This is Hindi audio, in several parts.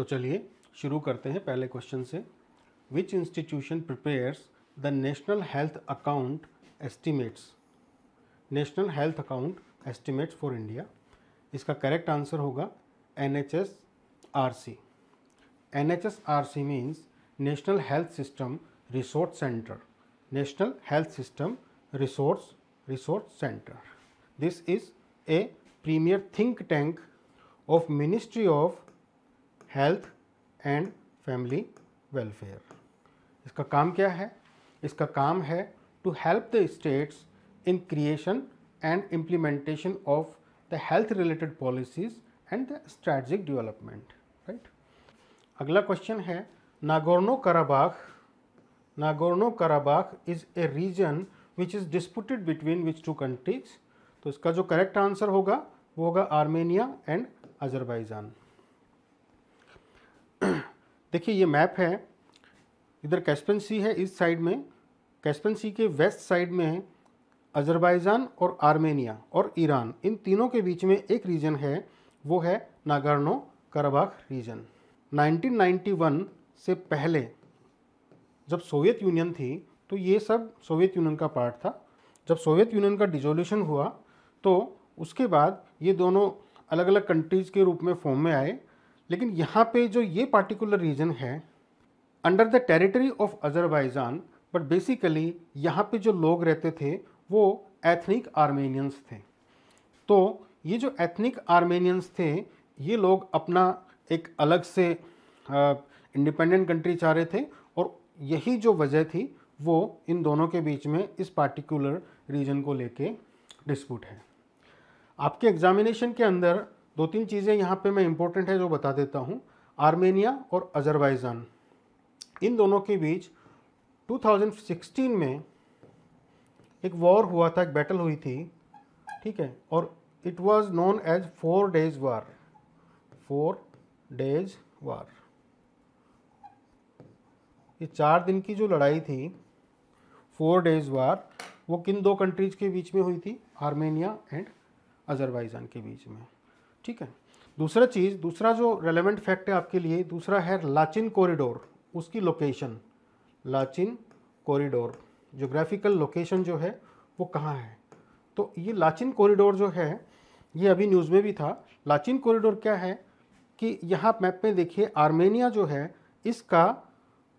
तो चलिए शुरू करते हैं पहले क्वेश्चन से which institution prepares the national health account estimates national health account estimates for India इसका करेक्ट आंसर होगा N H S R C N H S R C means national health system resource centre national health system resource resource centre this is a premier think tank of ministry of health and family welfare इसका काम क्या है इसका काम है to help the states in creation and implementation of the health related policies and the strategic development right अगला क्वेश्चन है Nagorno Karabakh Nagorno Karabakh is a region which is disputed between which two countries तो इसका जो करेक्ट आंसर होगा वो होगा आर्मेनिया एंड अजरबैजान देखिए ये मैप है इधर कैस्पन सी है इस साइड में कैस्पन सी के वेस्ट साइड में अजरबैजान और आर्मेनिया और ईरान इन तीनों के बीच में एक रीजन है वो है नागार्नो कराबाख रीजन 1991 से पहले जब सोवियत यूनियन थी तो ये सब सोवियत यूनियन का पार्ट था जब सोवियत यूनियन का डिजोल्यूशन हुआ तो उसके बाद ये दोनों अलग अलग कंट्रीज़ के रूप में फॉर्म में आए लेकिन यहाँ पे जो ये पार्टिकुलर रीजन है under the territory of Azerbaijan but basically यहाँ पे जो लोग रहते थे वो एथनिक आर्मेनियंस थे तो ये जो एथनिक आर्मेनियंस थे ये लोग अपना एक अलग से इंडिपेंडेंट कंट्री चाह रहे थे और यही जो वजह थी वो इन दोनों के बीच में इस पार्टिकुलर रीजन को लेके डिस्प्यूट है आपके एग्जामिनेशन के अंदर दो तीन चीज़ें यहाँ पे मैं इम्पोर्टेंट है जो बता देता हूँ आर्मेनिया और अजरबैजान इन दोनों के बीच 2016 में एक वॉर हुआ था एक बैटल हुई थी ठीक है और it was known as four days war four days war ये चार दिन की जो लड़ाई थी फोर डेज वार वो किन दो कंट्रीज़ के बीच में हुई थी आर्मेनिया एंड अजरबैजान के बीच में ठीक है दूसरा चीज़ दूसरा जो रेलेवेंट फैक्ट है आपके लिए दूसरा है लाचिन कॉरिडोर उसकी location Lachin corridor geographical location जो है वो कहाँ है तो ये लाचिन कॉरिडोर जो है ये अभी न्यूज़ में भी था लाचिन कॉरिडोर क्या है कि यहाँ मैप में देखिए आर्मेनिया जो है इसका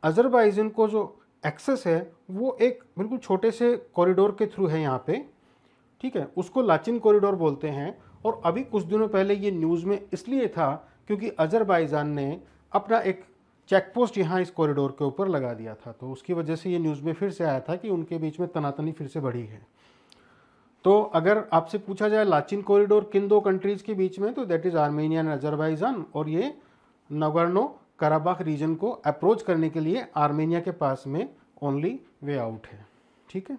अजरबाइजन को जो एक्सेस है वो एक बिल्कुल छोटे से कॉरिडोर के थ्रू है यहाँ पे ठीक है उसको लाचिन कॉरिडोर बोलते हैं और अभी कुछ दिनों पहले ये न्यूज़ में इसलिए था क्योंकि अजरबैजान ने अपना एक चेक पोस्ट यहाँ इस कॉरिडोर के ऊपर लगा दिया था तो उसकी वजह से ये न्यूज़ में फिर से आया था कि उनके बीच में तनातनी फिर से बढ़ी है तो अगर आपसे पूछा जाए लाचिन कॉरिडोर किन दो कंट्रीज़ के बीच में तो that is Armenia and Azerbaijan और ये नगरनो कराबाख रीजन को अप्रोच करने के लिए आर्मेनिया के पास में ओनली वे आउट है ठीक है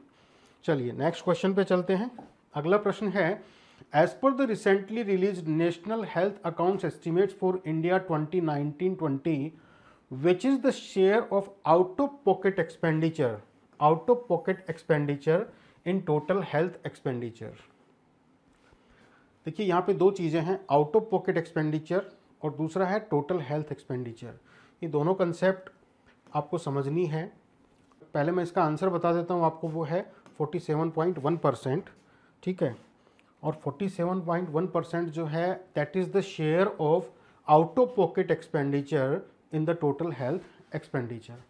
चलिए नेक्स्ट क्वेश्चन पे चलते हैं अगला प्रश्न है As per the recently released National Health Accounts Estimates for India 2019-20, which is the share of out-of-pocket expenditure, out-of-pocket expenditure in total health expenditure. देखिए यहाँ पे दो चीज़ें हैं आउट ऑफ पॉकेट एक्सपेंडिचर और दूसरा है टोटल हेल्थ एक्सपेंडिचर ये दोनों कंसेप्ट आपको समझनी है पहले मैं इसका आंसर बता देता हूँ आपको वो है 47.1 परसेंट ठीक है और 47.1 परसेंट जो है that is the share of out of pocket expenditure in the total health expenditure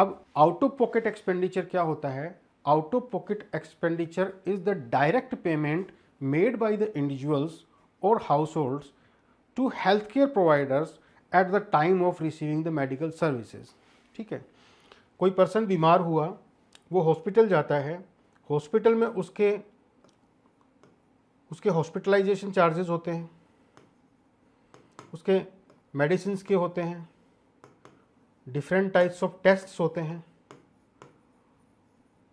अब आउट ऑफ पॉकेट एक्सपेंडिचर क्या होता है out of pocket expenditure is the direct payment made by the individuals और households to health care providers at the time of receiving the medical services ठीक है कोई पर्सन बीमार हुआ वो हॉस्पिटल जाता है हॉस्पिटल में उसके उसके हॉस्पिटलाइजेशन चार्जेस होते हैं उसके मेडिसिन के होते हैं डिफरेंट टाइप्स ऑफ टेस्ट्स होते हैं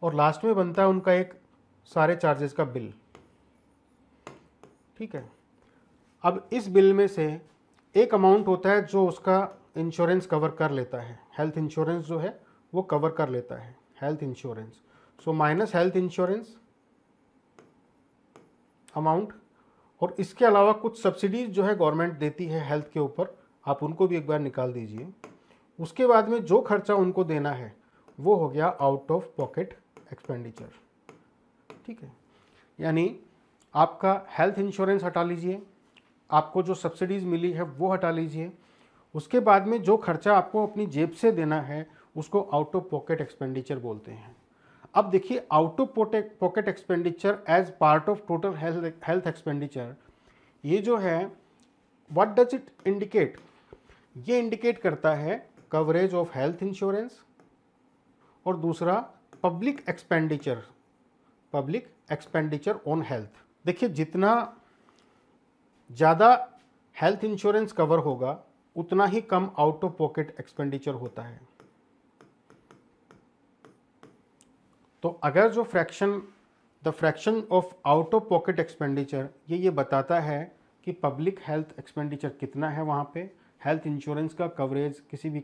और लास्ट में बनता है उनका एक सारे चार्जेस का बिल ठीक है अब इस बिल में से एक अमाउंट होता है जो उसका इंश्योरेंस कवर कर लेता है हेल्थ इंश्योरेंस जो है वो कवर कर लेता है health insurance so minus health insurance amount और इसके अलावा कुछ सब्सिडीज़ जो है गवर्नमेंट देती है हेल्थ के ऊपर आप उनको भी एक बार निकाल दीजिए उसके बाद में जो खर्चा उनको देना है वो हो गया आउट ऑफ पॉकेट एक्सपेंडिचर ठीक है यानी आपका हेल्थ इंश्योरेंस हटा लीजिए आपको जो सब्सिडीज़ मिली है वो हटा लीजिए उसके बाद में जो खर्चा आपको अपनी जेब से देना है उसको आउट ऑफ पॉकेट एक्सपेंडिचर बोलते हैं अब देखिए out of pocket expenditure as part of total health expenditure ये जो है व्हाट डज इट इंडिकेट ये इंडिकेट करता है कवरेज ऑफ हेल्थ इंश्योरेंस और दूसरा public expenditure public expenditure on health देखिए जितना ज़्यादा हेल्थ इंश्योरेंस कवर होगा उतना ही कम आउट ऑफ पॉकेट एक्सपेंडिचर होता है तो अगर जो fraction the fraction of out of pocket expenditure ये ये बताता है कि पब्लिक हेल्थ एक्सपेंडिचर कितना है वहाँ पे हेल्थ इंश्योरेंस का कवरेज किसी भी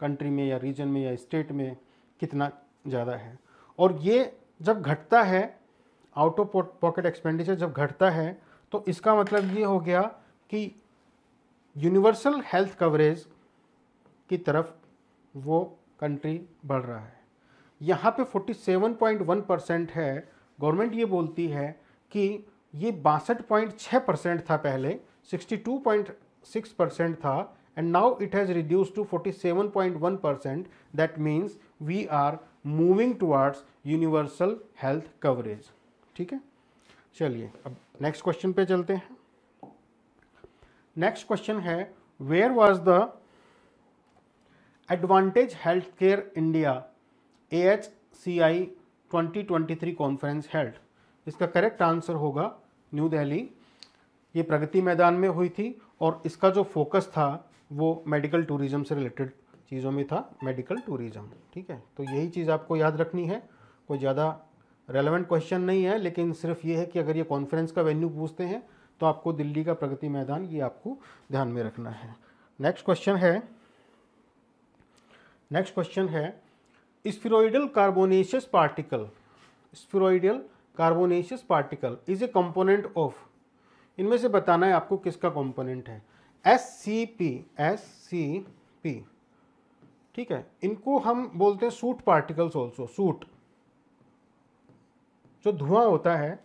कंट्री में या रीजन में या स्टेट में कितना ज़्यादा है और ये जब घटता है आउट ऑफ पॉकेट एक्सपेंडिचर जब घटता है तो इसका मतलब ये हो गया कि यूनिवर्सल हेल्थ कवरेज की तरफ वो कंट्री बढ़ रहा है यहाँ पे 47.1 परसेंट है गवर्नमेंट ये बोलती है कि ये बासठ पॉइंट परसेंट था पहले 62.6 परसेंट था and now it has reduce to 47.1 percent that means we are moving towards universal health coverage ठीक है चलिए अब नेक्स्ट क्वेश्चन पे चलते हैं नेक्स्ट क्वेश्चन है where was the advantage health care India A H C I twenty twenty three conference held इसका करेक्ट आंसर होगा न्यू दिल्ली ये प्रगति मैदान में हुई थी और इसका जो फोकस था वो मेडिकल टूरिज्म से रिलेटेड चीज़ों में था मेडिकल टूरिज्म ठीक है तो यही चीज़ आपको याद रखनी है कोई ज़्यादा रेलेवेंट क्वेश्चन नहीं है लेकिन सिर्फ ये है कि अगर ये कॉन्फ्रेंस का वेन्यू पूछते हैं तो आपको दिल्ली का प्रगति मैदान ये आपको ध्यान में रखना है नेक्स्ट क्वेश्चन है नेक्स्ट क्वेश्चन है spheroidal carbonaceous particle spheroidal carbonaceous particle is a component of इनमें से बताना है आपको किसका कंपोनेंट है S C P S C P ठीक है इनको हम बोलते हैं सूट पार्टिकल्स ऑल्सो सूट जो धुआं होता है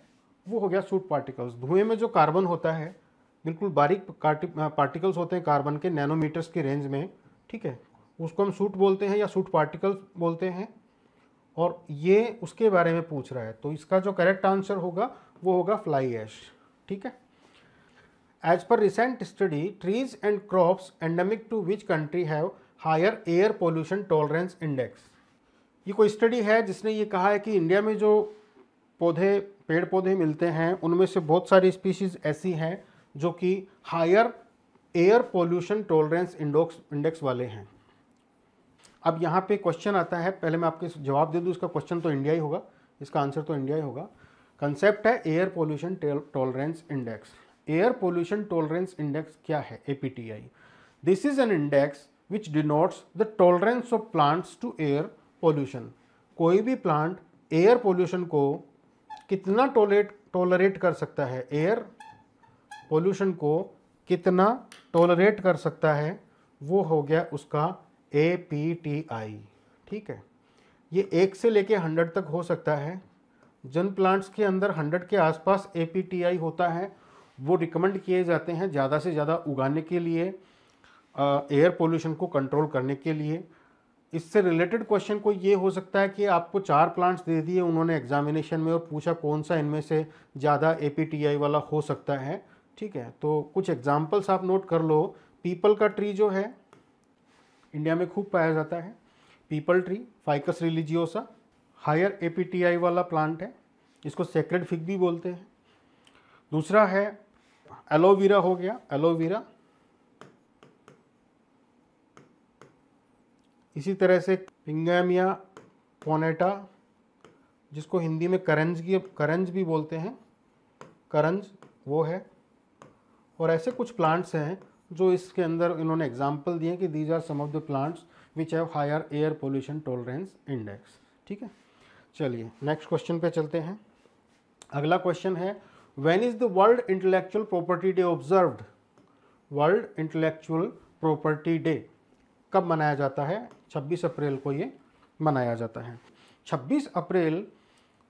वो हो गया सूट पार्टिकल्स धुएं में जो कार्बन होता है बिल्कुल बारीक पार्टिकल्स होते हैं कार्बन के नैनोमीटर्स की रेंज में ठीक है उसको हम सूट बोलते हैं या सूट पार्टिकल बोलते हैं और ये उसके बारे में पूछ रहा है तो इसका जो करेक्ट आंसर होगा वो होगा फ्लाई ऐश ठीक है as per recent study trees and crops endemic to which country have higher air pollution tolerance index ये कोई स्टडी है जिसने ये कहा है कि इंडिया में जो पौधे पेड़ पौधे मिलते हैं उनमें से बहुत सारी स्पीशीज़ ऐसी हैं जो कि higher air pollution tolerance index index वाले हैं अब यहाँ पे क्वेश्चन आता है पहले मैं आपके जवाब दे दूँ इसका क्वेश्चन तो इंडिया ही होगा इसका आंसर तो इंडिया ही होगा कंसेप्ट है air pollution tolerance index air pollution tolerance index क्या है uh this is an index which denotes the tolerance of plants to air pollution कोई भी प्लांट एयर पोल्यूशन को कितना टोलेट टॉलरेट कर सकता है एयर पोल्यूशन को कितना टॉलरेट कर सकता है वो हो गया उसका ए पी टी आई ठीक है ये एक से लेके हंड्रेड तक हो सकता है जन प्लांट्स के अंदर हंड्रेड के आसपास ए पी टी आई होता है वो रिकमेंड किए जाते हैं ज़्यादा से ज़्यादा उगाने के लिए एयर पोल्यूशन को कंट्रोल करने के लिए इससे रिलेटेड क्वेश्चन को ये हो सकता है कि आपको चार प्लांट्स दे दिए उन्होंने एग्जामिनेशन में और पूछा कौन सा इनमें से ज़्यादा ए पी टी आई वाला हो सकता है ठीक है तो कुछ एग्जाम्पल्स आप नोट कर लो पीपल का ट्री जो है इंडिया में खूब पाया जाता है peepal tree Ficus religiosa higher ए वाला प्लांट है इसको सेक्रेड फिग भी बोलते हैं दूसरा है एलोवेरा हो गया एलोवेरा इसी तरह से पिंगामिया पोनेटा जिसको हिंदी में करंज की करंज भी बोलते हैं करंज वो है और ऐसे कुछ प्लांट्स हैं जो इसके अंदर इन्होंने एग्जाम्पल दिए कि these are some of the plants which have higher air pollution tolerance index ठीक है चलिए नेक्स्ट क्वेश्चन पे चलते हैं अगला क्वेश्चन है when is the world intellectual property day observed world intellectual property day कब मनाया जाता है 26 अप्रैल को ये मनाया जाता है 26 अप्रैल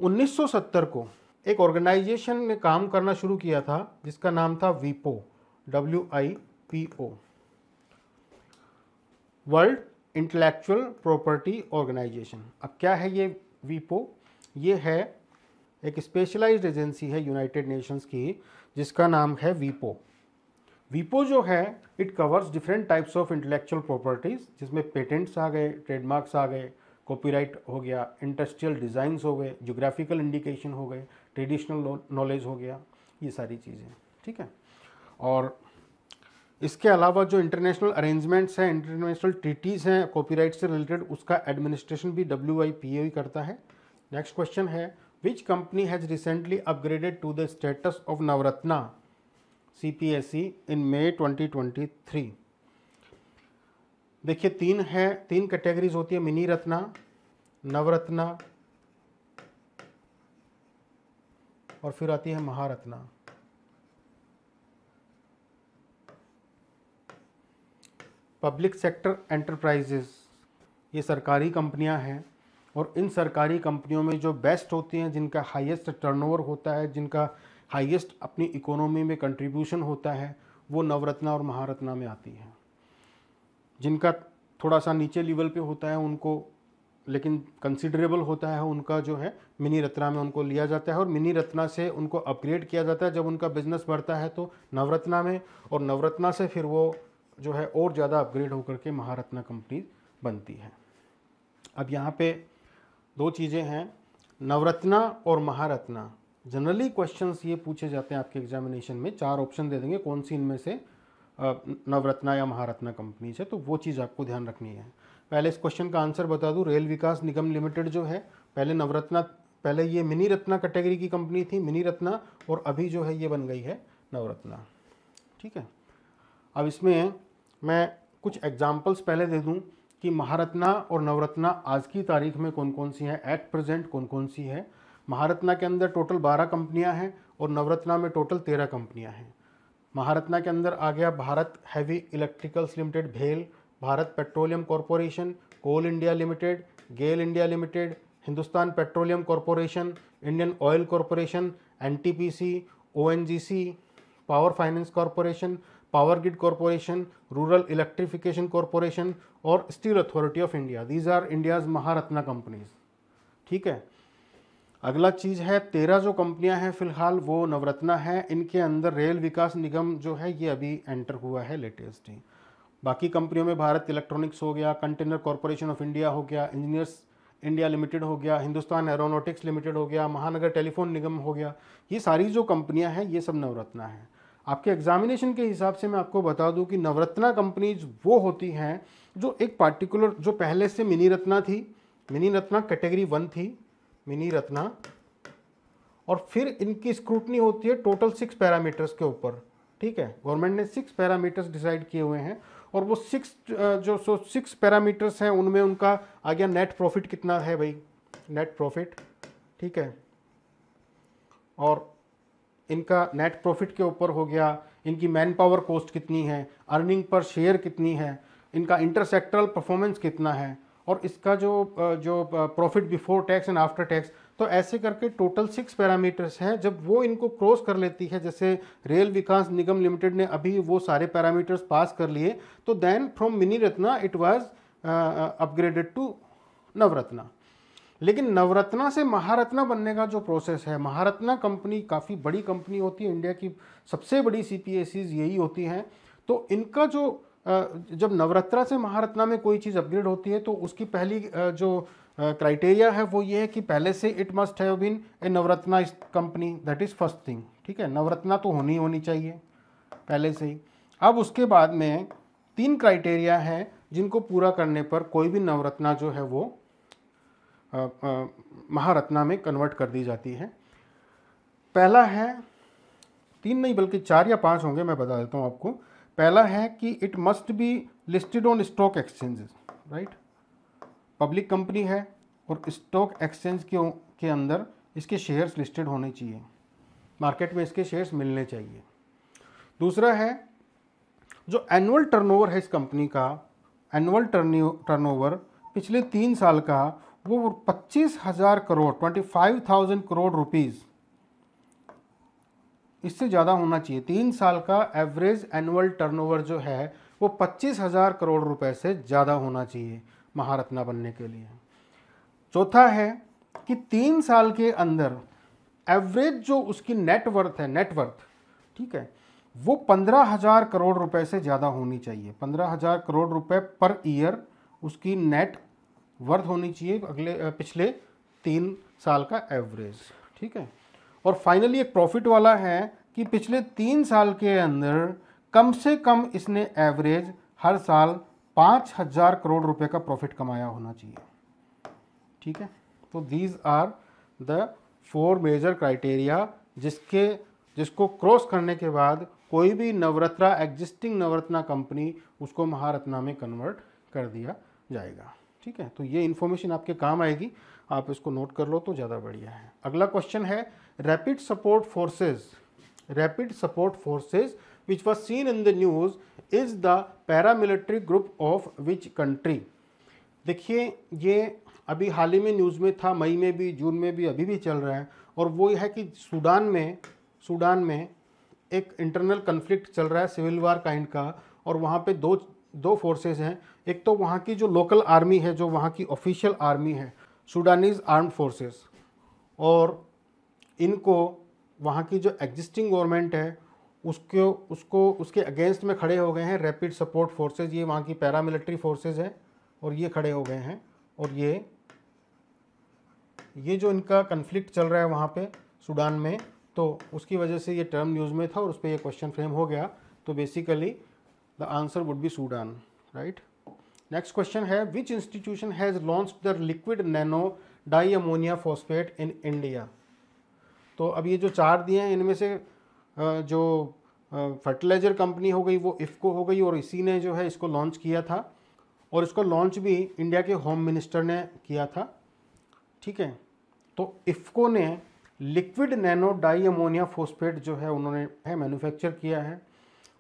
1970 को एक ऑर्गेनाइजेशन ने काम करना शुरू किया था जिसका नाम था वीपो W I P O world intellectual property organisation अब क्या है ये वीपो ये है एक स्पेशलाइज्ड एजेंसी है यूनाइटेड नेशंस की जिसका नाम है वीपो वीपो जो है it covers different types of intellectual properties जिसमें पेटेंट्स आ गए ट्रेडमार्क्स आ गए कॉपीराइट हो गया इंडस्ट्रियल डिज़ाइंस हो गए जोग्राफिकल इंडिकेशन हो गए ट्रेडिशनल नॉलेज हो गया ये सारी चीज़ें ठीक है और इसके अलावा जो इंटरनेशनल अरेंजमेंट्स हैं इंटरनेशनल ट्रीटीज़ हैं कॉपीराइट से रिलेटेड उसका एडमिनिस्ट्रेशन भी डब्ल्यू करता है नेक्स्ट क्वेश्चन है which company has recently upgraded to the status of Navratna C P S C in May twenty twenty three देखिए तीन है तीन कैटेगरीज होती है मिनी रत्ना नवरत्ना और फिर आती है महारत्ना पब्लिक सेक्टर एंटरप्राइजेज़ ये सरकारी कंपनियां हैं और इन सरकारी कंपनियों में जो बेस्ट होती हैं जिनका हाईएस्ट टर्नओवर होता है जिनका हाईएस्ट अपनी इकोनॉमी में कंट्रीब्यूशन होता है वो नवरत्ना और महारत्ना में आती हैं जिनका थोड़ा सा नीचे लेवल पे होता है उनको लेकिन कंसिडरेबल होता है उनका जो है मिनी रत्ना में उनको लिया जाता है और मिनी रत्ना से उनको अपग्रेड किया जाता है जब उनका बिजनेस बढ़ता है तो नवरत्ना में और नवरत्ना से फिर वो जो है और ज़्यादा अपग्रेड होकर के महारत्ना कंपनी बनती है अब यहाँ पे दो चीज़ें हैं नवरत्ना और महारत्ना जनरली क्वेश्चंस ये पूछे जाते हैं आपके एग्जामिनेशन में चार ऑप्शन दे देंगे कौन सी इनमें से नवरत्ना या महारत्ना कंपनी है तो वो चीज़ आपको ध्यान रखनी है पहले इस क्वेश्चन का आंसर बता दूँ रेल विकास निगम लिमिटेड जो है पहले नवरत्ना पहले ये मिनी रत्ना कैटेगरी की कंपनी थी मिनी रत्ना और अभी जो है ये बन गई है नवरत्ना ठीक है अब इसमें मैं कुछ एग्जाम्पल्स पहले दे दूँ कि महारत्ना और नवरत्ना आज की तारीख में कौन कौन सी हैं एट प्रेजेंट कौन कौन सी है महारत्ना के अंदर टोटल बारह कंपनियां हैं और नवरत्ना में टोटल तेरह कंपनियां हैं महारत्ना के अंदर आ गया भारत हैवी इलेक्ट्रिकल्स लिमिटेड भेल Bharat petroleum corporation coal India limited GAIL India limited Hindustan petroleum corporation Indian oil corporation G C power finance corporation power grid corporation rural electrification corporation और steel authority of India these are India's Maharatna companies ठीक है अगला चीज़ है तेरह जो कंपनियां हैं फिलहाल वो नवरत्ना है इनके अंदर रेल विकास निगम जो है ये अभी एंटर हुआ है लेटेस्ट ही बाकी कंपनियों में भारत इलेक्ट्रॉनिक्स हो गया कंटेनर कॉरपोरेशन ऑफ इंडिया हो गया इंजीनियर्स इंडिया लिमिटेड हो गया हिंदुस्तान एरोनोटिक्स लिमिटेड हो गया महानगर टेलीफोन निगम हो गया ये सारी जो कंपनियां हैं ये सब नवरत्ना हैं आपके एग्जामिनेशन के हिसाब से मैं आपको बता दूं कि नवरत्ना कंपनीज वो होती हैं जो एक पार्टिकुलर जो पहले से मिनी रत्ना थी मिनी रत्ना कैटेगरी वन थी मिनी रत्ना और फिर इनकी स्क्रूटनी होती है टोटल सिक्स पैरामीटर्स के ऊपर ठीक है गवर्नमेंट ने सिक्स पैरामीटर्स डिसाइड किए हुए हैं और वो सिक्स जो सो सिक्स पैरामीटर्स हैं उनमें उनका आ गया नेट प्रॉफिट कितना है भाई नेट प्रॉफिट ठीक है और इनका नेट प्रॉफिट के ऊपर हो गया इनकी मैन पावर कॉस्ट कितनी है अर्निंग पर शेयर कितनी है इनका इंटरसेक्टरल परफॉर्मेंस कितना है और इसका जो जो profit before tax and after tax तो ऐसे करके टोटल सिक्स पैरामीटर्स हैं जब वो इनको क्रॉस कर लेती है जैसे रेल विकास निगम लिमिटेड ने अभी वो सारे पैरामीटर्स पास कर लिए तो then from Miniratna it was upgraded to Navratna लेकिन नवरत्ना से महारत्ना बनने का जो प्रोसेस है महारत्ना कंपनी काफ़ी बड़ी कंपनी होती है इंडिया की सबसे बड़ी सी यही होती हैं तो इनका जो जब नवरत्ना से महारत्ना में कोई चीज़ अपग्रेड होती है तो उसकी पहली जो क्राइटेरिया है वो ये है कि पहले से it must have been a Navratna company that is first thing ठीक है नवरत्ना तो होनी होनी चाहिए पहले से ही अब उसके बाद में तीन क्राइटेरिया हैं जिनको पूरा करने पर कोई भी नवरत्ना जो है वो महारत्ना में कन्वर्ट कर दी जाती है पहला है तीन नहीं बल्कि चार या पांच होंगे मैं बता देता हूँ आपको पहला है कि it must be listed on stock exchanges right public company है और स्टॉक एक्सचेंज के के अंदर इसके शेयर्स लिस्टेड होने चाहिए मार्केट में इसके शेयर्स मिलने चाहिए दूसरा है जो एनुअल टर्नओवर है इस कंपनी का एनुअल टर्नओवर पिछले तीन साल का वो पच्चीस हज़ार crore twenty five thousand crore rupees इससे ज़्यादा होना चाहिए तीन साल का एवरेज एनुअल टर्नओवर जो है वो पच्चीस हज़ार करोड़ रुपए से ज़्यादा होना चाहिए महारत्ना बनने के लिए चौथा है कि तीन साल के अंदर एवरेज जो उसकी नेटवर्थ है नेटवर्थ ठीक है वो पंद्रह हज़ार करोड़ रुपए से ज़्यादा होनी चाहिए पंद्रह हज़ार करोड़ रुपए पर ईयर उसकी नेट वर्थ होनी चाहिए अगले पिछले तीन साल का एवरेज ठीक है और फाइनली एक प्रॉफिट वाला है कि पिछले तीन साल के अंदर कम से कम इसने एवरेज हर साल पाँच हज़ार करोड़ रुपए का प्रॉफिट कमाया होना चाहिए ठीक है तो these are the four major criteria जिसके जिसको क्रॉस करने के बाद कोई भी नवरत्ना एग्जिस्टिंग नवरत्ना कंपनी उसको महारत्ना में कन्वर्ट कर दिया जाएगा ठीक है तो ये इन्फॉर्मेशन आपके काम आएगी आप इसको नोट कर लो तो ज़्यादा बढ़िया है अगला क्वेश्चन है rapid support forces rapid support forces which was seen in the news is the paramilitary group of which country देखिए ये अभी हाल ही में न्यूज़ में था मई में भी जून में भी अभी भी चल रहा है और वो है कि सूडान में सूडान में एक इंटरनल कन्फ्लिक्ट चल रहा है सिविल वार काइंड का और वहाँ पे दो दो फोर्सेज़ हैं एक तो वहाँ की जो लोकल आर्मी है जो वहाँ की ऑफिशियल आर्मी है सूडानीज़ आर्म्ड फोर्सेस और इनको वहाँ की जो एग्जिस्टिंग गवर्नमेंट है उसके उसको उसके अगेंस्ट में खड़े हो गए हैं रैपिड सपोर्ट फोर्सेज ये वहाँ की पैरामिलिट्री फोर्सेज हैं और ये खड़े हो गए हैं और ये ये जो इनका कन्फ्लिक्ट चल रहा है वहाँ पे सूडान में तो उसकी वजह से ये टर्म न्यूज़ में था और उस पर यह क्वेश्चन फ्रेम हो गया तो basically the answer would be Sudan, right? Next question है which institution has launched the liquid nano diammonia phosphate in India? तो अब ये जो चार दिए हैं इनमें से जो फर्टिलाइज़र कंपनी हो गई वो इफ़को हो गई और इसी ने जो है इसको लॉन्च किया था और इसको लॉन्च भी इंडिया के होम मिनिस्टर ने किया था ठीक है तो इफ़को ने liquid nano di ammonia phosphate जो है उन्होंने है मैन्युफैक्चर किया है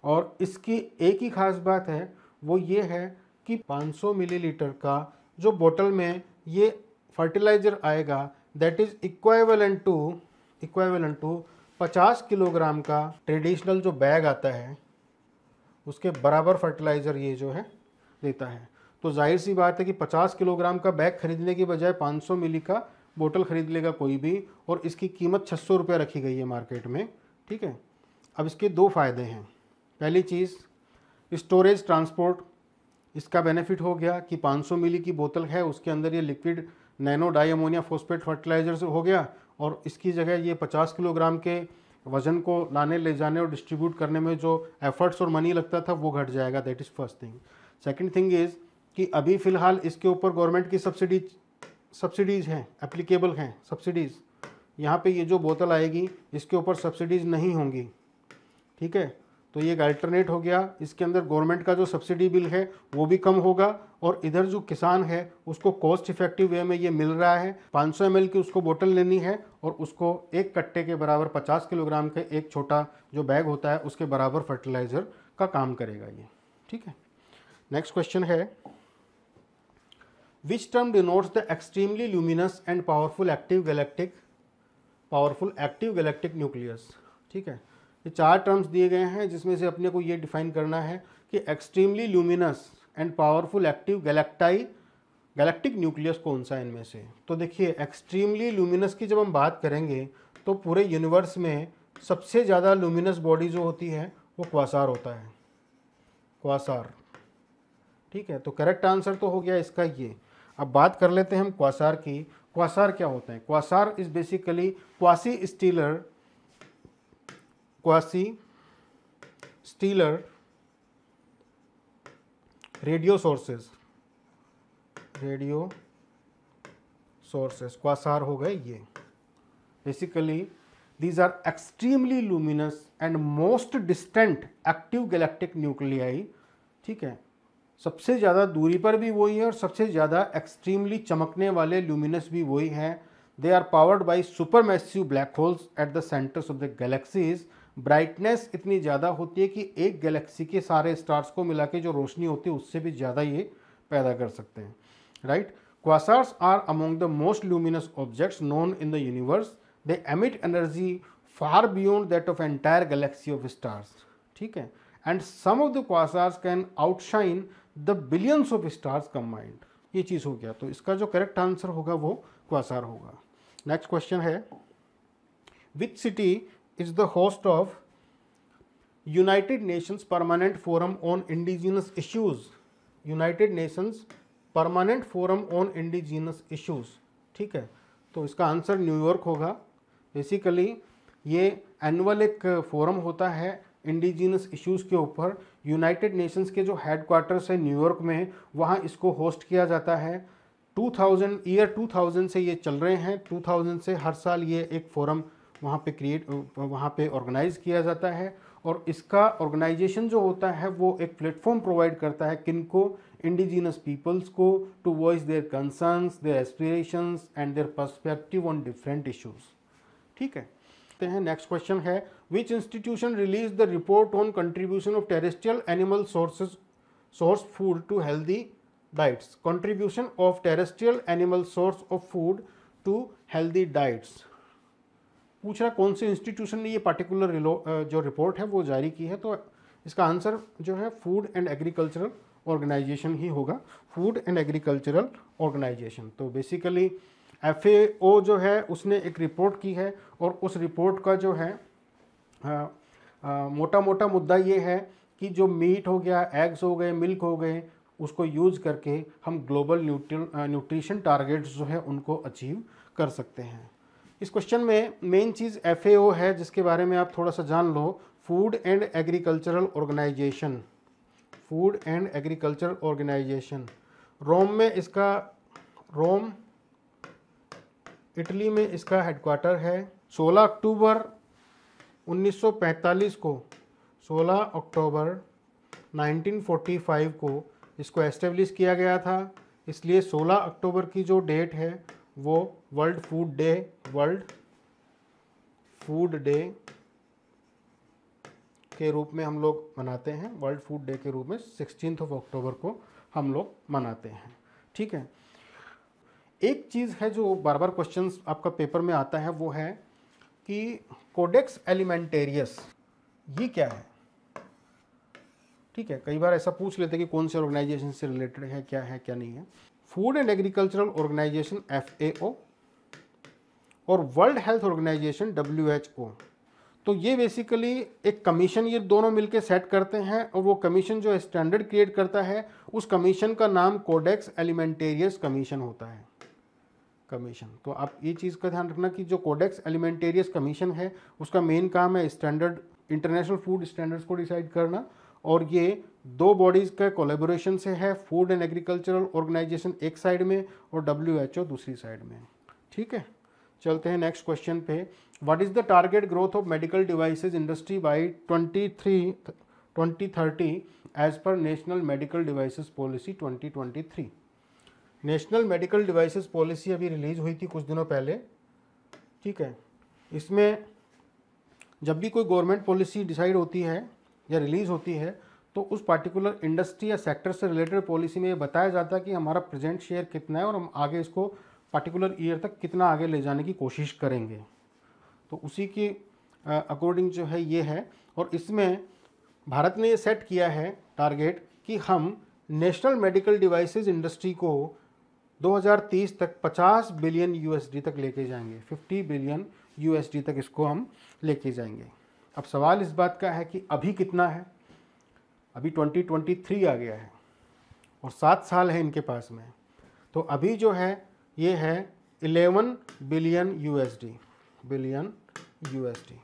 और इसकी एक ही खास बात है वो ये है कि 500 मिलीलीटर का जो बोतल में ये फर्टिलाइज़र आएगा that is equivalent to equivalent to 50 kilogram का ट्रेडिशनल जो बैग आता है उसके बराबर फर्टिलाइज़र ये जो है देता है तो जाहिर सी बात है कि 50 किलोग्राम का बैग खरीदने की बजाय 500 मिली का बोतल ख़रीद लेगा कोई भी और इसकी कीमत छः सौ रखी गई है मार्केट में ठीक है अब इसके दो फ़ायदे हैं पहली चीज़ स्टोरेज ट्रांसपोर्ट इसका बेनिफिट हो गया कि 500 मिली की बोतल है उसके अंदर ये liquid nano di ammonia phosphate fertiliser हो गया और इसकी जगह ये 50 किलोग्राम के वज़न को लाने ले जाने और डिस्ट्रीब्यूट करने में जो एफर्ट्स और मनी लगता था वो घट जाएगा that is first thing second thing is कि अभी फ़िलहाल इसके ऊपर गवर्नमेंट की सब्सिडी सब्सिडीज़ हैं एप्लीकेबल हैं सब्सिडीज़ यहाँ पे ये जो बोतल आएगी इसके ऊपर सब्सिडीज़ नहीं होंगी ठीक है तो ये एक अल्टरनेट हो गया इसके अंदर गवर्नमेंट का जो सब्सिडी बिल है वो भी कम होगा और इधर जो किसान है उसको कॉस्ट इफेक्टिव वे में ये मिल रहा है 500 सौ की उसको बोतल लेनी है और उसको एक कट्टे के बराबर 50 किलोग्राम के एक छोटा जो बैग होता है उसके बराबर फर्टिलाइज़र का काम करेगा ये ठीक है नेक्स्ट क्वेश्चन है which term denotes the extremely luminous and powerful active galactic powerful active galactic nucleus ठीक है ये चार टर्म्स दिए गए हैं जिसमें से अपने को ये डिफाइन करना है कि extremely luminous and powerful active galactic galactic nucleus कौन सा इनमें से तो देखिए एक्सट्रीमली ल्यूमिनस की जब हम बात करेंगे तो पूरे यूनिवर्स में सबसे ज़्यादा ल्यूमिनस बॉडी जो होती है वो क्वासार होता है क्वासार ठीक है तो करेक्ट आंसर तो हो गया इसका ये अब बात कर लेते हैं हम क्वासार की क्वासार क्या होते हैं quasar is basically quasi stellar quasi stellar radio sources radio sources quasar हो गए ये basically these are extremely luminous and most distant active galactic nuclei ठीक है सबसे ज़्यादा दूरी पर भी वही है और सबसे ज़्यादा एक्सट्रीमली चमकने वाले ल्यूमिनस भी वही हैं they are powered by super massive black holes at the centres of the galaxies brightness इतनी ज़्यादा होती है कि एक गैलेक्सी के सारे स्टार्स को मिला के जो रोशनी होती है उससे भी ज़्यादा ये पैदा कर सकते हैं right quasars are among the most luminous objects known in the universe they emit energy far beyond that of entire galaxy of stars ठीक है and some of the quasars can outshine the billions of stars combined ये चीज़ हो गया तो इसका जो करेक्ट आंसर होगा वो क्वासार होगा नेक्स्ट क्वेश्चन है which city is the host of United Nations permanent forum on indigenous issues United Nations permanent forum on indigenous issues ठीक है तो इसका आंसर न्यूयॉर्क होगा बेसिकली ये एनुअल एक फोरम होता है इंडिजीनस इश्यूज़ के ऊपर यूनाइटेड नेशंस के जो हेड क्वार्टर्स है न्यूयॉर्क में वहाँ इसको होस्ट किया जाता है 2000 ईयर 2000 से ये चल रहे हैं 2000 से हर साल ये एक फोरम वहाँ पे क्रिएट वहाँ पे ऑर्गेनाइज़ किया जाता है और इसका ऑर्गेनाइजेशन जो होता है वो एक प्लेटफॉर्म प्रोवाइड करता है किन को इंडिजिनस पीपल्स को to voice their concerns their aspirations and their perspective on different issues ठीक है हैं नेक्स्ट क्वेश्चन है which institution release the report on contribution of terrestrial animal sources source food to healthy diets contribution of terrestrial animal source of food to healthy diets पूछ रहा कौन से इंस्टीट्यूशन ने ये पार्टिकुलर जो रिपोर्ट है वो जारी की है तो इसका आंसर जो है फूड एंड एग्रीकल्चरल ऑर्गेनाइजेशन ही होगा फूड एंड एग्रीकल्चरल ऑर्गेनाइजेशन तो बेसिकली एफ जो है उसने एक रिपोर्ट की है और उस रिपोर्ट का जो है आ, आ, मोटा मोटा मुद्दा ये है कि जो मीट हो गया एग्स हो गए मिल्क हो गए उसको यूज़ करके हम ग्लोबल न्यूट्रिशन टारगेट्स जो है उनको अचीव कर सकते हैं इस क्वेश्चन में मेन चीज़ एफ है जिसके बारे में आप थोड़ा सा जान लो food and agricultural organisation food and agricultural organisation Rome में इसका रोम इटली में इसका हेडक्वार्टर है 16 अक्टूबर 1945 को 16 अक्टूबर 1945 को इसको एस्टेब्लिश किया गया था इसलिए 16 अक्टूबर की जो डेट है वो world food day world food day के रूप में हम लोग मनाते हैं वर्ल्ड फूड डे के रूप में सिक्सटीन ऑफ अक्टूबर को हम लोग मनाते हैं ठीक है एक चीज़ है जो बार बार क्वेश्चन आपका पेपर में आता है वो है कि कोडेक्स एलिमेंटेरियस ये क्या है ठीक है कई बार ऐसा पूछ लेते हैं कि कौन से ऑर्गेनाइजेशन से रिलेटेड है क्या है क्या नहीं है food and agricultural organisation F और वर्ल्ड हेल्थ ऑर्गेनाइजेशन डब्ल्यू तो ये बेसिकली एक कमीशन ये दोनों मिलके सेट करते हैं और वो कमीशन जो स्टैंडर्ड क्रिएट करता है उस कमीशन का नाम कोडेक्स एलिमेंटेरियस कमीशन होता है कमीशन तो आप ये चीज़ का ध्यान रखना कि जो कोडेक्स एलिमेंटेरियस कमीशन है उसका मेन काम है स्टैंडर्ड इंटरनेशनल फूड स्टैंडर्ड्स को डिसाइड करना और ये दो बॉडीज़ के कोलेबोरेशन से है फूड एंड एग्रीकल्चरल ऑर्गेनाइजेशन एक साइड में और डब्ल्यू दूसरी साइड में ठीक है चलते हैं नेक्स्ट क्वेश्चन पे what is the target growth of medical devices industry by 23 2030 as per national medical devices policy 2023 national medical devices policy अभी रिलीज़ हुई थी कुछ दिनों पहले ठीक है इसमें जब भी कोई गवर्नमेंट पॉलिसी डिसाइड होती है या रिलीज़ होती है तो उस पार्टिकुलर इंडस्ट्री या सेक्टर से रिलेटेड पॉलिसी में ये बताया जाता है कि हमारा प्रेजेंट शेयर कितना है और हम आगे इसको पार्टिकुलर ईयर तक कितना आगे ले जाने की कोशिश करेंगे तो उसी के अकॉर्डिंग जो है ये है और इसमें भारत ने ये सेट किया है टारगेट कि हम नेशनल मेडिकल डिवाइसेस इंडस्ट्री को 2030 तक 50 बिलियन यूएसडी तक लेके जाएंगे 50 बिलियन यूएसडी तक इसको हम लेके जाएंगे अब सवाल इस बात का है कि अभी कितना है अभी 2023 आ गया है और सात साल है इनके पास में तो अभी जो है ये है 11 billion USD billion USD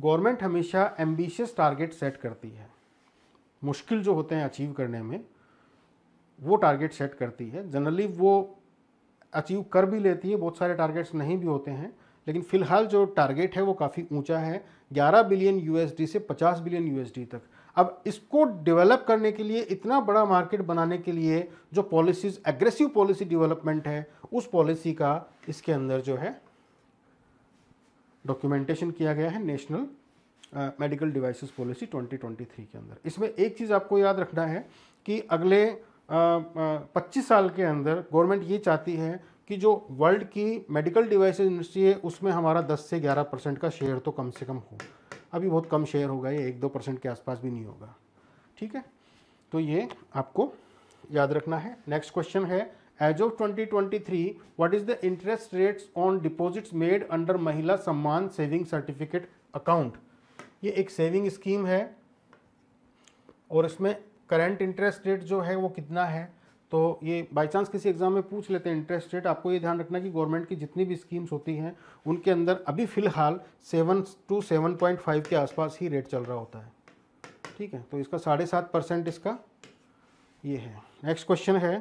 government हमेशा एम्बिशियस टारगेट सेट करती है मुश्किल जो होते हैं अचीव करने में वो टारगेट सेट करती है जनरली वो अचीव कर भी लेती है बहुत सारे टारगेट्स नहीं भी होते हैं लेकिन फ़िलहाल जो टारगेट है वो काफ़ी ऊंचा है 11 बिलियन यूएसडी से 50 बिलियन यूएसडी तक अब इसको डेवलप करने के लिए इतना बड़ा मार्केट बनाने के लिए जो पॉलिसीज एग्रेसिव पॉलिसी डेवलपमेंट है उस पॉलिसी का इसके अंदर जो है डॉक्यूमेंटेशन किया गया है नेशनल मेडिकल डिवाइसेस पॉलिसी 2023 के अंदर इसमें एक चीज़ आपको याद रखना है कि अगले पच्चीस साल के अंदर गवर्नमेंट ये चाहती है कि जो वर्ल्ड की मेडिकल डिवाइस इंडस्ट्री है उसमें हमारा 10 से 11 परसेंट का शेयर तो कम से कम हो अभी बहुत कम शेयर होगा ये एक दो परसेंट के आसपास भी नहीं होगा ठीक है तो ये आपको याद रखना है नेक्स्ट क्वेश्चन है as of 2023 what is the interest rates on deposits made under Mahila Samman saving certificate account ये एक सेविंग स्कीम है और इसमें करंट इंटरेस्ट रेट जो है वो कितना है तो ये बाई चांस किसी एग्ज़ाम में पूछ लेते हैं इंटरेस्ट रेट आपको ये ध्यान रखना कि गवर्नमेंट की जितनी भी स्कीम्स होती हैं उनके अंदर अभी फ़िलहाल seven to seven point five के आसपास ही रेट चल रहा होता है ठीक है तो इसका साढ़े सात परसेंट इसका ये है नेक्स्ट क्वेश्चन है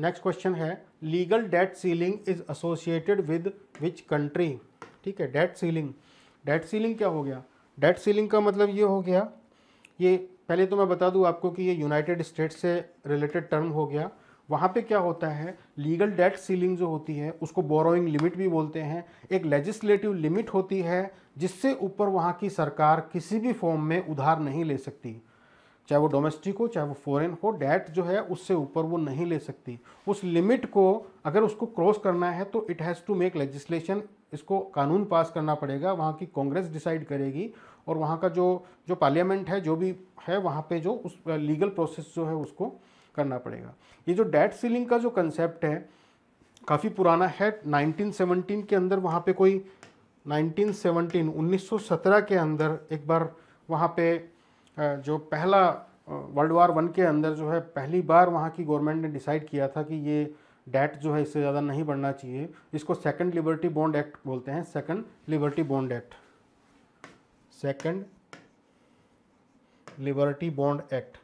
नेक्स्ट क्वेश्चन है legal debt ceiling is associated with which country ठीक है डेट सीलिंग डेट सीलिंग क्या हो गया डेट सीलिंग का मतलब ये हो गया ये पहले तो मैं बता दूं आपको कि ये यूनाइटेड स्टेट से रिलेटेड टर्म हो गया वहाँ पे क्या होता है लीगल डेट सीलिंग जो होती है उसको बोरोइंग लिमिट भी बोलते हैं एक लेजिस्लेटिव लिमिट होती है जिससे ऊपर वहाँ की सरकार किसी भी फॉर्म में उधार नहीं ले सकती चाहे वो डोमेस्टिक हो चाहे वो फॉरेन हो डेट जो है उससे ऊपर वो नहीं ले सकती उस लिमिट को अगर उसको क्रॉस करना है तो it has to make legislation इसको कानून पास करना पड़ेगा वहाँ की कांग्रेस डिसाइड करेगी और वहाँ का जो जो पार्लियामेंट है जो भी है वहाँ पे जो उस लीगल प्रोसेस जो है उसको करना पड़ेगा ये जो डेट सीलिंग का जो कंसेप्ट है काफ़ी पुराना है 1917 के अंदर वहाँ पे कोई 1917 1917 के अंदर एक बार वहाँ पे जो पहला वर्ल्ड वार वन के अंदर जो है पहली बार वहाँ की गवर्नमेंट ने डिसाइड किया था कि ये डेट जो है इससे ज़्यादा नहीं बढ़ना चाहिए इसको सेकंड लिबर्टी बॉन्ड एक्ट बोलते हैं second liberty bond act second liberty bond act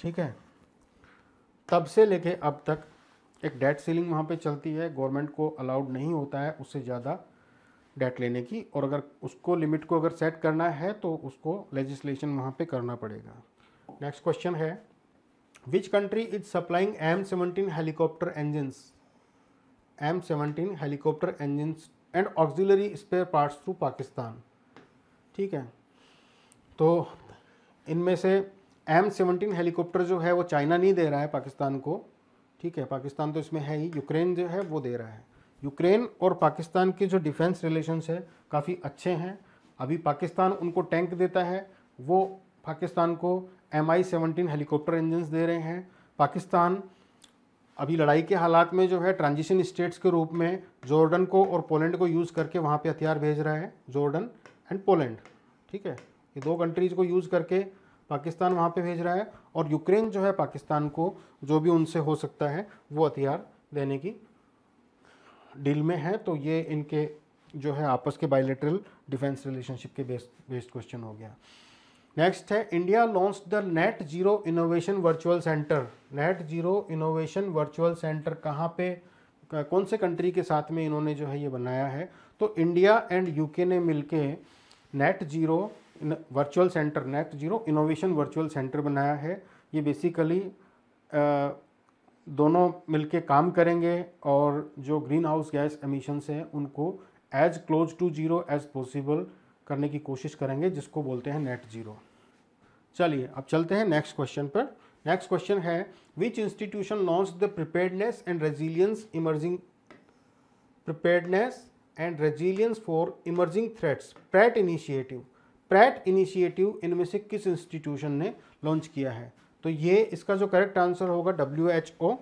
ठीक है तब से लेके अब तक एक डेट सीलिंग वहाँ पे चलती है गवर्नमेंट को अलाउड नहीं होता है उससे ज़्यादा डेट लेने की और अगर उसको लिमिट को अगर सेट करना है तो उसको लेजिस्लेशन वहाँ पे करना पड़ेगा नेक्स्ट क्वेश्चन है which country is supplying M seventeen helicopter helicopter M seventeen helicopter engines and auxiliary spare parts through Pakistan ठीक है तो इनमें से एम सेवनटीन हेलीकॉप्टर जो है वो चाइना नहीं दे रहा है पाकिस्तान को ठीक है पाकिस्तान तो इसमें है ही यूक्रेन जो है वो दे रहा है यूक्रेन और पाकिस्तान के जो डिफेंस रिलेशंस है काफ़ी अच्छे हैं अभी पाकिस्तान उनको टैंक देता है वो पाकिस्तान को M I seventeen helicopter engine दे रहे हैं पाकिस्तान अभी लड़ाई के हालात में जो है ट्रांजिशन स्टेट्स के रूप में जॉर्डन को और पोलैंड को यूज़ करके वहाँ पे हथियार भेज रहा है जॉर्डन एंड पोलैंड ठीक है ये दो कंट्रीज़ को यूज़ करके पाकिस्तान वहाँ पे भेज रहा है और यूक्रेन जो है पाकिस्तान को जो भी उनसे हो सकता है वो हथियार देने की डील में है तो ये इनके जो है आपस के बायोलेटरल डिफेंस रिलेशनशिप के बेस्ड बेस्ड क्वेश्चन हो गया नेक्स्ट है India launch the net zero innovation virtual centre net zero innovation virtual centre कहाँ पे कौन से कंट्री के साथ में इन्होंने जो है ये बनाया है तो इंडिया एंड यूके ने मिलके net zero virtual centre net zero innovation virtual centre बनाया है ये बेसिकली दोनों मिलके काम करेंगे और जो ग्रीन हाउस गैस एमिशंस हैं उनको as close to zero as possible करने की कोशिश करेंगे जिसको बोलते हैं नेट जीरो चलिए अब चलते हैं नेक्स्ट क्वेश्चन पर नेक्स्ट क्वेश्चन है which institution launch the preparedness and resilience emerging preparedness and resilience for emerging threats PRET initiative PRET initiative इनमें से किस इंस्टीट्यूशन ने लॉन्च किया है तो ये इसका जो करेक्ट आंसर होगा डब्ल्यू एच ओ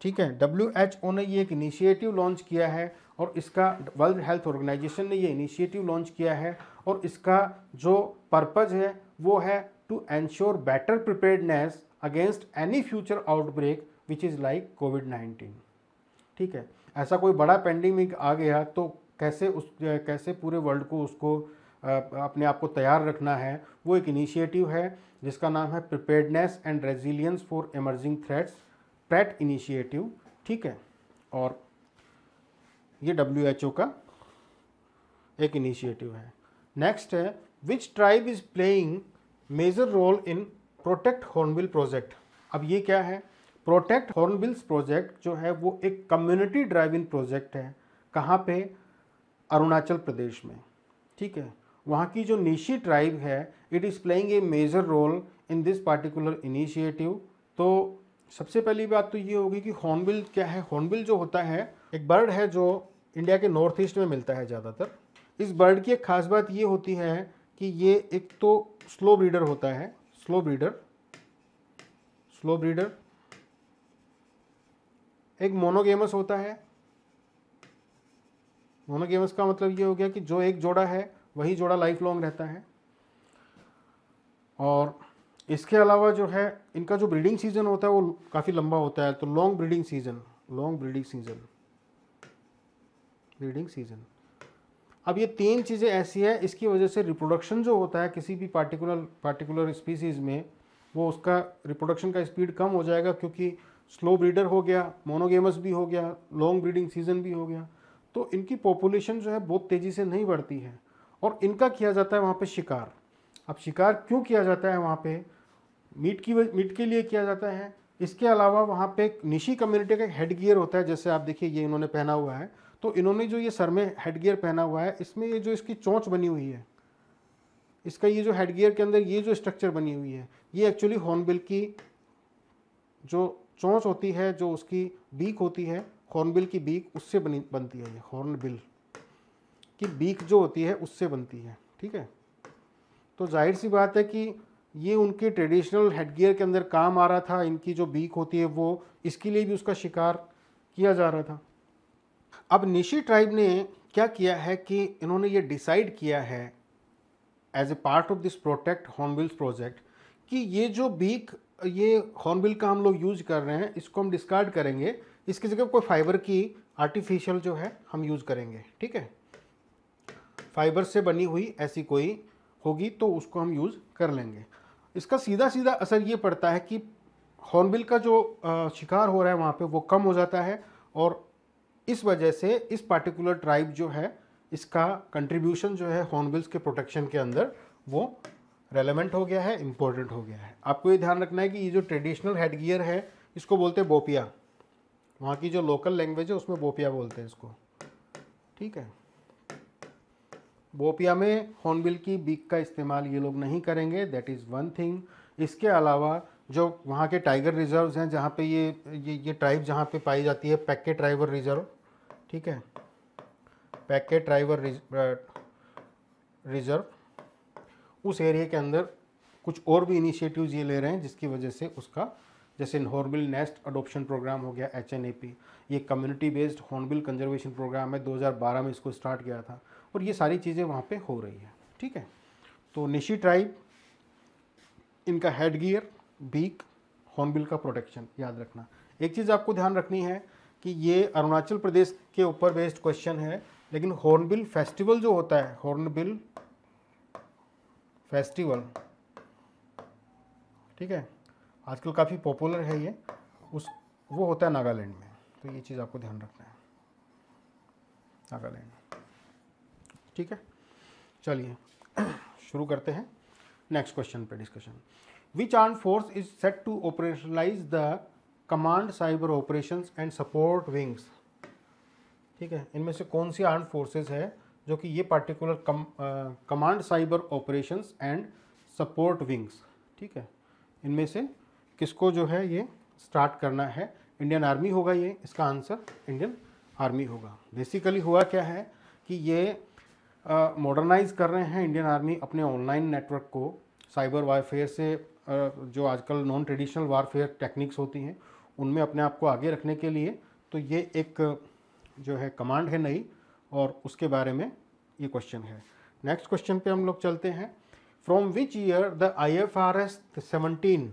ठीक है डब्ल्यू एच ओ ने ये एक इनिशिएटिव लॉन्च किया है और इसका वर्ल्ड हेल्थ ऑर्गेनाइजेशन ने ये इनिशिएटिव लॉन्च किया है और इसका जो पर्पज़ है वो है to ensure better preparedness against any future outbreak which is like COVID nineteen ठीक है ऐसा कोई बड़ा पेंडेमिक आ गया तो कैसे उस कैसे पूरे वर्ल्ड को उसको अपने आप को तैयार रखना है वो एक इनिशिएटिव है जिसका नाम है preparedness and resilience for emerging threats PRET initiative ठीक है और ये डब्ल्यू एच ओ का एक इनिशिएटिव है नेक्स्ट है which tribe is playing major role in protect hornbill project अब ये क्या है प्रोटेक्ट हॉर्नबिल्स प्रोजेक्ट जो है वो एक कम्युनिटी ड्राइव इन प्रोजेक्ट है कहाँ पे अरुणाचल प्रदेश में ठीक है वहाँ की जो निशी ट्राइब है it is playing a major role in this particular initiative तो सबसे पहली बात तो ये होगी कि हॉर्नबिल क्या है हॉर्नबिल जो होता है एक बर्ड है जो इंडिया के नॉर्थ ईस्ट में मिलता है ज़्यादातर इस बर्ड की एक खास बात ये होती है कि ये एक तो स्लो ब्रीडर होता है स्लो ब्रीडर स्लो ब्रीडर एक मोनोगेमस होता है मोनोगेमस का मतलब ये हो गया कि जो एक जोड़ा है वही जोड़ा लाइफ लॉन्ग रहता है और इसके अलावा जो है इनका जो ब्रीडिंग सीज़न होता है वो काफ़ी लंबा होता है तो long breeding season long breeding season breeding season अब ये तीन चीज़ें ऐसी हैं इसकी वजह से रिप्रोडक्शन जो होता है किसी भी पार्टिकुलर पार्टिकुलर स्पीसीज़ में वो उसका रिप्रोडक्शन का स्पीड कम हो जाएगा क्योंकि स्लो ब्रीडर हो गया मोनोगेमस भी हो गया लॉन्ग ब्रीडिंग सीजन भी हो गया तो इनकी पॉपुलेशन जो है बहुत तेज़ी से नहीं बढ़ती है और इनका किया जाता है वहाँ पर शिकार अब शिकार क्यों किया जाता है वहाँ पर मीट की मीट के लिए किया जाता है इसके अलावा वहाँ पे निशी कम्युनिटी का एक हेड गियर होता है जैसे आप देखिए ये इन्होंने पहना हुआ है तो इन्होंने जो ये सर में हेड गियर पहना हुआ है इसमें ये जो इसकी चोंच बनी हुई है इसका ये जो हेड गियर के अंदर ये जो स्ट्रक्चर बनी हुई है ये एक्चुअली हॉर्नबिल की जो चोंच होती है जो उसकी बीक होती है हॉर्नबिल की बीक उससे बनी बनती है ये हॉर्नबिल की बीक जो होती है उससे बनती है ठीक है तो जाहिर सी बात है कि ये उनके ट्रेडिशनल हेडगियर के अंदर काम आ रहा था इनकी जो बीक होती है वो इसके लिए भी उसका शिकार किया जा रहा था अब निशी ट्राइब ने क्या किया है कि इन्होंने ये डिसाइड किया है as a part of this protect hornbills project कि ये जो बीक ये हॉर्नबिल का हम लोग यूज कर रहे हैं इसको हम डिस्कार्ड करेंगे इसकी जगह कोई फाइबर की आर्टिफिशियल जो है हम यूज़ करेंगे ठीक है फाइबर से बनी हुई ऐसी कोई होगी तो उसको हम यूज़ कर लेंगे इसका सीधा सीधा असर ये पड़ता है कि हॉर्नबिल का जो शिकार हो रहा है वहाँ पे वो कम हो जाता है और इस वजह से इस पार्टिकुलर ट्राइब जो है इसका कंट्रीब्यूशन जो है हॉर्नबिल्स के प्रोटेक्शन के अंदर वो रेलेवेंट हो गया है इम्पोर्टेंट हो गया है आपको ये ध्यान रखना है कि ये जो ट्रेडिशनल हेड गियर है इसको बोलते हैं बोपिया वहाँ की जो लोकल लैंग्वेज है उसमें बोपिया बोलते हैं इसको ठीक है बोपिया में हॉर्नबिल की बीक का इस्तेमाल ये लोग नहीं करेंगे दैट इज़ वन थिंग इसके अलावा जो वहाँ के टाइगर रिज़र्व हैं जहाँ पे ये ये ये ट्राइब जहाँ पे पाई जाती है पैके ट्राइवर रिजर्व ठीक है पैके ट्राइवर रिजर्व उस एरिया के अंदर कुछ और भी इनिशिएटिव्स ये ले रहे हैं जिसकी वजह से उसका जैसे हॉर्नबिल नेस्ट अडोप्शन प्रोग्राम हो गया एच एन ए पी ये community based hornbill conservation programme है 2012 में इसको स्टार्ट किया था और ये सारी चीज़ें वहाँ पे हो रही है ठीक है तो निशी ट्राइब इनका हेड गियर बीक हॉर्नबिल का प्रोटेक्शन याद रखना एक चीज़ आपको ध्यान रखनी है कि ये अरुणाचल प्रदेश के ऊपर बेस्ड क्वेश्चन है लेकिन हॉर्नबिल फेस्टिवल जो होता है हॉर्नबिल फेस्टिवल ठीक है आजकल काफ़ी पॉपुलर है ये उस वो होता है नागालैंड में तो ये चीज़ आपको ध्यान रखना है नागालैंड ठीक है चलिए शुरू करते हैं नेक्स्ट क्वेश्चन पे discussion which arm force is set to operationalise the command cyber operation and support wings ठीक है इनमें से कौन सी आर्म फोर्सेज है जो कि ये particular com, command cyber operation and support wings ठीक है इनमें से किसको जो है ये स्टार्ट करना है इंडियन आर्मी होगा ये इसका आंसर इंडियन आर्मी होगा बेसिकली हुआ क्या है कि ये मॉडर्नाइज uh, कर रहे हैं इंडियन आर्मी अपने ऑनलाइन नेटवर्क को साइबर वारफेयर से जो आजकल नॉन ट्रेडिशनल वारफेयर टेक्निक्स होती हैं उनमें अपने आप को आगे रखने के लिए तो ये एक जो है कमांड है नई और उसके बारे में ये क्वेश्चन है नेक्स्ट क्वेश्चन पे हम लोग चलते हैं from which year the I F R S seventeen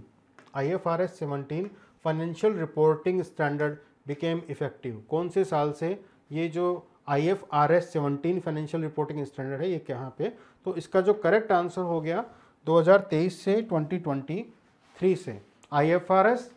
I F R S seventeen financial reporting standard became effective कौन से साल से ये जो I F R S seventeen financial reporting standard है ये कहाँ पे तो इसका जो करेक्ट आंसर हो गया 2023 से 2023 से आईएफआरएस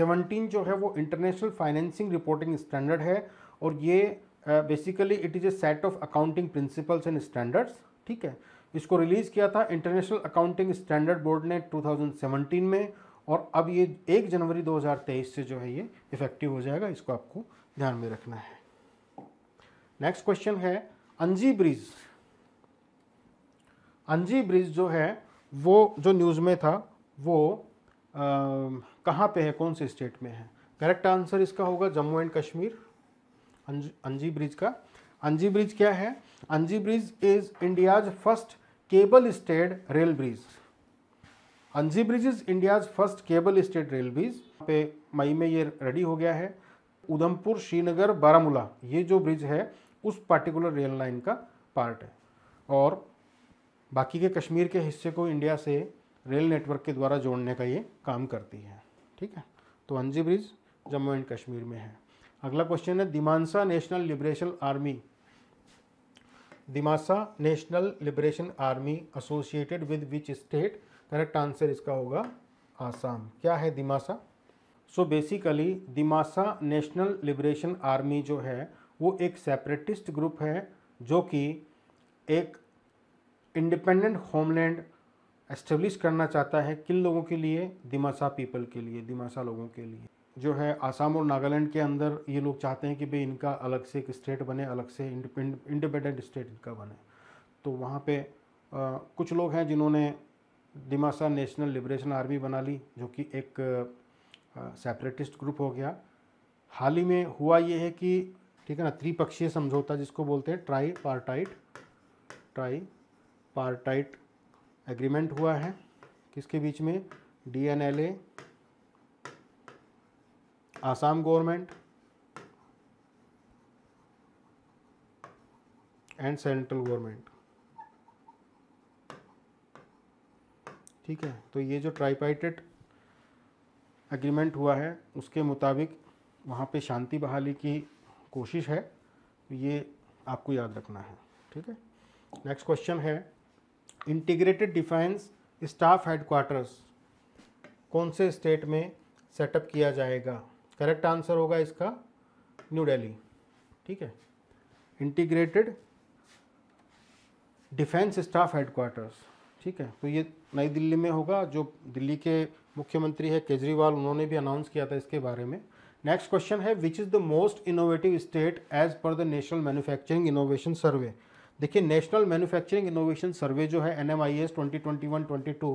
17 जो है वो इंटरनेशनल फाइनेंसिंग रिपोर्टिंग स्टैंडर्ड है और ये basically it is a set of accounting principles and standards ठीक है इसको रिलीज़ किया था इंटरनेशनल अकाउंटिंग स्टैंडर्ड बोर्ड ने 2017 में और अब ये एक जनवरी 2023 से जो है ये इफेक्टिव हो जाएगा इसको आपको ध्यान में रखना है नेक्स्ट क्वेश्चन है अंजी ब्रिज अंजी ब्रिज जो है वो जो न्यूज़ में था वो कहाँ पे है कौन से स्टेट में है करेक्ट आंसर इसका होगा जम्मू एंड कश्मीर अंज, अंजी ब्रिज का अंजी ब्रिज क्या है Anji bridge is India's first cable stayed rail bridge Anji bridge is India's first cable stayed rail bridge पे मई में ये रेडी हो गया है उधमपुर श्रीनगर बारामूला ये जो ब्रिज है उस पार्टिकुलर रेल लाइन का पार्ट है और बाकी के कश्मीर के हिस्से को इंडिया से रेल नेटवर्क के द्वारा जोड़ने का ये काम करती है ठीक है तो अंजी ब्रिज जम्मू एंड कश्मीर में है अगला क्वेश्चन है Dimasa national liberation army Dimasa national liberation army associated with which state correct answer इसका होगा आसाम क्या है Dimasa so basically Dimasa national liberation army जो है वो एक सेपरेटिस्ट ग्रुप है जो कि एक इंडिपेंडेंट होमलैंड एस्टेब्लिश करना चाहता है किन लोगों के लिए दिमासा पीपल के लिए दिमासा लोगों के लिए जो है आसाम और नागालैंड के अंदर ये लोग चाहते हैं कि भाई इनका अलग से एक स्टेट बने अलग से इंडिपेंडेंट स्टेट इनका बने तो वहाँ पे आ, कुछ लोग हैं जिन्होंने दिमासा नेशनल लिबरेशन आर्मी बना ली जो कि एक सेपरेटिस्ट ग्रुप हो गया हाल ही में हुआ ये है कि ठीक है ना त्रिपक्षीय समझौता जिसको बोलते हैं tripartite tripartite agreement हुआ है किसके बीच में DNLA Assam government and central government ठीक है तो ये जो ट्राइपाइटेड एग्रीमेंट हुआ है उसके मुताबिक वहाँ पे शांति बहाली की कोशिश है ये आपको याद रखना है ठीक है नेक्स्ट क्वेश्चन है इंटीग्रेटेड डिफेंस स्टाफ हेडक्वार्टर्स कौन से स्टेट में सेटअप किया जाएगा करेक्ट आंसर होगा इसका न्यू दिल्ली ठीक है इंटीग्रेटेड डिफेंस स्टाफ हेडक्वार्टर्स ठीक है तो ये नई दिल्ली में होगा जो दिल्ली के मुख्यमंत्री है केजरीवाल उन्होंने भी अनाउंस किया था इसके बारे में नेक्स्ट क्वेश्चन है which is the most innovative state as per the national manufacturing innovation survey देखिए नेशनल मैन्युफैक्चरिंग इनोवेशन सर्वे जो है N M I S twenty twenty one twenty two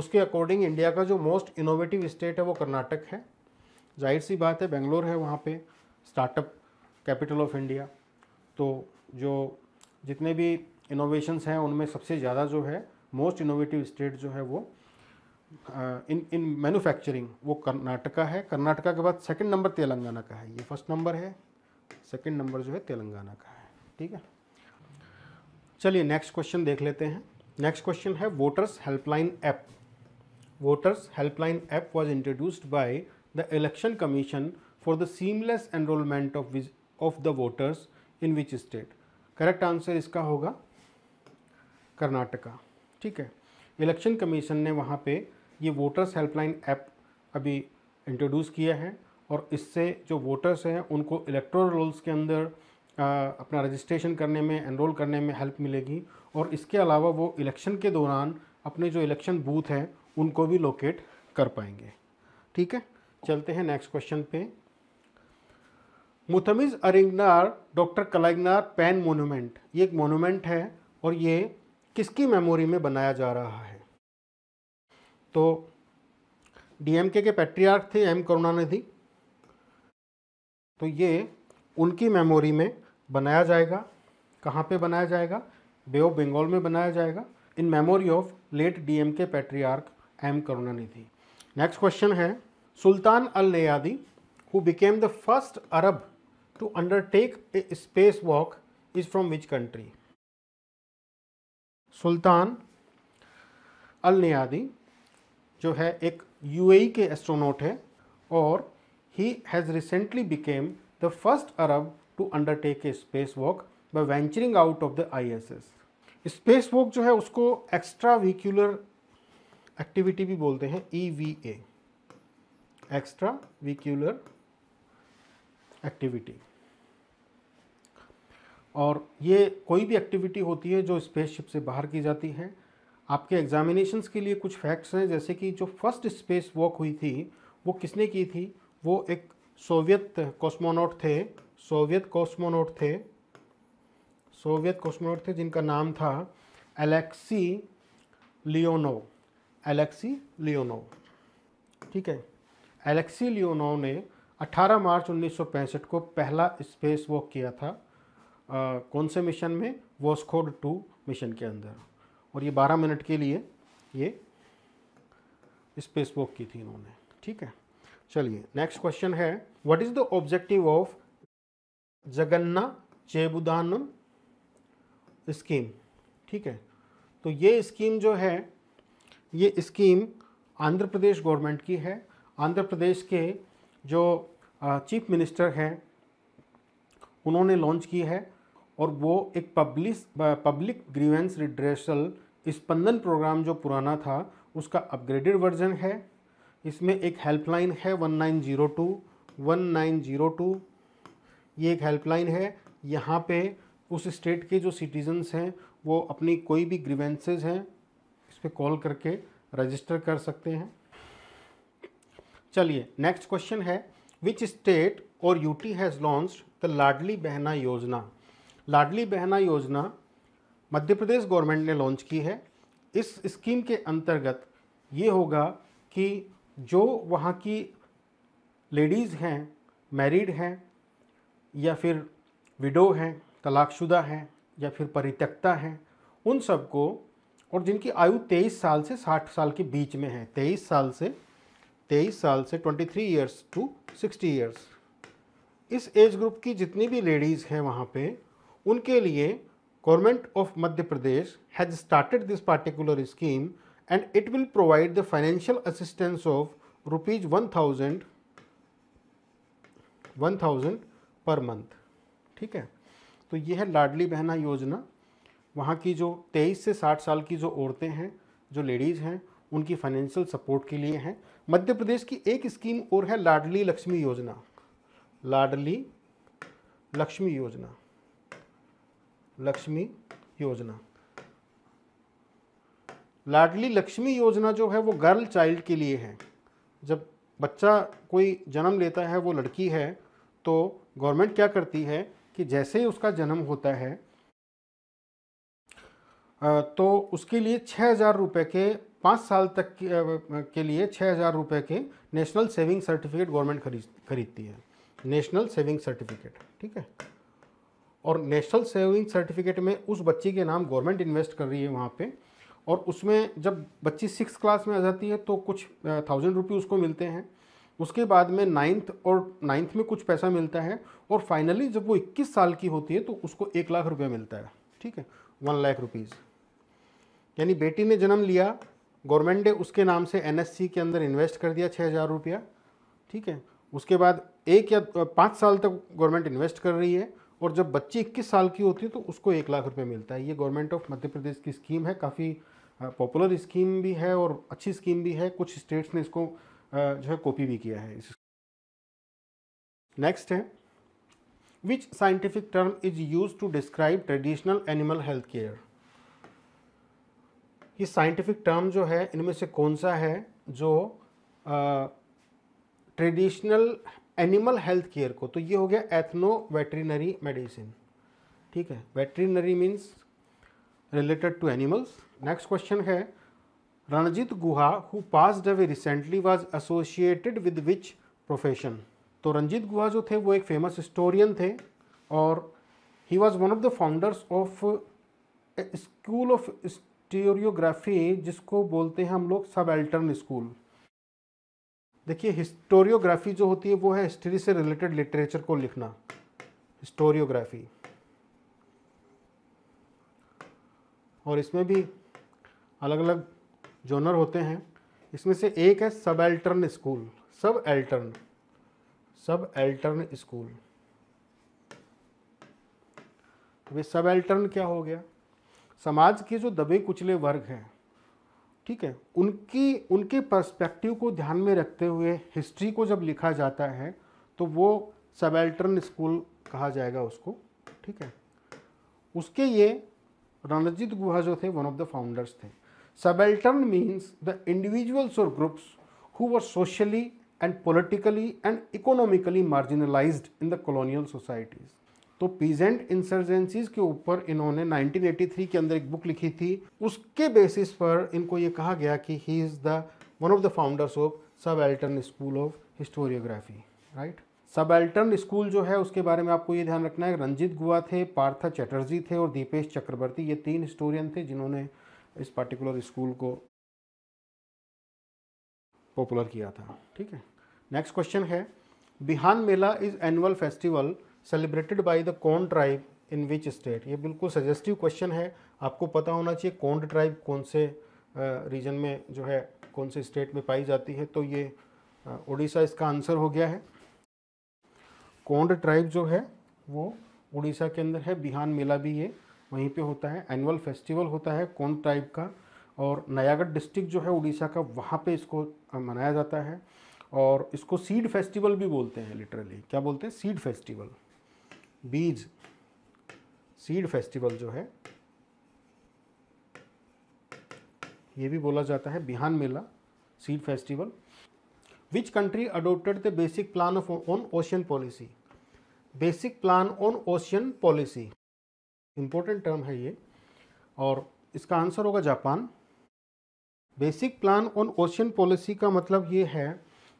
उसके अकॉर्डिंग इंडिया का जो मोस्ट इनोवेटिव स्टेट है वो कर्नाटक है जाहिर सी बात है बेंगलोर है वहाँ पे स्टार्टअप कैपिटल ऑफ इंडिया तो जो जितने भी इनोवेशंस हैं उनमें सबसे ज़्यादा जो है मोस्ट इनोवेटिव स्टेट जो है वो इन इन मैन्युफैक्चरिंग वो कर्नाटका है कर्नाटका के बाद सेकंड नंबर तेलंगाना का है ये फर्स्ट नंबर है सेकंड नंबर जो है तेलंगाना का है ठीक है चलिए नेक्स्ट क्वेश्चन देख लेते हैं नेक्स्ट क्वेश्चन है voters helpline app voters helpline app was introduced by the election commission for the seamless enrolment of of the voters in which state correct answer इसका होगा कर्नाटका ठीक है इलेक्शन कमीशन ने वहाँ पे ये वोटर्स हेल्पलाइन ऐप अभी इंट्रोड्यूस किया है और इससे जो वोटर्स हैं उनको इलेक्ट्रोल रोल्स के अंदर अपना रजिस्ट्रेशन करने में एनरोल करने में हेल्प मिलेगी और इसके अलावा वो इलेक्शन के दौरान अपने जो इलेक्शन बूथ हैं उनको भी लोकेट कर पाएंगे ठीक है चलते हैं नेक्स्ट क्वेश्चन पे Muthamizh Arignar doctor Kalaignar pen monument ये एक मोनूमेंट है और ये किसकी मेमोरी में बनाया जा रहा है तो डीएमके के पेट्रियार्क थे एम करुणानिधि तो ये उनकी मेमोरी में बनाया जाएगा कहाँ पे बनाया जाएगा बे ऑफ बंगाल में बनाया जाएगा in memory of late M K patriarch M Karunanidhi next question है Sultan Al Neyadi who became the first Arab to undertake a space walk is from which country Sultan Al Neyadi जो है एक यूएई e के एस्ट्रोनॉट है और he has recently became the first Arab to undertake a space walk by venturing out of the I S S space walk जो है उसको एक्स्ट्रा वीक्यूलर एक्टिविटी भी बोलते हैं E V A extravehicular activity और ये कोई भी एक्टिविटी होती है जो स्पेसशिप से बाहर की जाती है आपके एग्जामिनेशन के लिए कुछ फैक्ट्स हैं जैसे कि जो फर्स्ट स्पेस वॉक हुई थी वो किसने की थी वो एक सोवियत कॉस्मोनॉट थे सोवियत कॉस्मोनोट थे सोवियत कॉस्मोनोट थे जिनका नाम था एलेक्सी लियोनो एलेक्सी लियोनो ठीक है एलेक्सी लियोनो ने 18 मार्च 1965 को पहला स्पेस वॉक किया था आ, कौन से मिशन में वॉस्कोड टू मिशन के अंदर और ये 12 मिनट के लिए ये स्पेस वॉक की थी इन्होंने ठीक है चलिए नेक्स्ट क्वेश्चन है what is the objective of Jagananna चेबुदान स्कीम ठीक है तो ये स्कीम जो है ये स्कीम आंध्र प्रदेश गवर्नमेंट की है आंध्र प्रदेश के जो चीफ मिनिस्टर हैं उन्होंने लॉन्च की है और वो एक public public grievance redressal Spandana program जो पुराना था उसका अपग्रेडेड वर्जन है इसमें एक हेल्पलाइन है one nine zero two one nine zero two ये एक हेल्पलाइन है यहाँ पे उस स्टेट के जो सिटीजन्स हैं वो अपनी कोई भी ग्रीवेंसेज हैं इस पर कॉल करके रजिस्टर कर सकते हैं चलिए नेक्स्ट क्वेश्चन है विच स्टेट और UT has launch the Ladli Behna Yojana लाडली बहना योजना मध्य प्रदेश गवर्नमेंट ने लॉन्च की है इस स्कीम के अंतर्गत ये होगा कि जो वहाँ की लेडीज़ हैं मैरिड हैं या फिर विडो हैं तलाकशुदा हैं या फिर परित्यक्ता हैं उन सबको और जिनकी आयु 23 साल से 60 साल के बीच में है 23 साल से 23 साल से 23 ईयर्स टू सिक्सटी ईयर्स इस एज ग्रुप की जितनी भी लेडीज़ हैं वहाँ पे उनके लिए government of Madhya Pradesh has started this particular scheme and it will provide the financial assistance of rupees one thousand one thousand per month ठीक है तो ये है लाडली बहना योजना वहाँ की जो 23 से 60 साल की जो औरतें हैं जो लेडीज़ हैं उनकी फाइनेंशियल सपोर्ट के लिए हैं मध्य प्रदेश की एक स्कीम और है लाडली लक्ष्मी योजना लाडली लक्ष्मी योजना लक्ष्मी योजना लाडली लक्ष्मी योजना जो है वो गर्ल चाइल्ड के लिए है जब बच्चा कोई जन्म लेता है वो लड़की है तो गवर्नमेंट क्या करती है कि जैसे ही उसका जन्म होता है तो उसके लिए छः हज़ार रुपये के पाँच साल तक के लिए छः हज़ार रुपये के नेशनल सेविंग सर्टिफिकेट गवर्नमेंट खरीद खरीदती है नेशनल सेविंग सर्टिफिकेट ठीक है और नेशनल सेविंग सर्टिफिकेट में उस बच्ची के नाम गवर्नमेंट इन्वेस्ट कर रही है वहाँ पे और उसमें जब बच्ची सिक्स क्लास में आ जाती है तो कुछ थाउजेंड रुपये उसको मिलते हैं उसके बाद में नाइन्थ और नाइन्थ में कुछ पैसा मिलता है और फाइनली जब वो इक्कीस साल की होती है तो उसको एक लाख रुपया मिलता है ठीक है वन लाख रुपीज़ यानी बेटी ने जन्म लिया गवर्नमेंट ने उसके नाम से एन के अंदर इन्वेस्ट कर दिया छः हज़ार रुपया ठीक है उसके बाद एक या पाँच साल तक गवर्नमेंट इन्वेस्ट कर रही है और जब बच्ची इक्कीस साल की होती है तो उसको एक लाख रुपये मिलता है ये गवर्नमेंट ऑफ मध्य प्रदेश की स्कीम है काफ़ी पॉपुलर स्कीम भी है और अच्छी स्कीम भी है कुछ स्टेट्स ने इसको जो है कॉपी भी किया है इस नेक्स्ट है which scientific term is use to describe traditional animal health care ये साइंटिफिक टर्म जो है इनमें से कौन सा है जो ट्रेडिशनल एनिमल हेल्थ केयर को तो ये हो गया एथनो वेटरीनरी मेडिसिन ठीक है veterinary means related to animals next question है Ranjit Guha who passed away recently was associated with which profession तो रणजीत गुहा जो थे वो एक फेमस हिस्टोरियन थे और he was one of the founders of school of historiography जिसको बोलते हैं हम लोग सब एल्टर्न स्कूल देखिए हिस्टोरियोग्राफी जो होती है वो है हिस्ट्री से रिलेटेड लिटरेचर को लिखना हिस्टोरियोग्राफी और इसमें भी अलग अलग जोनर होते हैं इसमें से एक है सब एल्टर्न स्कूल सब एल्टर्न सब एल्टर्न स्कूल वे सब एल्टर्न क्या हो गया समाज के जो दबे कुचले वर्ग हैं ठीक है उनकी उनके पर्सपेक्टिव को ध्यान में रखते हुए हिस्ट्री को जब लिखा जाता है तो वो सब एल्टर्न स्कूल कहा जाएगा उसको ठीक है उसके ये रणजीत गुहा जो थे वन ऑफ द फाउंडर्स थे Subaltern means the individuals or groups who were socially and politically and economically marginalized in the colonial societies. तो पीजेंट इंसर्जेंसीज के ऊपर इन्होंने 1983 के अंदर एक बुक लिखी थी उसके बेसिस पर इनको ये कहा गया कि he is the one of the founders of subaltern school of historiography right subaltern school जो है उसके बारे में आपको ये ध्यान रखना है रंजित गुआ थे पार्था चटर्जी थे और दीपेश चक्रवर्ती ये तीन हिस्टोरियन थे जिन्होंने इस पार्टिकुलर स्कूल को पॉपुलर किया था ठीक है नेक्स्ट क्वेश्चन है Bihan Mela is annual festival celebrated by the कौन ट्राइब इन विच स्टेट ये बिल्कुल सजेस्टिव क्वेश्चन है आपको पता होना चाहिए कौन ट्राइब कौन से रीजन में जो है कौन से स्टेट में पाई जाती है तो ये उड़ीसा इसका आंसर हो गया है कौंड ट्राइब जो है वो उड़ीसा के अंदर है बिहान मेला भी ये वहीं पे होता है एनुअल फेस्टिवल होता है कौन ट्राइब का और नयागढ़ डिस्ट्रिक्ट जो है उड़ीसा का वहाँ पे इसको मनाया जाता है और इसको सीड फेस्टिवल भी बोलते हैं लिटरली क्या बोलते हैं सीड फेस्टिवल बीज सीड फेस्टिवल जो है ये भी बोला जाता है Bihan Mela seed festival which country adopted the basic plan of on ocean policy basic plan on ocean policy important term है ये और इसका आंसर होगा Japan basic plan on ocean policy का मतलब ये है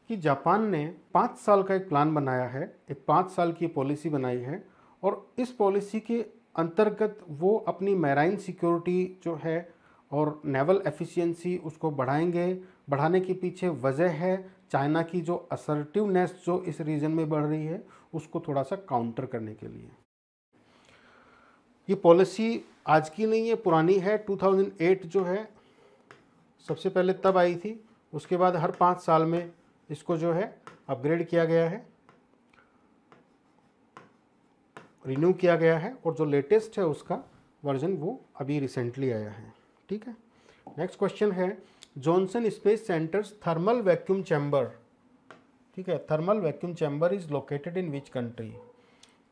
कि जापान ने पाँच साल का एक प्लान बनाया है एक पाँच साल की पॉलिसी बनाई है और इस पॉलिसी के अंतर्गत वो अपनी मैराइन सिक्योरिटी जो है और नेवल एफिशिएंसी उसको बढ़ाएंगे बढ़ाने के पीछे वजह है चाइना की जो असर्टिवनेस जो इस रीजन में बढ़ रही है उसको थोड़ा सा काउंटर करने के लिए ये पॉलिसी आज की नहीं है पुरानी है 2008 जो है सबसे पहले तब आई थी उसके बाद हर पाँच साल में इसको जो है अपग्रेड किया गया है रिन्यू किया गया है और जो लेटेस्ट है उसका वर्जन वो अभी रिसेंटली आया है ठीक है नेक्स्ट क्वेश्चन है Johnson space centers thermal vacuum chamber ठीक है thermal vacuum chamber is located in which country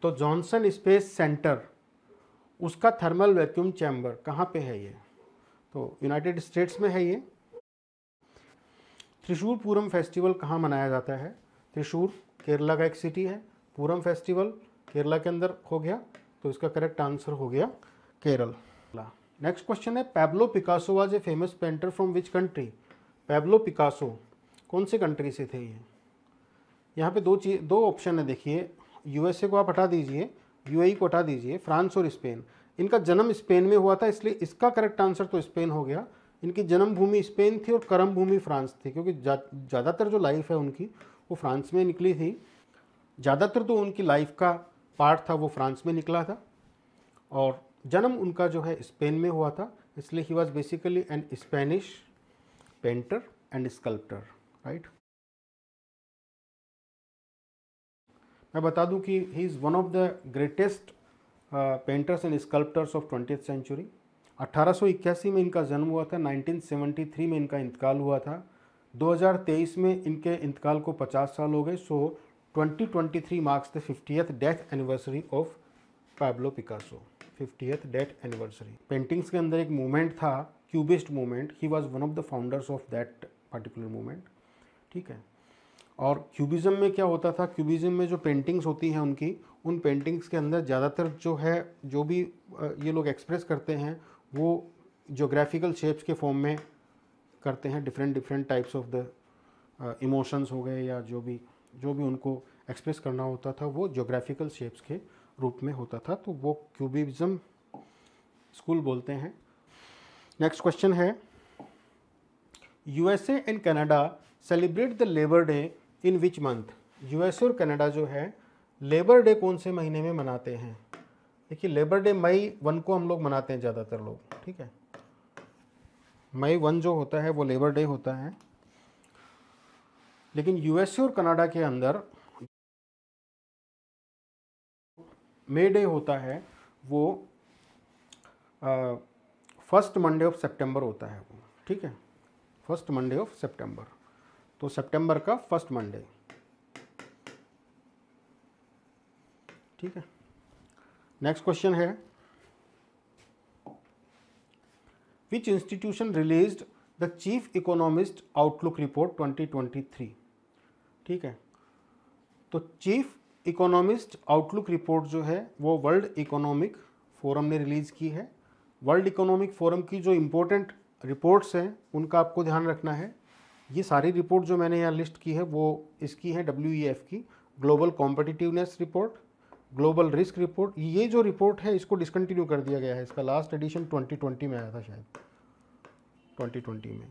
तो जॉनसन स्पेस सेंटर उसका थर्मल वैक्यूम चैम्बर कहाँ पे है ये तो यूनाइटेड स्टेट्स में है ये त्रिशूर पूरम फेस्टिवल कहाँ मनाया जाता है त्रिशूर केरला का एक सिटी है पूरम फेस्टिवल केरला के अंदर हो गया तो इसका करेक्ट आंसर हो गया केरल नेक्स्ट क्वेश्चन है Pablo Picasso was a famous painter from which country Pablo Picasso कौन से कंट्री से थे ये यहाँ पे दो चीज दो ऑप्शन है देखिए यूएसए को आप हटा दीजिए यूएई को हटा दीजिए फ्रांस और स्पेन इनका जन्म स्पेन में हुआ था इसलिए इसका करेक्ट आंसर तो स्पेन हो गया इनकी जन्मभूमि स्पेन थी और कर्म भूमि फ्रांस थी क्योंकि ज़्यादातर जा, जो लाइफ है उनकी वो फ्रांस में निकली थी ज़्यादातर तो उनकी लाइफ का पार्ट था वो फ्रांस में निकला था और जन्म उनका जो है स्पेन में हुआ था इसलिए he was basically an Spanish painter and sculptor right मैं बता दूं कि he is one of the greatest painters and sculptors of twenty century अट्ठारह में इनका जन्म हुआ था 1973 में इनका इंतकाल हुआ था 2023 में इनके इंतकाल को 50 साल हो गए so so 2023 marks the fifty death anniversary of Pablo Picasso fiftieth death anniversary paintings के अंदर एक मूवमेंट था cubist movement he was one of the founders of that particular movement ठीक है और क्यूबिज़म में क्या होता था क्यूबिज़म में जो पेंटिंग्स होती हैं उनकी उन पेंटिंग्स के अंदर ज़्यादातर जो है जो भी ये लोग एक्सप्रेस करते हैं वो जोग्राफिकल शेप्स के फॉर्म में करते हैं different different types of the emotions हो गए या जो भी जो भी उनको एक्सप्रेस करना होता था वो जोग्राफिकल शेप्स के रूप में होता था तो वो क्यूबिज़म स्कूल बोलते हैं नेक्स्ट क्वेश्चन है USA and Canada celebrate the labour day in which month U S और कनाडा जो है लेबर डे कौन से महीने में मनाते हैं देखिए लेबर डे मई वन को हम लोग मनाते हैं ज़्यादातर लोग ठीक है मई वन जो होता है वो लेबर डे होता है लेकिन यूएसए और कनाडा के अंदर मे डे होता है वो फर्स्ट मंडे ऑफ सितंबर होता है वो ठीक है फर्स्ट मंडे ऑफ सितंबर तो सितंबर का फर्स्ट मंडे ठीक है नेक्स्ट क्वेश्चन है which institution release the chief economist outlook report 2023 ठीक है तो चीफ इकोनॉमिस्ट आउटलुक रिपोर्ट जो है वो वर्ल्ड इकोनॉमिक फोरम ने रिलीज़ की है वर्ल्ड इकोनॉमिक फोरम की जो इम्पोर्टेंट रिपोर्ट्स हैं उनका आपको ध्यान रखना है ये सारी रिपोर्ट जो मैंने यहाँ लिस्ट की है वो इसकी है डब्ल्यू e की global competitiveness report global risk report ये जो रिपोर्ट है इसको डिसकंटिन्यू कर दिया गया है इसका लास्ट एडिशन 2020 में आया था शायद 2020 में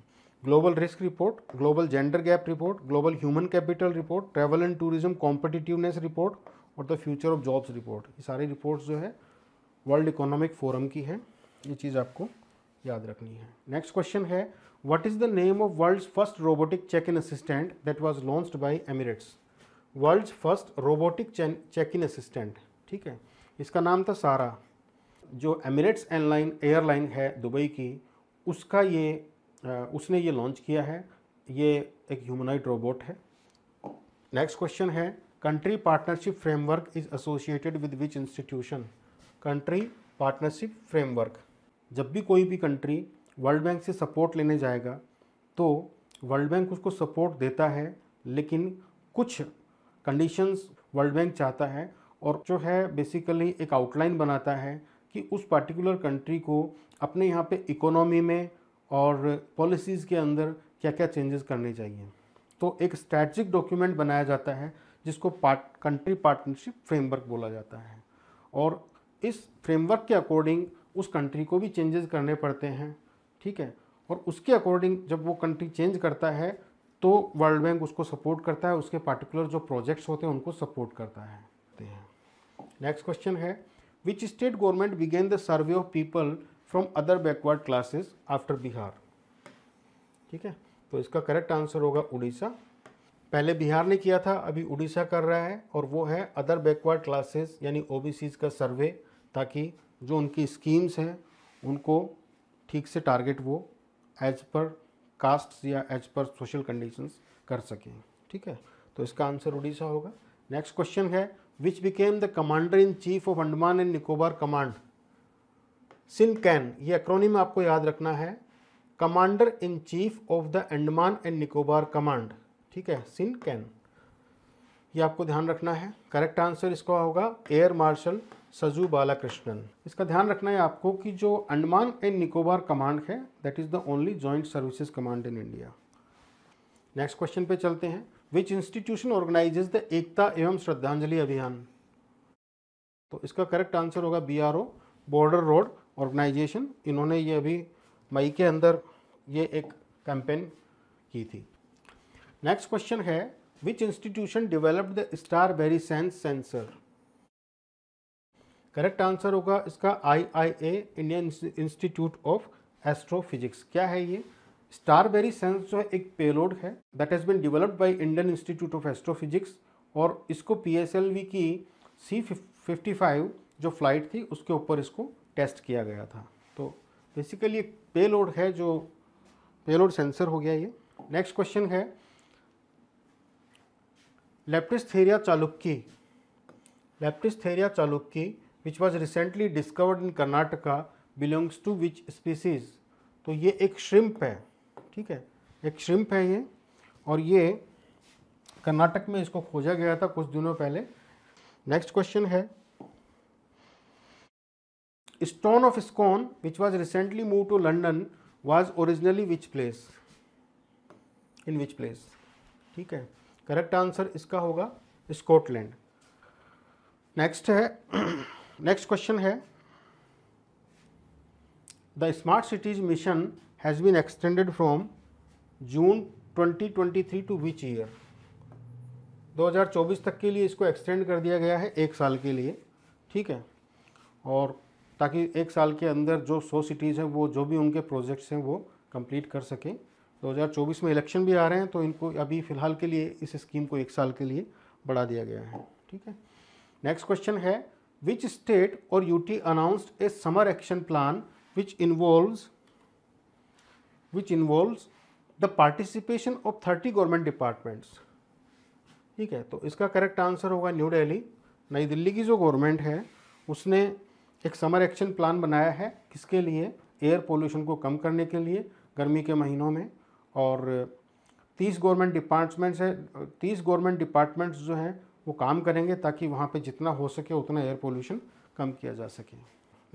global risk report global gender gap report global human capital report travel and tourism competitiveness report और the future of jobs report ये सारी रिपोर्ट्स जो है वर्ल्ड इकोनॉमिक फोरम की है ये चीज़ आपको याद रखनी है नेक्स्ट क्वेश्चन है what is the name of world's first robotic check in assistant that was launched by Emirates world's first robotic check in assistant ठीक है इसका नाम था सारा जो एमिरेट्स एयरलाइन एयरलाइन है दुबई की उसका ये उसने ये लॉन्च किया है ये एक ह्यूमनाइट रोबोट है नेक्स्ट क्वेश्चन है country partnership framework is associated with which institution country partnership framework जब भी कोई भी कंट्री वर्ल्ड बैंक से सपोर्ट लेने जाएगा तो वर्ल्ड बैंक उसको सपोर्ट देता है लेकिन कुछ कंडीशंस वर्ल्ड बैंक चाहता है और जो है बेसिकली एक आउटलाइन बनाता है कि उस पार्टिकुलर कंट्री को अपने यहाँ पे इकोनॉमी में और पॉलिसीज़ के अंदर क्या क्या चेंजेस करने चाहिए तो एक स्ट्रैटिक डॉक्यूमेंट बनाया जाता है जिसको पार्ट कंट्री पार्टनरशिप फ्रेमवर्क बोला जाता है और इस फ्रेमवर्क के अकॉर्डिंग उस कंट्री को भी चेंजेस करने पड़ते हैं ठीक है और उसके अकॉर्डिंग जब वो कंट्री चेंज करता है तो वर्ल्ड बैंक उसको सपोर्ट करता है उसके पार्टिकुलर जो प्रोजेक्ट्स होते हैं उनको सपोर्ट करता है नेक्स्ट क्वेश्चन है which state government began the survey of people from other backward classes after Bihar ठीक है तो इसका करेक्ट आंसर होगा उड़ीसा पहले बिहार ने किया था अभी उड़ीसा कर रहा है और वो है अदर बैकवर्ड क्लासेस यानी ओ का सर्वे ताकि जो उनकी स्कीम्स हैं उनको ठीक से टारगेट वो एज पर कास्ट या एज पर सोशल कंडीशंस कर सकें ठीक है तो इसका आंसर उड़ीसा होगा नेक्स्ट क्वेश्चन है which became the commander in chief of Andaman and Nicobar command CINCAN ये एक्रोनिम आपको याद रखना है commander in chief of the Andaman and Nicobar command ठीक है सिन कैन ये आपको ध्यान रखना है करेक्ट आंसर इसका होगा एयर मार्शल सजू बालाकृष्णन इसका ध्यान रखना है आपको कि जो अंडमान एंड निकोबार कमांड है that is the only joint services command in India next question पे चलते हैं which institution organises the Ekta Evam Shraddhanjali Abhiyan तो इसका करेक्ट आंसर होगा B R O border road organization इन्होंने ये अभी मई के अंदर ये एक कैंपेन की थी नेक्स्ट क्वेश्चन है which institution developed the star berry sense sensor correct answer होगा इसका I I A Indian institute of astrophysics क्या है ये स्टारबेरी सेंस जो है एक पेलोड है that has been developed by Indian institute of astrophysics और इसको पीएसएलवी की सी फिफ्टी फाइव जो फ्लाइट थी उसके ऊपर इसको टेस्ट किया गया था तो बेसिकली एक पेलोड है जो पेलोड सेंसर हो गया ये नेक्स्ट क्वेश्चन है Leptestheria chalukyai Leptestheria chalukyai which was recently discovered in Karnataka belongs to which species तो ये एक श्रिम्प है ठीक है एक श्रिम्प है ये और ये कर्नाटक में इसको खोजा गया था कुछ दिनों पहले नेक्स्ट क्वेश्चन है stone of scone which was recently move to London was originally which place in which place ठीक है करेक्ट आंसर इसका होगा स्कॉटलैंड नेक्स्ट है नेक्स्ट क्वेश्चन है the smart cities mission has been extended from June 2023 to which year 2024 तक के लिए इसको एक्सटेंड कर दिया गया है एक साल के लिए ठीक है और ताकि एक साल के अंदर जो सौ सिटीज़ हैं वो जो भी उनके प्रोजेक्ट्स हैं वो कंप्लीट कर सकें 2024 में इलेक्शन भी आ रहे हैं तो इनको अभी फ़िलहाल के लिए इस स्कीम को एक साल के लिए बढ़ा दिया गया है ठीक है नेक्स्ट क्वेश्चन है which state or UT announced a summer action plan which involves which involves the participation of 30 government departments ठीक है तो इसका करेक्ट आंसर होगा न्यू दिल्ली नई दिल्ली की जो गवर्नमेंट है उसने एक समर एक्शन प्लान बनाया है किसके लिए एयर पोल्यूशन को कम करने के लिए गर्मी के महीनों में और तीस गवर्नमेंट डिपार्टमेंट्स है तीस गवर्नमेंट डिपार्टमेंट्स जो हैं वो काम करेंगे ताकि वहाँ पे जितना हो सके उतना एयर पोल्यूशन कम किया जा सके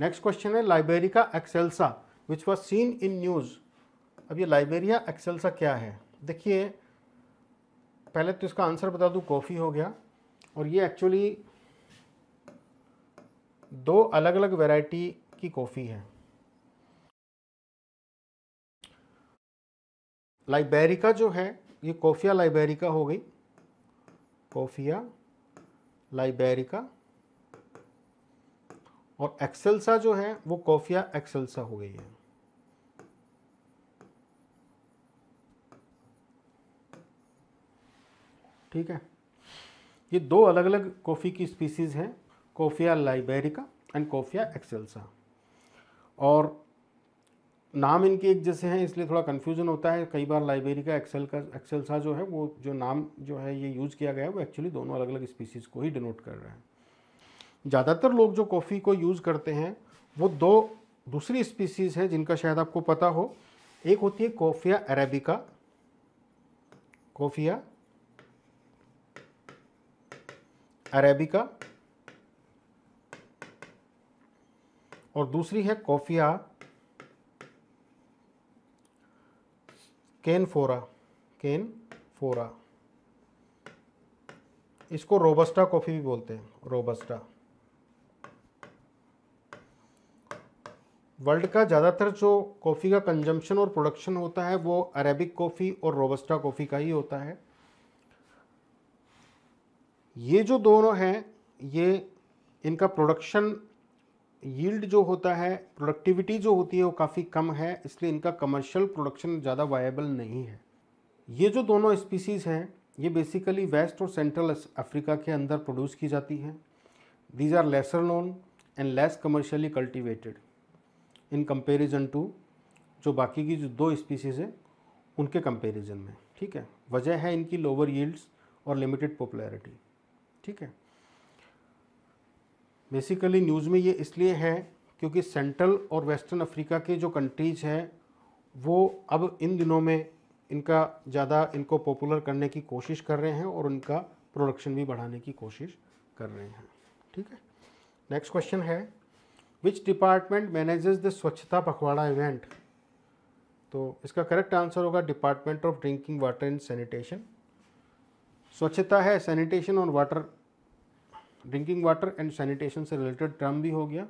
नेक्स्ट क्वेश्चन है Liberica excelsa which was seen in news अब ये लाइबेरिया एक्सेल्सा क्या है देखिए पहले तो इसका आंसर बता दूँ कॉफ़ी हो गया और ये एक्चुअली दो अलग अलग वैरायटी की कॉफ़ी है लाइबेरिका जो है ये कॉफिया लाइबेरिका हो गई कॉफिया लाइबेरिका और एक्सेल्सा जो है वो कॉफिया एक्सेल्सा हो गई है ठीक है ये दो अलग अलग कॉफ़ी की स्पीसीज़ हैं Coffea liberica and Coffea excelsa और नाम इनके एक जैसे हैं इसलिए थोड़ा कन्फ्यूज़न होता है कई बार लाइब्रेरी का एक्सेल का एक्सेल सा जो है वो जो नाम जो है ये यूज़ किया गया है वो एक्चुअली दोनों अलग अलग स्पीसीज़ को ही डिनोट कर रहे हैं ज़्यादातर लोग जो कॉफ़ी को यूज़ करते हैं वो दो दूसरी स्पीसीज़ हैं जिनका शायद आपको पता हो एक होती है कॉफ़िया अरेबिका कॉफ़िया अरेबिका और दूसरी है कॉफ़िया केन फोरा इसको रोबस्टा कॉफ़ी भी बोलते हैं रोबस्टा वर्ल्ड का ज़्यादातर जो कॉफ़ी का कंजम्पशन और प्रोडक्शन होता है वो अरेबिक कॉफ़ी और रोबस्टा कॉफ़ी का ही होता है ये जो दोनों हैं ये इनका प्रोडक्शन यील्ड जो होता है प्रोडक्टिविटी जो होती है वो काफ़ी कम है इसलिए इनका कमर्शियल प्रोडक्शन ज़्यादा वायबल नहीं है ये जो दोनों स्पीसीज़ हैं ये बेसिकली वेस्ट और सेंट्रल अफ्रीका के अंदर प्रोड्यूस की जाती हैं these are lesser known and less commercially cultivated in comparison to जो बाकी की जो दो स्पीसीज़ हैं उनके कंपेरिजन में ठीक है वजह है इनकी लोअर यील्ड्स और लिमिटेड पॉपुलैरिटी ठीक है बेसिकली न्यूज़ में ये इसलिए है क्योंकि सेंट्रल और वेस्टर्न अफ्रीका के जो कंट्रीज़ हैं वो अब इन दिनों में इनका ज़्यादा इनको पॉपुलर करने की कोशिश कर रहे हैं और उनका प्रोडक्शन भी बढ़ाने की कोशिश कर रहे हैं ठीक है नेक्स्ट क्वेश्चन है विच डिपार्टमेंट मैनेजेस द स्वच्छता पखवाड़ा इवेंट तो इसका करेक्ट आंसर होगा department of drinking water and sanitation स्वच्छता है सैनिटेशन और water drinking water and sanitation से रिलेटेड टर्म भी हो गया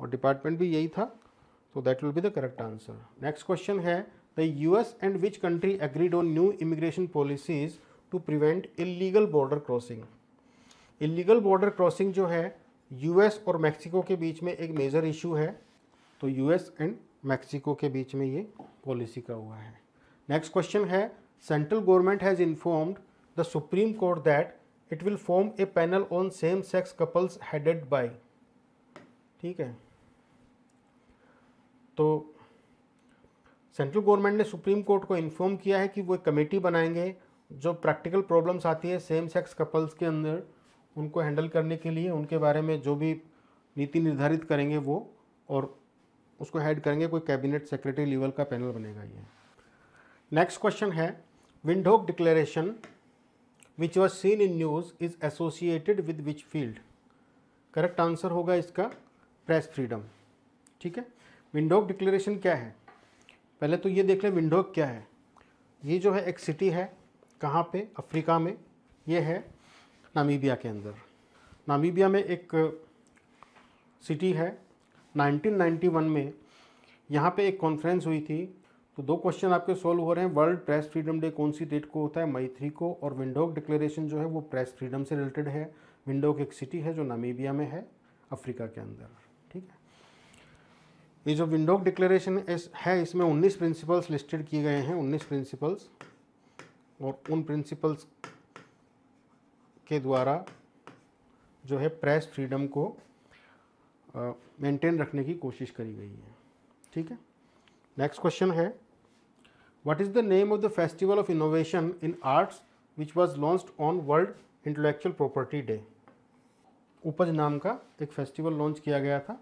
और डिपार्टमेंट भी यही था तो that will be the correct answer next question है the U S and which country agreed on new immigration policies to prevent illegal border crossing illegal border crossing जो है यू एस और मैक्सिको के बीच में एक मेजर इशू है तो यू एस एंड मैक्सिको के बीच में ये पॉलिसी का हुआ है नेक्स्ट क्वेश्चन है central government has informed the supreme court that it will form a panel on same sex couples headed by ठीक है तो सेंट्रल गवर्नमेंट ने सुप्रीम कोर्ट को इन्फॉर्म किया है कि वो एक कमेटी बनाएंगे जो प्रैक्टिकल प्रॉब्लम्स आती है सेम सेक्स कपल्स के अंदर उनको हैंडल करने के लिए उनके बारे में जो भी नीति निर्धारित करेंगे वो और उसको हेड करेंगे कोई कैबिनेट सेक्रेटरी लेवल का पैनल बनेगा ये नेक्स्ट क्वेश्चन है Windhoek declaration which was seen in news is associated with which field correct answer होगा इसका प्रेस फ्रीडम ठीक है विंडोक डिक्लेरेशन क्या है पहले तो ये देख लें विंडोक क्या है ये जो है एक सिटी है कहाँ पे अफ्रीका में ये है नामीबिया के अंदर नामीबिया में एक सिटी है 1991 में यहाँ पे एक कॉन्फ्रेंस हुई थी तो दो क्वेश्चन आपके सॉल्व हो रहे हैं वर्ल्ड प्रेस फ्रीडम डे कौन सी डेट को होता है मई थ्री को और विंडोक डिक्लेरेशन जो है वो प्रेस फ्रीडम से रिलेटेड है विंडोक एक सिटी है जो नामीबिया में है अफ्रीका के अंदर ठीक है ये जो विंडोक डिक्लेरेशन है इसमें 19 प्रिंसिपल्स लिस्टेड किए गए हैं 19 प्रिंसिपल्स और उन प्रिंसिपल्स के द्वारा जो है प्रेस फ्रीडम को मेंटेन रखने की कोशिश करी गई है ठीक है नेक्स्ट क्वेश्चन है What is the name of the Festival of Innovation in Arts which was launched on World Intellectual Property Day? उपज नाम का एक फेस्टिवल लॉन्च किया गया था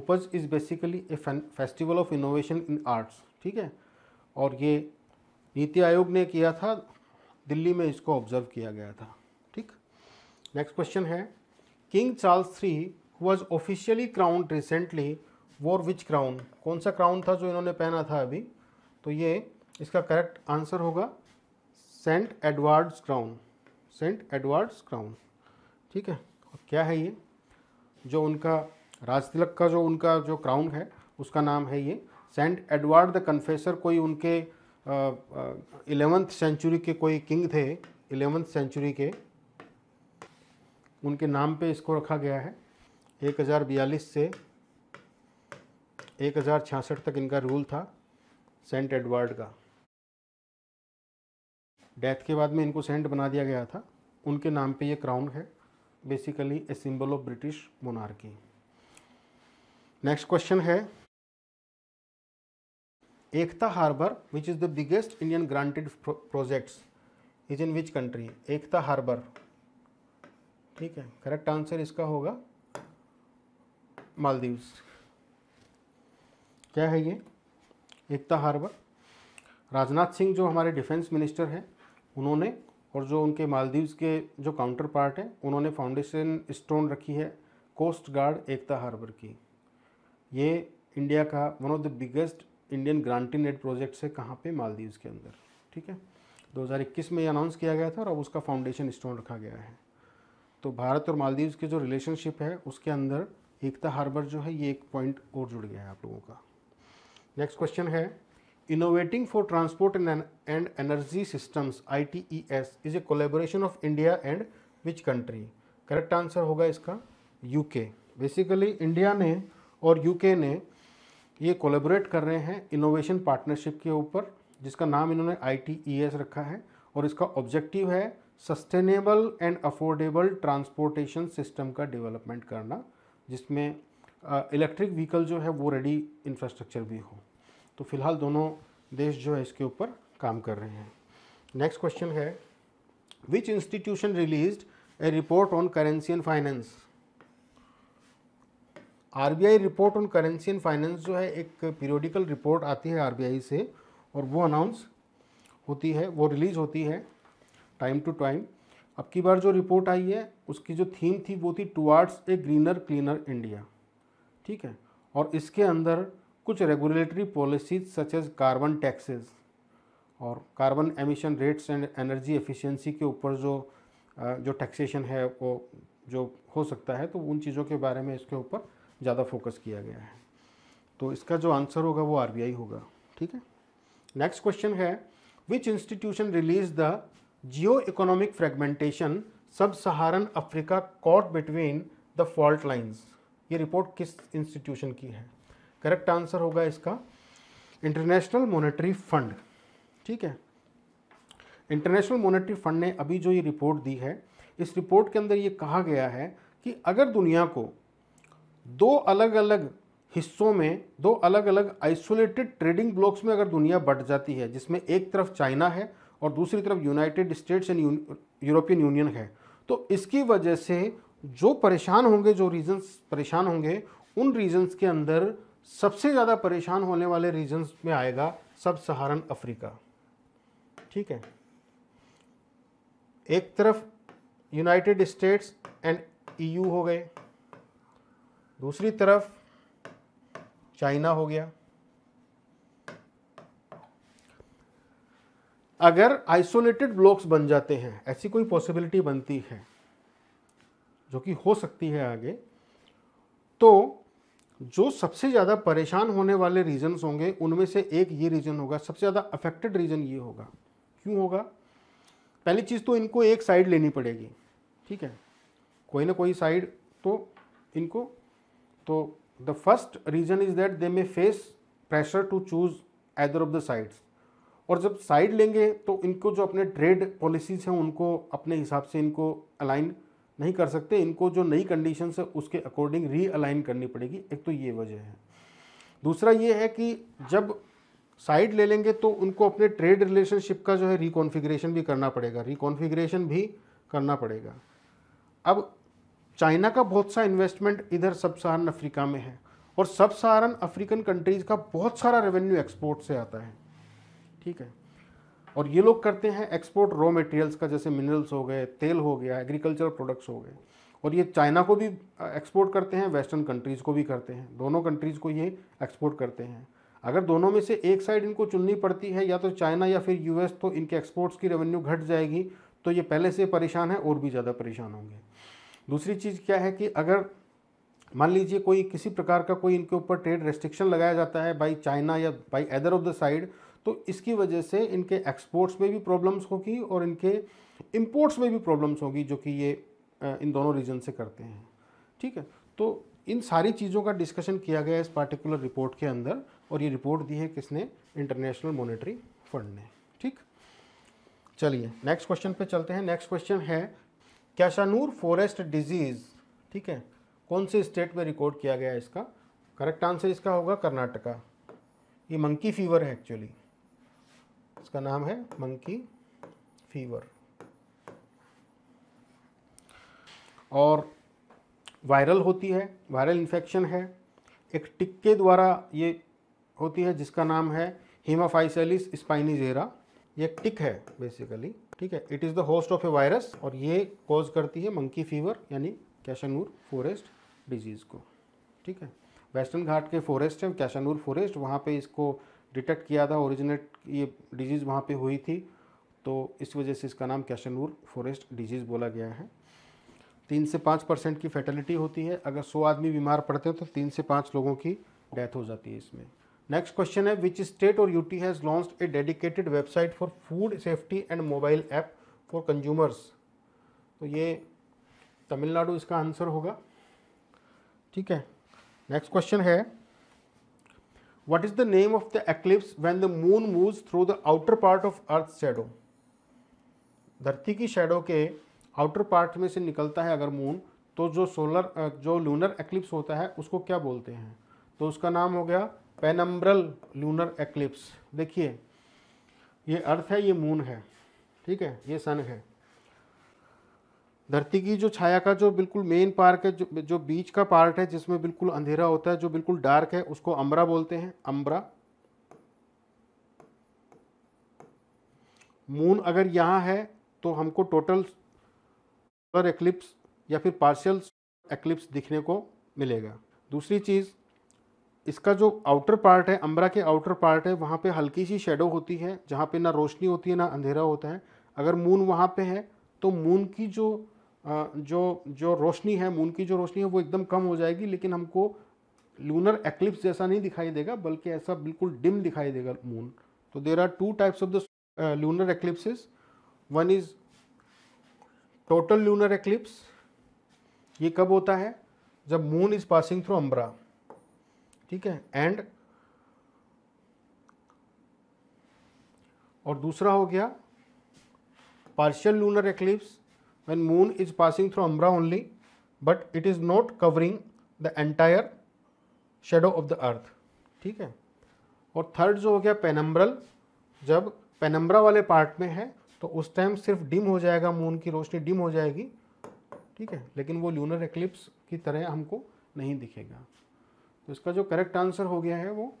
Upaj is basically a festival of innovation in arts ठीक है और ये नीति आयोग ने किया था दिल्ली में इसको ऑब्जर्व किया गया था ठीक नेक्स्ट क्वेश्चन है King Charles three was officially crowned recently wore which crown कौन सा क्राउन था जो इन्होंने पहना था अभी तो ये इसका करेक्ट आंसर होगा Saint Edward's crown Saint Edward's crown ठीक है और क्या है ये जो उनका राज तिलक का जो उनका जो क्राउन है उसका नाम है ये सेंट एडवर्ड द कन्फेसर कोई उनके इलेवेंथ सेंचुरी के कोई किंग थे इलेवेंथ सेंचुरी के उनके नाम पे इसको रखा गया है बयालीस से छियासठ तक इनका रूल था सेंट एडवर्ड का डेथ के बाद में इनको सेंट बना दिया गया था उनके नाम पे ये क्राउन है basically a symbol of British monarchy next question है Ekta harbour which is the biggest Indian granted projects is in which country Ekta harbour ठीक है करेक्ट आंसर इसका होगा मालदीव्स क्या है ये एकता हार्बर राजनाथ सिंह जो हमारे डिफेंस मिनिस्टर हैं उन्होंने और जो उनके मालदीव्स के जो काउंटर पार्ट हैं उन्होंने फाउंडेशन स्टोन रखी है कोस्ट गार्ड एकता हार्बर की ये इंडिया का one of the biggest Indian grant in aid projects है कहाँ पे मालदीव्स के अंदर ठीक है 2021 में ये अनाउंस किया गया था और अब उसका फाउंडेशन स्टोन रखा गया है तो भारत और मालदीव्स की जो रिलेशनशिप है उसके अंदर एकता हार्बर जो है ये एक पॉइंट और जुड़ गया है आप लोगों का नेक्स्ट क्वेश्चन है Innovating for Transport and, and Energy Systems ITES is a collaboration of India and which country? Correct answer होगा इसका UK. बेसिकली इंडिया ने और यूके ने ये कोलेबोरेट कर रहे हैं इनोवेशन पार्टनरशिप के ऊपर जिसका नाम इन्होंने आई e रखा है और इसका ऑब्जेक्टिव है sustainable and affordable transportation system का development करना जिसमें इलेक्ट्रिक uh, व्हीकल जो है वो रेडी इंफ्रास्ट्रक्चर भी हो तो फिलहाल दोनों देश जो है इसके ऊपर काम कर रहे हैं नेक्स्ट क्वेश्चन है which institution release a report on currency and finance RBI report on currency and finance जो है एक पीरियोडिकल रिपोर्ट आती है आरबीआई से और वो अनाउंस होती है वो रिलीज़ होती है टाइम टू टाइम अब की बार जो रिपोर्ट आई है उसकी जो थीम थी वो थी towards a greener cleaner India ठीक है और इसके अंदर कुछ regulatory policies such as carbon taxes और carbon emission rates and energy efficiency के ऊपर जो जो टैक्सेशन है वो जो हो सकता है तो उन चीज़ों के बारे में इसके ऊपर ज़्यादा फोकस किया गया है तो इसका जो आंसर होगा वो आर होगा ठीक है नेक्स्ट क्वेश्चन है which institution release the geo economic fragmentation sub Saharan Africa caught between the fault lines ये रिपोर्ट किस इंस्टीट्यूशन की है करेक्ट आंसर होगा इसका इंटरनेशनल मॉनेटरी फंड ठीक है इंटरनेशनल मॉनेटरी फंड ने अभी जो ये रिपोर्ट दी है इस रिपोर्ट के अंदर ये कहा गया है कि अगर दुनिया को दो अलग अलग हिस्सों में दो अलग अलग आइसोलेटेड ट्रेडिंग ब्लॉक्स में अगर दुनिया बढ़ जाती है जिसमें एक तरफ चाइना है और दूसरी तरफ United States and European Union है तो इसकी वजह से जो परेशान होंगे जो रीजन्स परेशान होंगे उन रीजन्स के अंदर सबसे ज़्यादा परेशान होने वाले रीजन्स में आएगा सब सहारन अफ्रीका ठीक है एक तरफ यूनाइटेड स्टेट्स एंड ईयू हो गए दूसरी तरफ चाइना हो गया अगर आइसोलेटेड ब्लॉक्स बन जाते हैं ऐसी कोई पॉसिबिलिटी बनती है जो कि हो सकती है आगे तो जो सबसे ज़्यादा परेशान होने वाले रीजन्स होंगे उनमें से एक ये रीजन होगा सबसे ज़्यादा अफेक्टेड रीजन ये होगा क्यों होगा पहली चीज़ तो इनको एक साइड लेनी पड़ेगी ठीक है कोई ना कोई साइड तो इनको तो the first reason is that they may face pressure to choose either of the sides और जब साइड लेंगे तो इनको जो अपने ट्रेड पॉलिसीज़ हैं उनको अपने हिसाब से इनको अलाइन नहीं कर सकते इनको जो नई कंडीशन है उसके अकॉर्डिंग रीअलाइन करनी पड़ेगी एक तो ये वजह है दूसरा ये है कि जब साइड ले लेंगे तो उनको अपने ट्रेड रिलेशनशिप का जो है रिकॉन्फ़िगरेशन भी करना पड़ेगा रिकॉन्फ़िगरेशन भी करना पड़ेगा अब चाइना का बहुत सा इन्वेस्टमेंट इधर सब सहारन अफ्रीका में है और सब सहारन अफ्रीकन कंट्रीज़ का बहुत सारा रेवेन्यू एक्सपोर्ट से आता है ठीक है और ये लोग करते हैं एक्सपोर्ट रॉ मटेरियल्स का जैसे मिनरल्स हो गए तेल हो गया एग्रीकल्चर प्रोडक्ट्स हो गए और ये चाइना को भी एक्सपोर्ट करते हैं वेस्टर्न कंट्रीज़ को भी करते हैं दोनों कंट्रीज़ को ये एक्सपोर्ट करते हैं अगर दोनों में से एक साइड इनको चुननी पड़ती है या तो चाइना या फिर यूएस तो इनके एक्सपोर्ट्स की रेवेन्यू घट जाएगी तो ये पहले से परेशान है और भी ज़्यादा परेशान होंगे दूसरी चीज़ क्या है कि अगर मान लीजिए कोई किसी प्रकार का कोई इनके ऊपर ट्रेड रेस्ट्रिक्शन लगाया जाता है बाई चाइना या by either of the side तो इसकी वजह से इनके एक्सपोर्ट्स में भी प्रॉब्लम्स होगी और इनके इम्पोर्ट्स में भी प्रॉब्लम्स होगी जो कि ये इन दोनों रीजन से करते हैं ठीक है तो इन सारी चीज़ों का डिस्कशन किया गया इस पार्टिकुलर रिपोर्ट के अंदर और ये रिपोर्ट दी है किसने इंटरनेशनल मॉनेटरी फंड ने ठीक चलिए नेक्स्ट क्वेश्चन पे चलते हैं नेक्स्ट क्वेश्चन है कैशानूर फॉरेस्ट डिजीज़ ठीक है कौन से स्टेट में रिकॉर्ड किया गया इसका करेक्ट आंसर इसका होगा कर्नाटका ये मंकी फीवर है एक्चुअली इसका नाम है मंकी फीवर और वायरल होती है वायरल इन्फेक्शन है एक टिक के द्वारा ये होती है जिसका नाम है हीमाफाइसेलिस स्पाइनीजेरा ये एक टिक है बेसिकली ठीक है it is the host of a virus और ये कॉज करती है मंकी फीवर यानी कैशनूर फॉरेस्ट डिजीज़ को ठीक है वेस्टर्न घाट के फॉरेस्ट है कैशनूर फॉरेस्ट वहाँ पे इसको डिटेक्ट किया था ओरिजिनेट ये डिजीज़ वहाँ पे हुई थी तो इस वजह से इसका नाम कैशनूर फॉरेस्ट डिजीज़ बोला गया है तीन से पाँच परसेंट की फैटलिटी होती है अगर सौ आदमी बीमार पड़ते हैं तो तीन से पाँच लोगों की डेथ हो जाती है इसमें नेक्स्ट क्वेश्चन है विच स्टेट और UT has launch a dedicated website for food safety and mobile app for consumers तो ये तमिलनाडु इसका आंसर होगा ठीक है नेक्स्ट क्वेश्चन है What is the name of the eclipse when the moon moves through the outer part of Earth's shadow? धरती की शेडो के आउटर पार्ट में से निकलता है अगर मून तो जो सोलर जो लूनर एक्लिप्स होता है उसको क्या बोलते हैं तो उसका नाम हो गया पेनम्ब्रल लूनर एक्लिप्स देखिए ये अर्थ है ये मून है ठीक है ये सन है धरती की जो छाया का जो बिल्कुल मेन पार्क है जो जो बीच का पार्ट है जिसमें बिल्कुल अंधेरा होता है जो बिल्कुल डार्क है उसको अम्बरा बोलते हैं अम्बरा मून अगर यहाँ है तो हमको टोटल सोलर एक्लिप्स या फिर पार्शियल एक्लिप्स दिखने को मिलेगा दूसरी चीज़ इसका जो आउटर पार्ट है अम्बरा के आउटर पार्ट है वहाँ पे हल्की सी शेडो होती है जहाँ पे ना रोशनी होती है ना अंधेरा होता है अगर मून वहाँ पे है तो मून की जो जो जो रोशनी है मून की जो रोशनी है वो एकदम कम हो जाएगी लेकिन हमको लूनर एक्लिप्स जैसा नहीं दिखाई देगा बल्कि ऐसा बिल्कुल डिम दिखाई देगा मून तो there are two types of the lunar eclipses one is total lunar eclipse ये कब होता है जब मून इज पासिंग थ्रू अम्बरा ठीक है एंड और दूसरा हो गया partial lunar eclipse when moon is passing through umbra only but it is not covering the entire shadow of the earth ठीक है और थर्ड जो हो गया पेनम्ब्रल जब पेनम्ब्रा वाले पार्ट में है तो उस टाइम सिर्फ डिम हो जाएगा मून की रोशनी डिम हो जाएगी ठीक है लेकिन वो लूनर एक्लिप्स की तरह हमको नहीं दिखेगा तो इसका जो करेक्ट आंसर हो गया है वो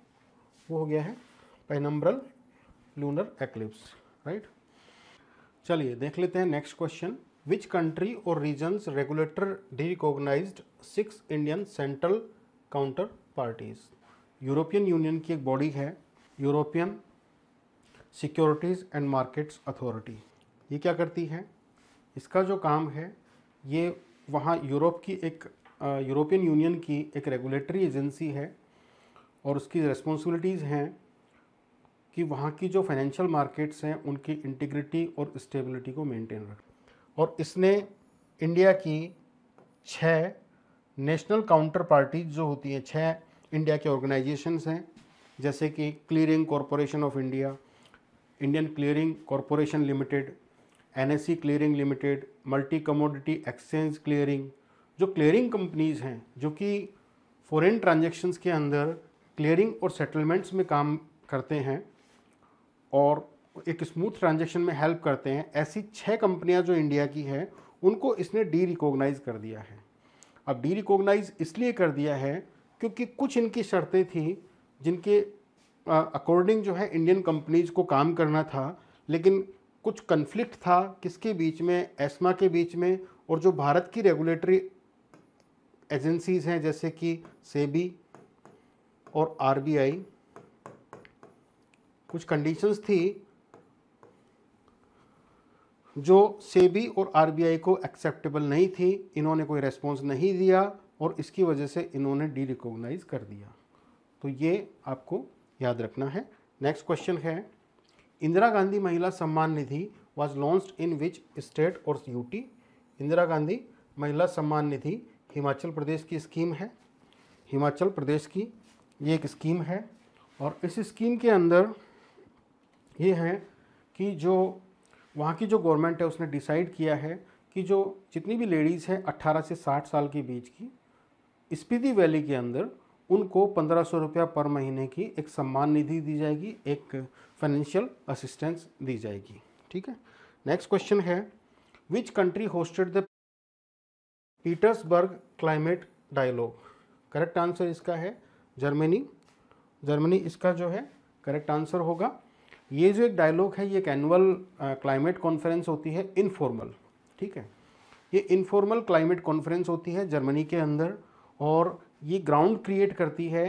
वो हो गया है पेनम्ब्रल लूनर एक्लिप्स राइट चलिए देख लेते हैं नेक्स्ट क्वेश्चन विच कंट्री और regions regulator derecognise six Indian central counterparties European Union की एक बॉडी है European Securities and Markets Authority ये क्या करती है इसका जो काम है ये वहाँ यूरोप की एक यूरोपियन यूनियन की एक रेगुलेटरी एजेंसी है और उसकी रेस्पॉन्सिबिलिटीज़ हैं कि वहाँ की जो फाइनेंशियल मार्केट्स हैं उनकी इंटीग्रिटी और स्टेबिलिटी को मेंटेन रख और इसने इंडिया की छः नेशनल काउंटर पार्टीज जो होती हैं छः इंडिया के ऑर्गेनाइजेशंस हैं जैसे कि clearing corporation of India Indian Clearing Corporation Limited C Clearing Limited Multi Commodity Exchange Clearing जो क्लियरिंग कंपनीज हैं जो कि फॉरेन ट्रांजेक्शन्स के अंदर क्लियरिंग और सेटलमेंट्स में काम करते हैं और एक स्मूथ ट्रांजेक्शन में हेल्प करते हैं ऐसी छः कंपनियाँ जो इंडिया की हैं उनको इसने डी रिकोगनाइज़ कर दिया है अब डी रिकोगनाइज़ इसलिए कर दिया है क्योंकि कुछ इनकी शर्तें थी जिनके अकॉर्डिंग जो है इंडियन कंपनीज को काम करना था लेकिन कुछ कन्फ्लिक्ट था किसके बीच में एस्मा के बीच में और जो भारत की रेगुलेटरी एजेंसीज़ हैं जैसे कि सेबी और आरबीआई कुछ कंडीशंस थी जो सेबी और आरबीआई को एक्सेप्टेबल नहीं थी इन्होंने कोई रेस्पॉन्स नहीं दिया और इसकी वजह से इन्होंने डी रिकोगनाइज कर दिया तो ये आपको याद रखना है नेक्स्ट क्वेश्चन है Indira Gandhi Mahila Samman Nidhi was launch in which state और यूटी इंदिरा गांधी महिला सम्मान निधि हिमाचल प्रदेश की स्कीम है हिमाचल प्रदेश की ये एक स्कीम है और इस स्कीम के अंदर ये हैं कि जो वहाँ की जो गवर्नमेंट है उसने डिसाइड किया है कि जो जितनी भी लेडीज़ हैं 18 से 60 साल के बीच की स्पीति वैली के अंदर उनको पंद्रह सौ रुपया पर महीने की एक सम्मान निधि दी जाएगी एक फाइनेंशियल असिस्टेंस दी जाएगी ठीक है नेक्स्ट क्वेश्चन है which country hosted the Petersberg climate dialogue correct answer इसका है जर्मनी जर्मनी इसका जो है करेक्ट आंसर होगा ये जो एक डायलॉग है ये एक एनुअल क्लाइमेट कॉन्फ्रेंस होती है इनफॉर्मल ठीक है ये इनफॉर्मल क्लाइमेट कॉन्फ्रेंस होती है जर्मनी के अंदर और ये ग्राउंड क्रिएट करती है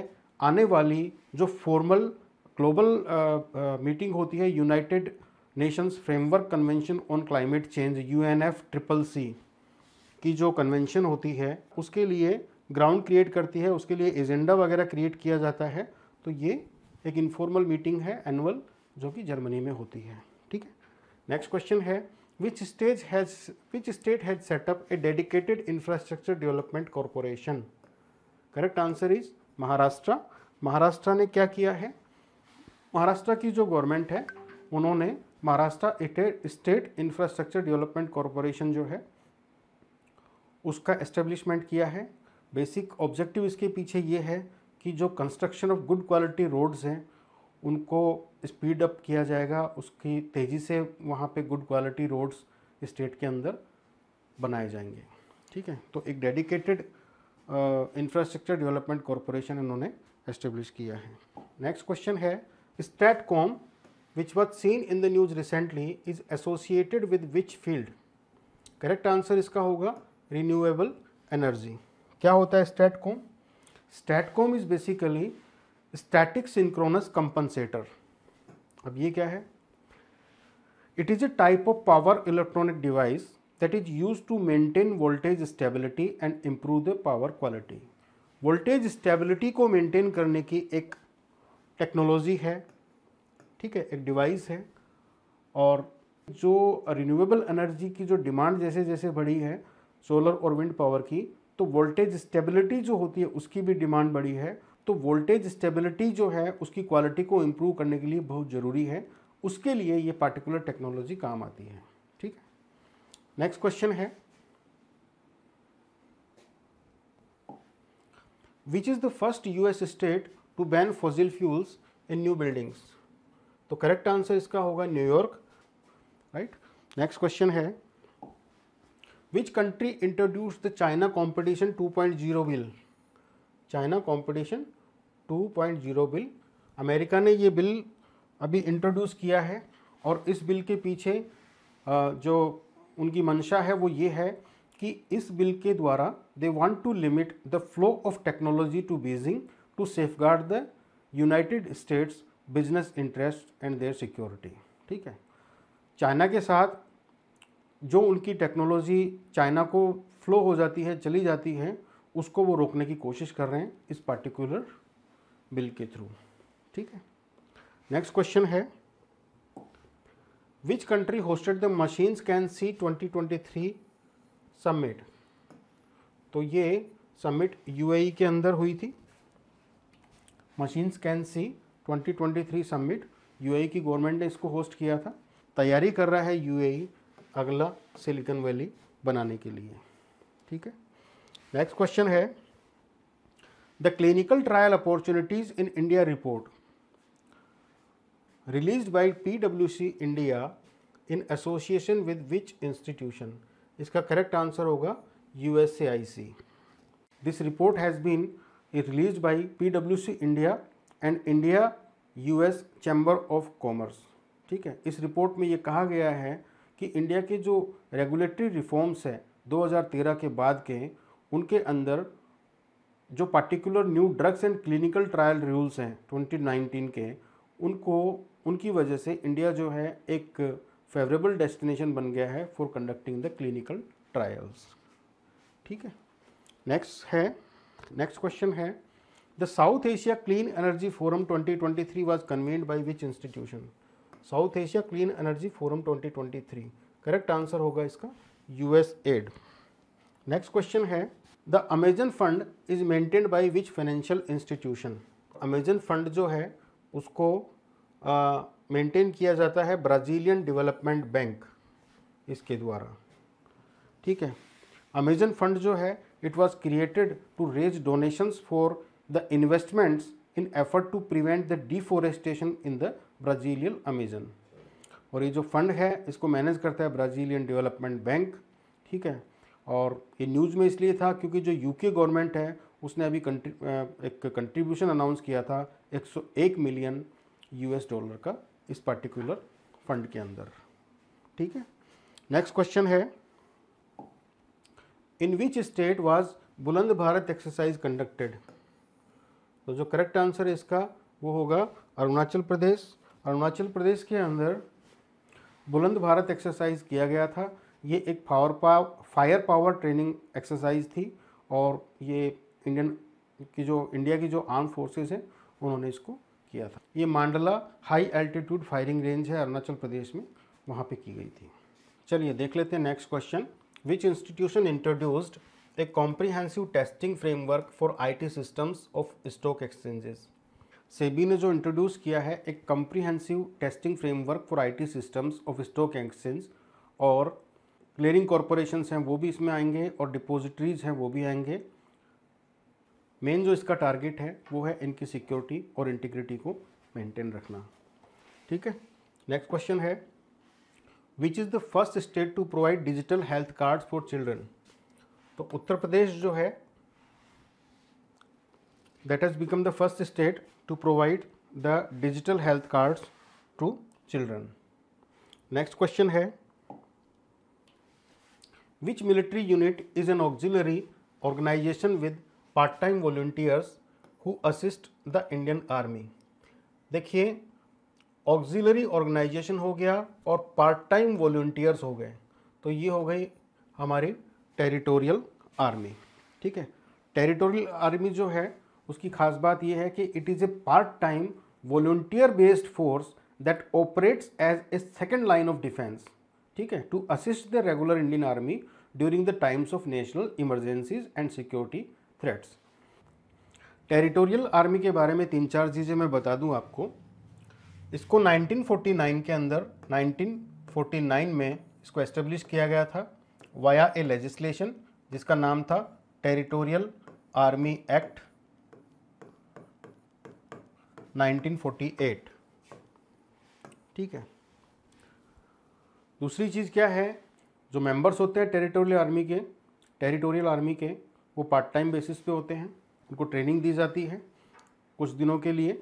आने वाली जो फॉर्मल ग्लोबल मीटिंग होती है United Nations Framework Convention on Climate Change U N F triple C की जो कन्वेंशन होती है उसके लिए ग्राउंड क्रिएट करती है उसके लिए एजेंडा वगैरह क्रिएट किया जाता है तो ये एक इनफॉर्मल मीटिंग है एनुअल जो कि जर्मनी में होती है ठीक है नेक्स्ट क्वेश्चन है which stage has which state has setup a dedicated infrastructure development corporation correct answer is Maharashtra Maharashtra ने क्या किया है महाराष्ट्र की जो गवर्नमेंट है उन्होंने Maharashtra State Infrastructure development Corporation जो है उसका एस्टेब्लिशमेंट किया है बेसिक ऑब्जेक्टिव इसके पीछे ये है कि जो construction of good quality roads हैं उनको स्पीड अप किया जाएगा उसकी तेज़ी से वहाँ पे गुड क्वालिटी रोड्स स्टेट के अंदर बनाए जाएंगे ठीक है तो एक डेडिकेटेड इंफ्रास्ट्रक्चर डेवलपमेंट कॉरपोरेशन इन्होंने एस्टेब्लिश किया है नेक्स्ट क्वेश्चन है STATCOM which was seen in the news recently is associated with which field correct answer इसका होगा रिन्यूएबल एनर्जी क्या होता है STATCOM STATCOM is basically static synchronous compensator अब ये क्या है it is a type of power electronic device that is use to maintain voltage stability and improve the power quality voltage stability को मेंटेन करने की एक टेक्नोलॉजी है ठीक है एक डिवाइस है और जो रिन्यूएबल एनर्जी की जो डिमांड जैसे जैसे बढ़ी है सोलर और विंड पावर की तो वोल्टेज स्टेबिलिटी जो होती है उसकी भी डिमांड बढ़ी है तो वोल्टेज स्टेबिलिटी जो है उसकी क्वालिटी को इम्प्रूव करने के लिए बहुत ज़रूरी है उसके लिए ये पार्टिकुलर टेक्नोलॉजी काम आती है ठीक है नेक्स्ट क्वेश्चन है which is the first US state to ban fossil fuels in new buildings तो करेक्ट आंसर इसका होगा न्यूयॉर्क राइट नेक्स्ट क्वेश्चन है which country introduce the China competition two point zero bill China competition 2.0 bill America ने ये बिल अभी इंट्रोड्यूस किया है और इस बिल के पीछे जो उनकी मंशा है वो ये है कि इस बिल के द्वारा they want to limit the flow of technology to Beijing to safe the United States business interest and their security ठीक है चाइना के साथ जो उनकी टेक्नोलॉजी चाइना को फ्लो हो जाती है चली जाती है उसको वो रोकने की कोशिश कर रहे हैं इस पार्टिकुलर बिल के थ्रू ठीक है नेक्स्ट क्वेश्चन है which country hosted the Machines Can See 2023 summit तो ये समिट यूएई e के अंदर हुई थी Machines Can See 2023 summit UAE की गवर्नमेंट ने इसको होस्ट किया था तैयारी कर रहा है यूएई e अगला सिलिकॉन वैली बनाने के लिए ठीक है नेक्स्ट क्वेश्चन है the clinical trial opportunities in India report release by पीडब्ल्यूसी India in association with which institution इसका करेक्ट आंसर होगा USAIC this report has been release by पीडब्ल्यूसी India and India US Chamber of Commerce ठीक है इस रिपोर्ट में ये कहा गया है कि इंडिया के जो रेगुलेटरी रिफॉर्म्स हैं 2013 के बाद के उनके अंदर जो particular new drugs and clinical trial rules हैं 2019 के उनको उनकी वजह से इंडिया जो है एक फेवरेबल डेस्टिनेशन बन गया है for conducting the clinical trials ठीक है नेक्स्ट है नेक्स्ट क्वेश्चन है the South Asia Clean Energy Forum 2023 was convened by which institution South Asia Clean Energy Forum 2023 correct answer होगा इसका यूएस एड नेक्स्ट क्वेश्चन है the Amazon Fund is maintained by which financial institution Amazon Fund जो है उसको मेंटेन किया जाता है ब्राज़ीलियन डेवलपमेंट बैंक इसके द्वारा ठीक है अमेजन फंड जो है it was created to raise donations for the investments in effort to prevent the deforestation in the Brazilian Amazon और ये जो फंड है इसको मैनेज करता है ब्राज़ीलियन डेवलपमेंट बैंक ठीक है और ये न्यूज़ में इसलिए था क्योंकि जो यूके गवर्नमेंट है उसने अभी कंट्री एक कंट्रीब्यूशन अनाउंस किया था 101 मिलियन यूएस डॉलर का इस पर्टिकुलर फंड के अंदर ठीक है नेक्स्ट क्वेश्चन है इन विच स्टेट वाज बुलंद भारत एक्सरसाइज कंडक्टेड तो जो करेक्ट आंसर है इसका वो होगा अरुणाचल प्रदेश अरुणाचल प्रदेश के अंदर बुलंद भारत एक्सरसाइज किया गया था ये एक पावर पाव फायर पावर ट्रेनिंग एक्सरसाइज थी और ये इंडियन की जो इंडिया की जो आर्म फोर्सेस हैं उन्होंने इसको किया था ये मांडला हाई एल्टीट्यूड फायरिंग रेंज है अरुणाचल प्रदेश में वहाँ पे की गई थी चलिए देख लेते हैं next question which institution introduced a comprehensive testing framework for I systems of stock exchanges SEBI ने जो इंट्रोड्यूस किया है एक comprehensive testing framework for IT systems of stock exchange और क्लियरिंग कॉरपोरेशंस हैं वो भी इसमें आएंगे और डिपोजिटरीज हैं वो भी आएंगे मेन जो इसका टारगेट है वो है इनकी सिक्योरिटी और इंटीग्रिटी को मेंटेन रखना ठीक है नेक्स्ट क्वेश्चन है which is the first state to provide digital health cards for children तो उत्तर प्रदेश जो है that has become the first state to provide the digital health cards to children next question है which military unit is an auxiliary organisation with part time volunteers who assist the Indian Army देखिए ऑक्सिलरी ऑर्गेनाइजेशन हो गया और पार्ट टाइम वॉल्टियर्स हो गए तो ये हो गई हमारी टेरिटोरियल आर्मी ठीक है टेरिटोरियल आर्मी जो है उसकी खास बात यह है कि it is a part time volunteer based force that operates as a second line of defence ठीक है to assist the regular Indian Army during the times of national emergencies and security threats. Territorial Army के बारे में तीन चार चीज़ें मैं बता दूं आपको इसको 1949 के अंदर 1949 में इसको एस्टेब्लिश किया गया था वाया ए लेजिस्लेशन जिसका नाम था टेरिटोरियल आर्मी एक्ट 1948 ठीक है दूसरी चीज़ क्या है जो मेंबर्स होते हैं टेरिटोरियल आर्मी के टेरिटोरियल आर्मी के वो पार्ट टाइम बेसिस पे होते हैं उनको ट्रेनिंग दी जाती है कुछ दिनों के लिए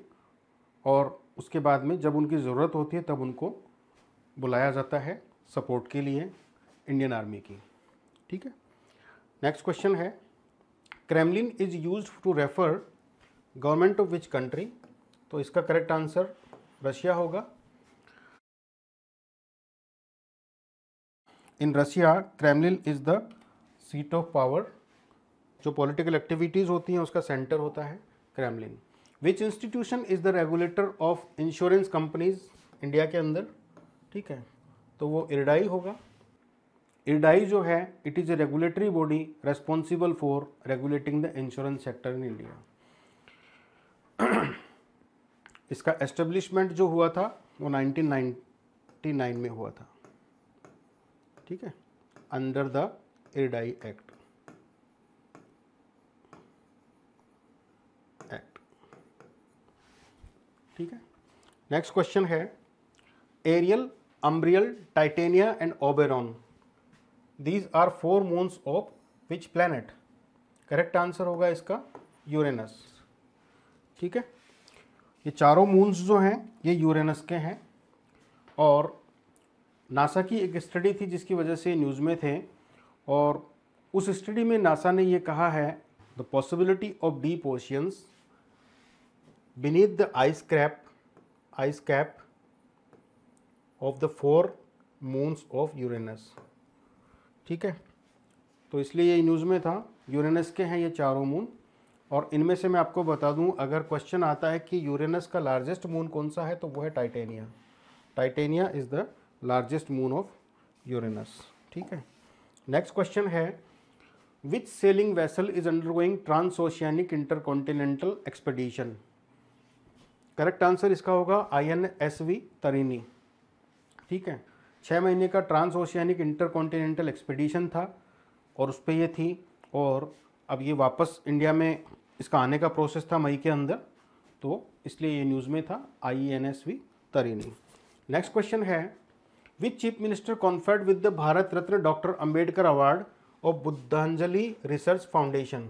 और उसके बाद में जब उनकी ज़रूरत होती है तब उनको बुलाया जाता है सपोर्ट के लिए इंडियन आर्मी की ठीक है नेक्स्ट क्वेश्चन है Kremlin is use to refer government of which country तो इसका करेक्ट आंसर रशिया होगा in Russia Kremlin is the seat of power जो पॉलिटिकल एक्टिविटीज़ होती हैं उसका सेंटर होता है Kremlin which institution is the regulator of insurance companies India के अंदर ठीक है तो वो इरडाई होगा इरडाई जो है it is a regulatory body responsible for regulating the insurance sector in India इसका एस्टेब्लिशमेंट जो हुआ था वो 1999 में हुआ था ठीक है under the IRDAI act act ठीक है नेक्स्ट क्वेश्चन है Ariel Umbriel Titania and Oberon these are four moons of which planet correct answer होगा इसका यूरेनस ठीक है ये चारों मून्स जो हैं ये यूरेनस के हैं और नासा की एक स्टडी थी जिसकी वजह से न्यूज़ में थे और उस स्टडी में नासा ने ये कहा है the possibility of deep oceans beneath the ice crap ice cap of the four moons of Uranus ठीक है तो इसलिए ये न्यूज़ में था यूरेनस के हैं ये चारों मून और इनमें से मैं आपको बता दूं अगर क्वेश्चन आता है कि यूरेनस का लार्जेस्ट मून कौन सा है तो वो है Titania Titania is the largest moon of Uranus ठीक है नेक्स्ट क्वेश्चन है which sailing vessel is undergoing inter intercontinental expedition correct answer इसका होगा I N S V Tarini ठीक है छः महीने का ट्रांस ओशियानिक इंटरकॉन्टिनेंटल एक्सपीडिशन था और उस पर ये थी और अब ये वापस इंडिया में इसका आने का प्रोसेस था मई के अंदर तो इसलिए ये न्यूज़ में था I N S V Tarini next question है which chief minister conferred with the Bharat Ratna doctor Ambedkar award और बुद्धांजलि रिसर्च फाउंडेशन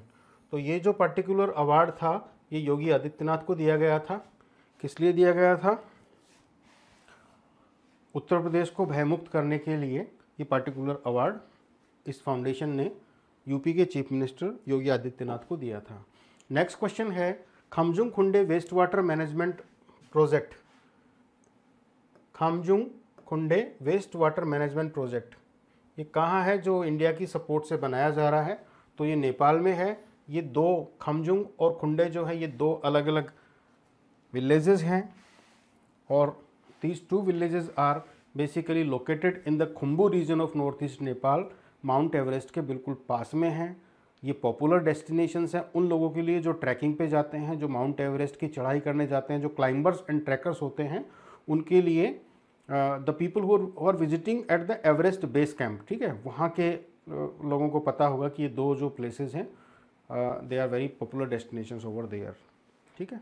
तो ये जो पर्टिकुलर अवार्ड था ये योगी आदित्यनाथ को दिया गया था किस लिए दिया गया था उत्तर प्रदेश को भयमुक्त करने के लिए ये पर्टिकुलर अवार्ड इस फाउंडेशन ने यूपी के चीफ मिनिस्टर योगी आदित्यनाथ को दिया था नेक्स्ट क्वेश्चन है Khumjung Khunde waste water management project Khumjung Khunde waste water management project ये कहाँ है जो इंडिया की सपोर्ट से बनाया जा रहा है तो ये नेपाल में है ये दो खमजुंग और कुंडे जो है ये दो अलग अलग विलेजेस हैं और two two are basically located in the Khumbu region of north east Nepal Mount Everest के बिल्कुल पास में हैं ये पॉपुलर डेस्टिनेशंस हैं उन लोगों के लिए जो ट्रैकिंग पे जाते हैं जो माउंट एवरेस्ट की चढ़ाई करने जाते हैं जो क्लाइंबर्स एंड ट्रैकर्स होते हैं उनके लिए the people who are visiting at the Everest base camp ठीक है वहाँ के uh, लोगों को पता होगा कि ये दो जो प्लेसेस हैं they are very popular destination over there ठीक है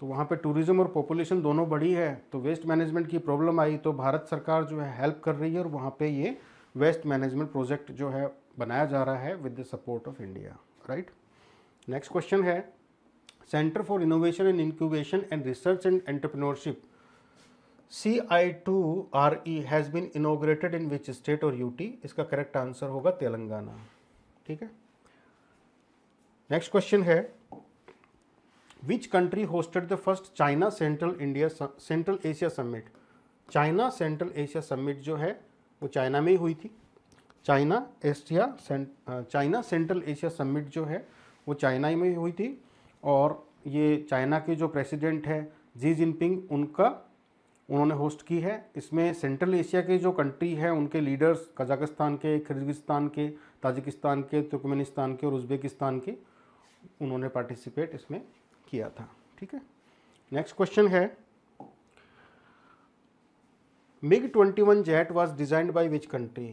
तो वहाँ पे टूरिज़्म और पॉपुलेशन दोनों बढ़ी है तो वेस्ट मैनेजमेंट की प्रॉब्लम आई तो भारत सरकार जो है हेल्प कर रही है और वहाँ पे ये वेस्ट मैनेजमेंट प्रोजेक्ट जो है बनाया जा रहा है with the support of India right next question है centre for innovation and incubation and research and entrepreneurship C I two R E has been inaugurated in which state और यूटी इसका करेक्ट आंसर होगा तेलंगाना ठीक है नेक्स्ट क्वेश्चन है which country hosted the first China Central India Central Asia summit China Central Asia summit जो है वो चाइना में ही हुई थी China Asia China Central Asia summit जो है वो चाइना में ही हुई थी और ये चाइना के जो प्रेसिडेंट है जी जिनपिंग उनका उन्होंने होस्ट की है इसमें सेंट्रल एशिया के जो कंट्री हैं उनके लीडर्स कजाकिस्तान के किर्गिस्तान के ताजिकिस्तान के तुर्कमेनिस्तान के और उज़्बेकिस्तान के उन्होंने पार्टिसिपेट इसमें किया था ठीक है नेक्स्ट क्वेश्चन है MiG 21 jet was designed by which country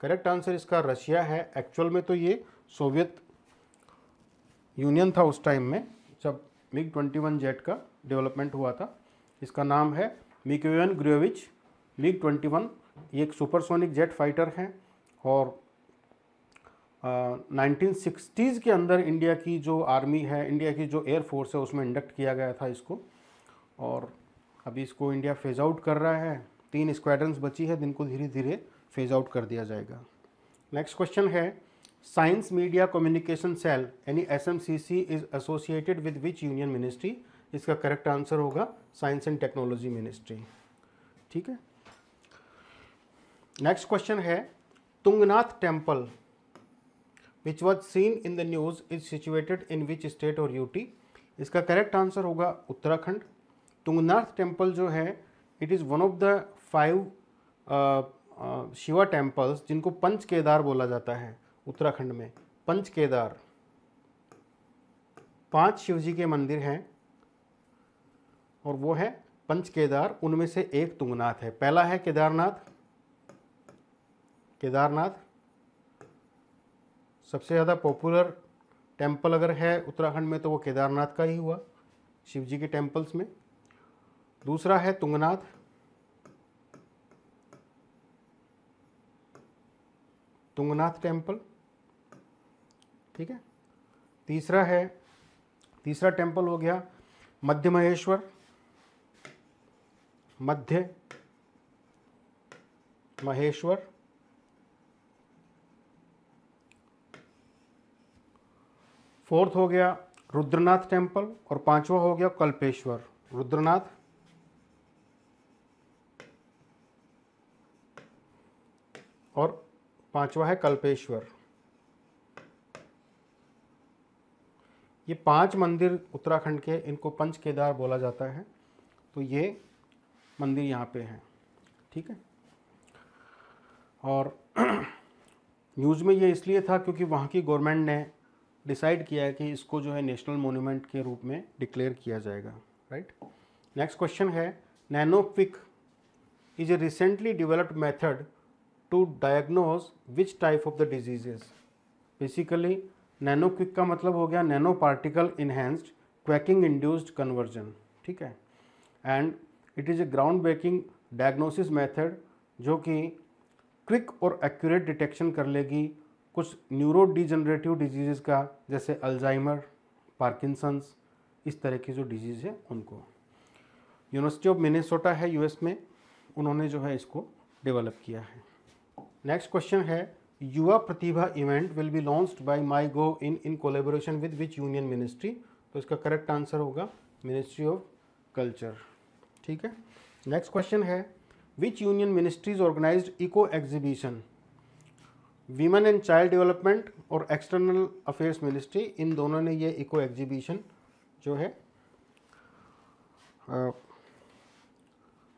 correct answer इसका रशिया है एक्चुअल में तो ये सोवियत यूनियन था उस टाइम में जब मिग 21 जेट का डेवलपमेंट हुआ था इसका नाम है Mikoyan Gurevich MiG twenty one एक सुपरसोनिक जेट फाइटर हैं और नाइनटीन सिक्सटीज़ के अंदर इंडिया की जो आर्मी है इंडिया की जो एयर फोर्स है उसमें इंडक्ट किया गया था इसको और अभी इसको इंडिया फेज़ आउट कर रहा है तीन स्क्वाड्रंस बची है जिनको धीरे धीरे फेज़ आउट कर दिया जाएगा नेक्स्ट क्वेश्चन है साइंस मीडिया कम्युनिकेशन सेल यानी S M C C is associated with which union ministry इसका करेक्ट आंसर होगा साइंस एंड टेक्नोलॉजी मिनिस्ट्री ठीक है नेक्स्ट क्वेश्चन है Tungnath temple which was seen in the news is situated in which state और यूटी इसका करेक्ट आंसर होगा उत्तराखंड तुंगनाथ टेम्पल जो है it is one of the five Shiva temples जिनको पंच केदार बोला जाता है उत्तराखंड में पंच केदार पांच शिवजी के मंदिर हैं और वो है पंच केदार उनमें से एक तुंगनाथ है पहला है केदारनाथ केदारनाथ सबसे ज़्यादा पॉपुलर टेम्पल अगर है उत्तराखंड में तो वो केदारनाथ का ही हुआ शिव जी के टेम्पल्स में दूसरा है तुंगनाथ तुंगनाथ टेम्पल ठीक है तीसरा है तीसरा टेम्पल हो गया मध्य महेश्वर मध्य महेश्वर फोर्थ हो गया रुद्रनाथ टेम्पल और पांचवा हो गया कल्पेश्वर रुद्रनाथ और पांचवा है कल्पेश्वर ये पांच मंदिर उत्तराखंड के इनको पंच केदार बोला जाता है तो ये मंदिर यहाँ पे हैं ठीक है और न्यूज़ में ये इसलिए था क्योंकि वहाँ की गवर्नमेंट ने डिसाइड किया है कि इसको जो है नेशनल मोन्यूमेंट के रूप में डिक्लेयर किया जाएगा राइट नेक्स्ट क्वेश्चन है nano is a recently developed method to diagnose which type of the diseases basically nano quick का मतलब हो गया nano particle enhanced quaking induced conversion ठीक है and it is a ground breaking diagnosis method जो कि क्विक और एक्यूरेट डिटेक्शन कर लेगी कुछ न्यूरो डिजनरेटिव डिजीज़ का जैसे अल्जाइमर पार्किंसंस इस तरह की जो डिजीज़ है उनको यूनिवर्सिटी ऑफ मिनेसोटा है यूएस में उन्होंने जो है इसको डेवलप किया है नेक्स्ट क्वेश्चन है Yuva Pratibha event will be launched by MyGov in in collaboration with which union ministry तो इसका करेक्ट आंसर होगा मिनिस्ट्री ऑफ कल्चर ठीक है नेक्स्ट क्वेश्चन है which union ministries organise eco exhibition women and child development और एक्सटर्नल अफेयर्स मिनिस्ट्री इन दोनों ने ये इको एग्जीबिशन जो है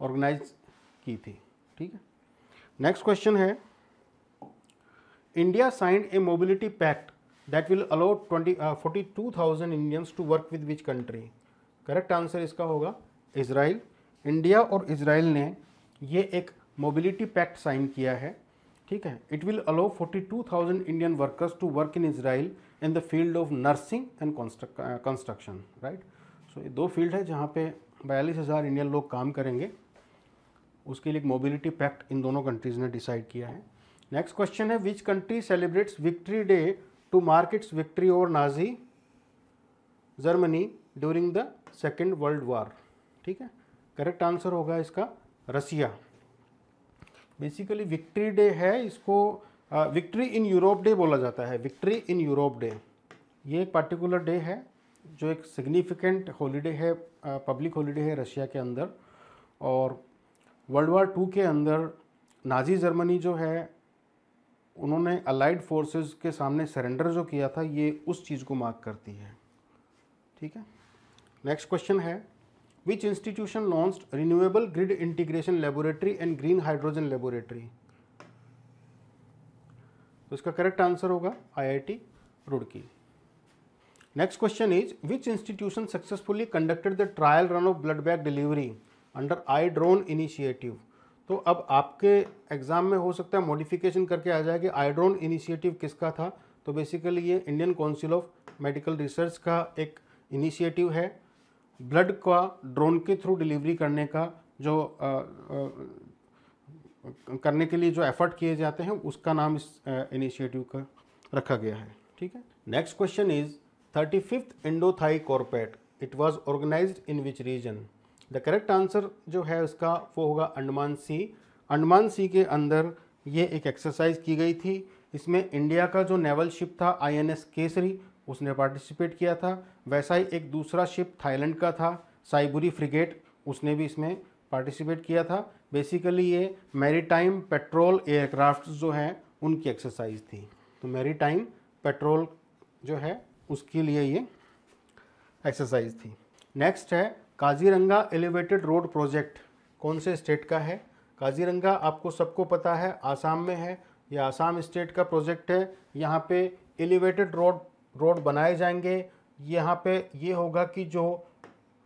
ऑर्गेनाइज की थी ठीक है नेक्स्ट क्वेश्चन है India signed a mobility pact that will allow twenty forty two thousand Indians to work with which country correct answer इसका होगा इसराइल इंडिया और इसराइल ने ये एक मोबिलिटी पैक्ट साइन किया है ठीक है it will allow 42,000 Indian workers to work in Israel in the field of nursing and construction right so ये दो फील्ड है जहाँ पे बयालीस हज़ार इंडियन लोग काम करेंगे उसके लिए एक मोबिलिटी पैक्ट इन दोनों कंट्रीज़ ने डिसाइड किया है नेक्स्ट क्वेश्चन है which country celebrates victory day to mark its victory over Nazi Germany during the second world war ठीक है करेक्ट आंसर होगा इसका रसिया बेसिकली विक्ट्री डे है इसको विक्ट्री इन यूरोप डे बोला जाता है विक्ट्री इन यूरोप डे ये एक पार्टिकुलर डे है जो एक सिग्निफिकेंट हॉलीडे है पब्लिक हॉलीडे है रशिया के अंदर और वर्ल्ड वार टू के अंदर नाजी जर्मनी जो है उन्होंने अलाइड फोर्सेस के सामने सरेंडर जो किया था ये उस चीज़ को मार्क करती है ठीक है नेक्स्ट क्वेश्चन है which institution launched renewable grid integration laboratory and green hydrogen laboratory तो इसका करेक्ट आंसर होगा IIT Roorkee next question is which institution successfully conducted the trial run of blood bag delivery under i drone initiative तो अब आपके एग्जाम में हो सकता है मॉडिफिकेशन करके आ जाए कि आई ड्रोन इनिशिएटिव किसका था तो बेसिकली ये Indian Council of Medical Research का एक इनिशिएटिव है ब्लड का ड्रोन के थ्रू डिलीवरी करने का जो आ, आ, करने के लिए जो एफर्ट किए जाते हैं उसका नाम इस इनिशिएटिव का रखा गया है ठीक है next question is thirty fifth Indo Thai CORPAT it was organise in which region the correct answer जो है उसका वो होगा अंडमान सी अंडमान सी के अंदर ये एक एक्सरसाइज की गई थी इसमें इंडिया का जो नेवल शिप था आईएनएस केसरी उसने पार्टिसिपेट किया था वैसा ही एक दूसरा शिप थाईलैंड का था साइबुरी फ्रिगेट उसने भी इसमें पार्टिसिपेट किया था बेसिकली ये मैरीटाइम पेट्रोल एयरक्राफ्ट जो हैं उनकी एक्सरसाइज थी तो मैरीटाइम पेट्रोल जो है उसके लिए ये एक्सरसाइज थी नेक्स्ट है काजीरंगा एलिवेटेड रोड प्रोजेक्ट कौन से स्टेट का है काजीरंगा आपको सबको पता है आसाम में है यह आसाम स्टेट का प्रोजेक्ट है यहाँ पे एलिवेटेड रोड रोड बनाए जाएंगे यहाँ पे ये होगा कि जो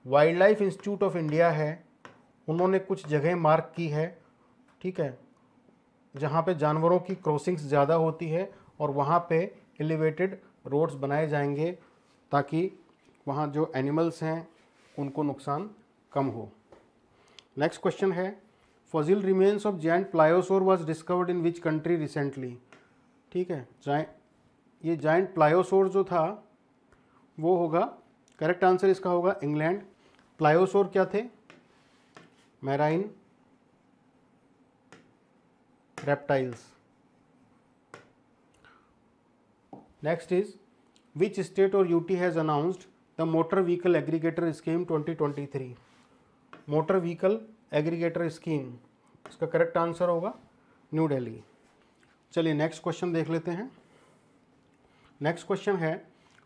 wildlife institute of India है उन्होंने कुछ जगह मार्क की है ठीक है जहाँ पे जानवरों की क्रॉसिंग्स ज़्यादा होती है और वहाँ पे एलिवेटेड रोड्स बनाए जाएंगे ताकि वहाँ जो एनिमल्स हैं उनको नुकसान कम हो नेक्स्ट क्वेश्चन है fossil remains of giant pliosaur was discovered in which country recently ठीक है ये जॉइंट प्लायोसोर जो था वो होगा करेक्ट आंसर इसका होगा इंग्लैंड प्लायोसोर क्या थे marine reptiles next is which state और UT has announced the motor vehicle aggregator scheme 2023 motor vehicle aggregator scheme इसका करेक्ट आंसर होगा न्यू दिल्ली चलिए नेक्स्ट क्वेश्चन देख लेते हैं नेक्स्ट क्वेश्चन है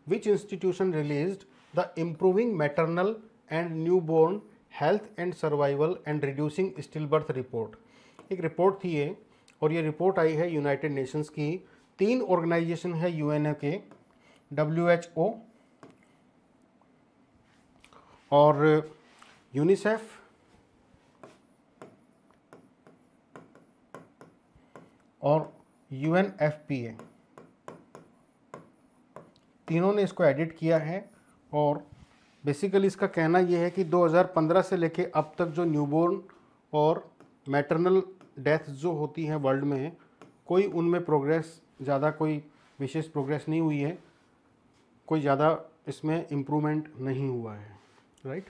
which institution release the improving maternal and newborn health and survival and reducing still birth report एक रिपोर्ट थी ये और ये रिपोर्ट आई है यूनाइटेड नेशंस की तीन ऑर्गेनाइजेशन है यू के डब्ल्यू और यूनिसेफ और U N F P A तीनों ने इसको एडिट किया है और बेसिकली इसका कहना यह है कि 2015 से लेके अब तक जो न्यूबॉर्न और मैटरनल डेथ जो होती हैं वर्ल्ड में कोई उनमें प्रोग्रेस ज़्यादा कोई विशेष प्रोग्रेस नहीं हुई है कोई ज़्यादा इसमें इम्प्रूवमेंट नहीं हुआ है राइट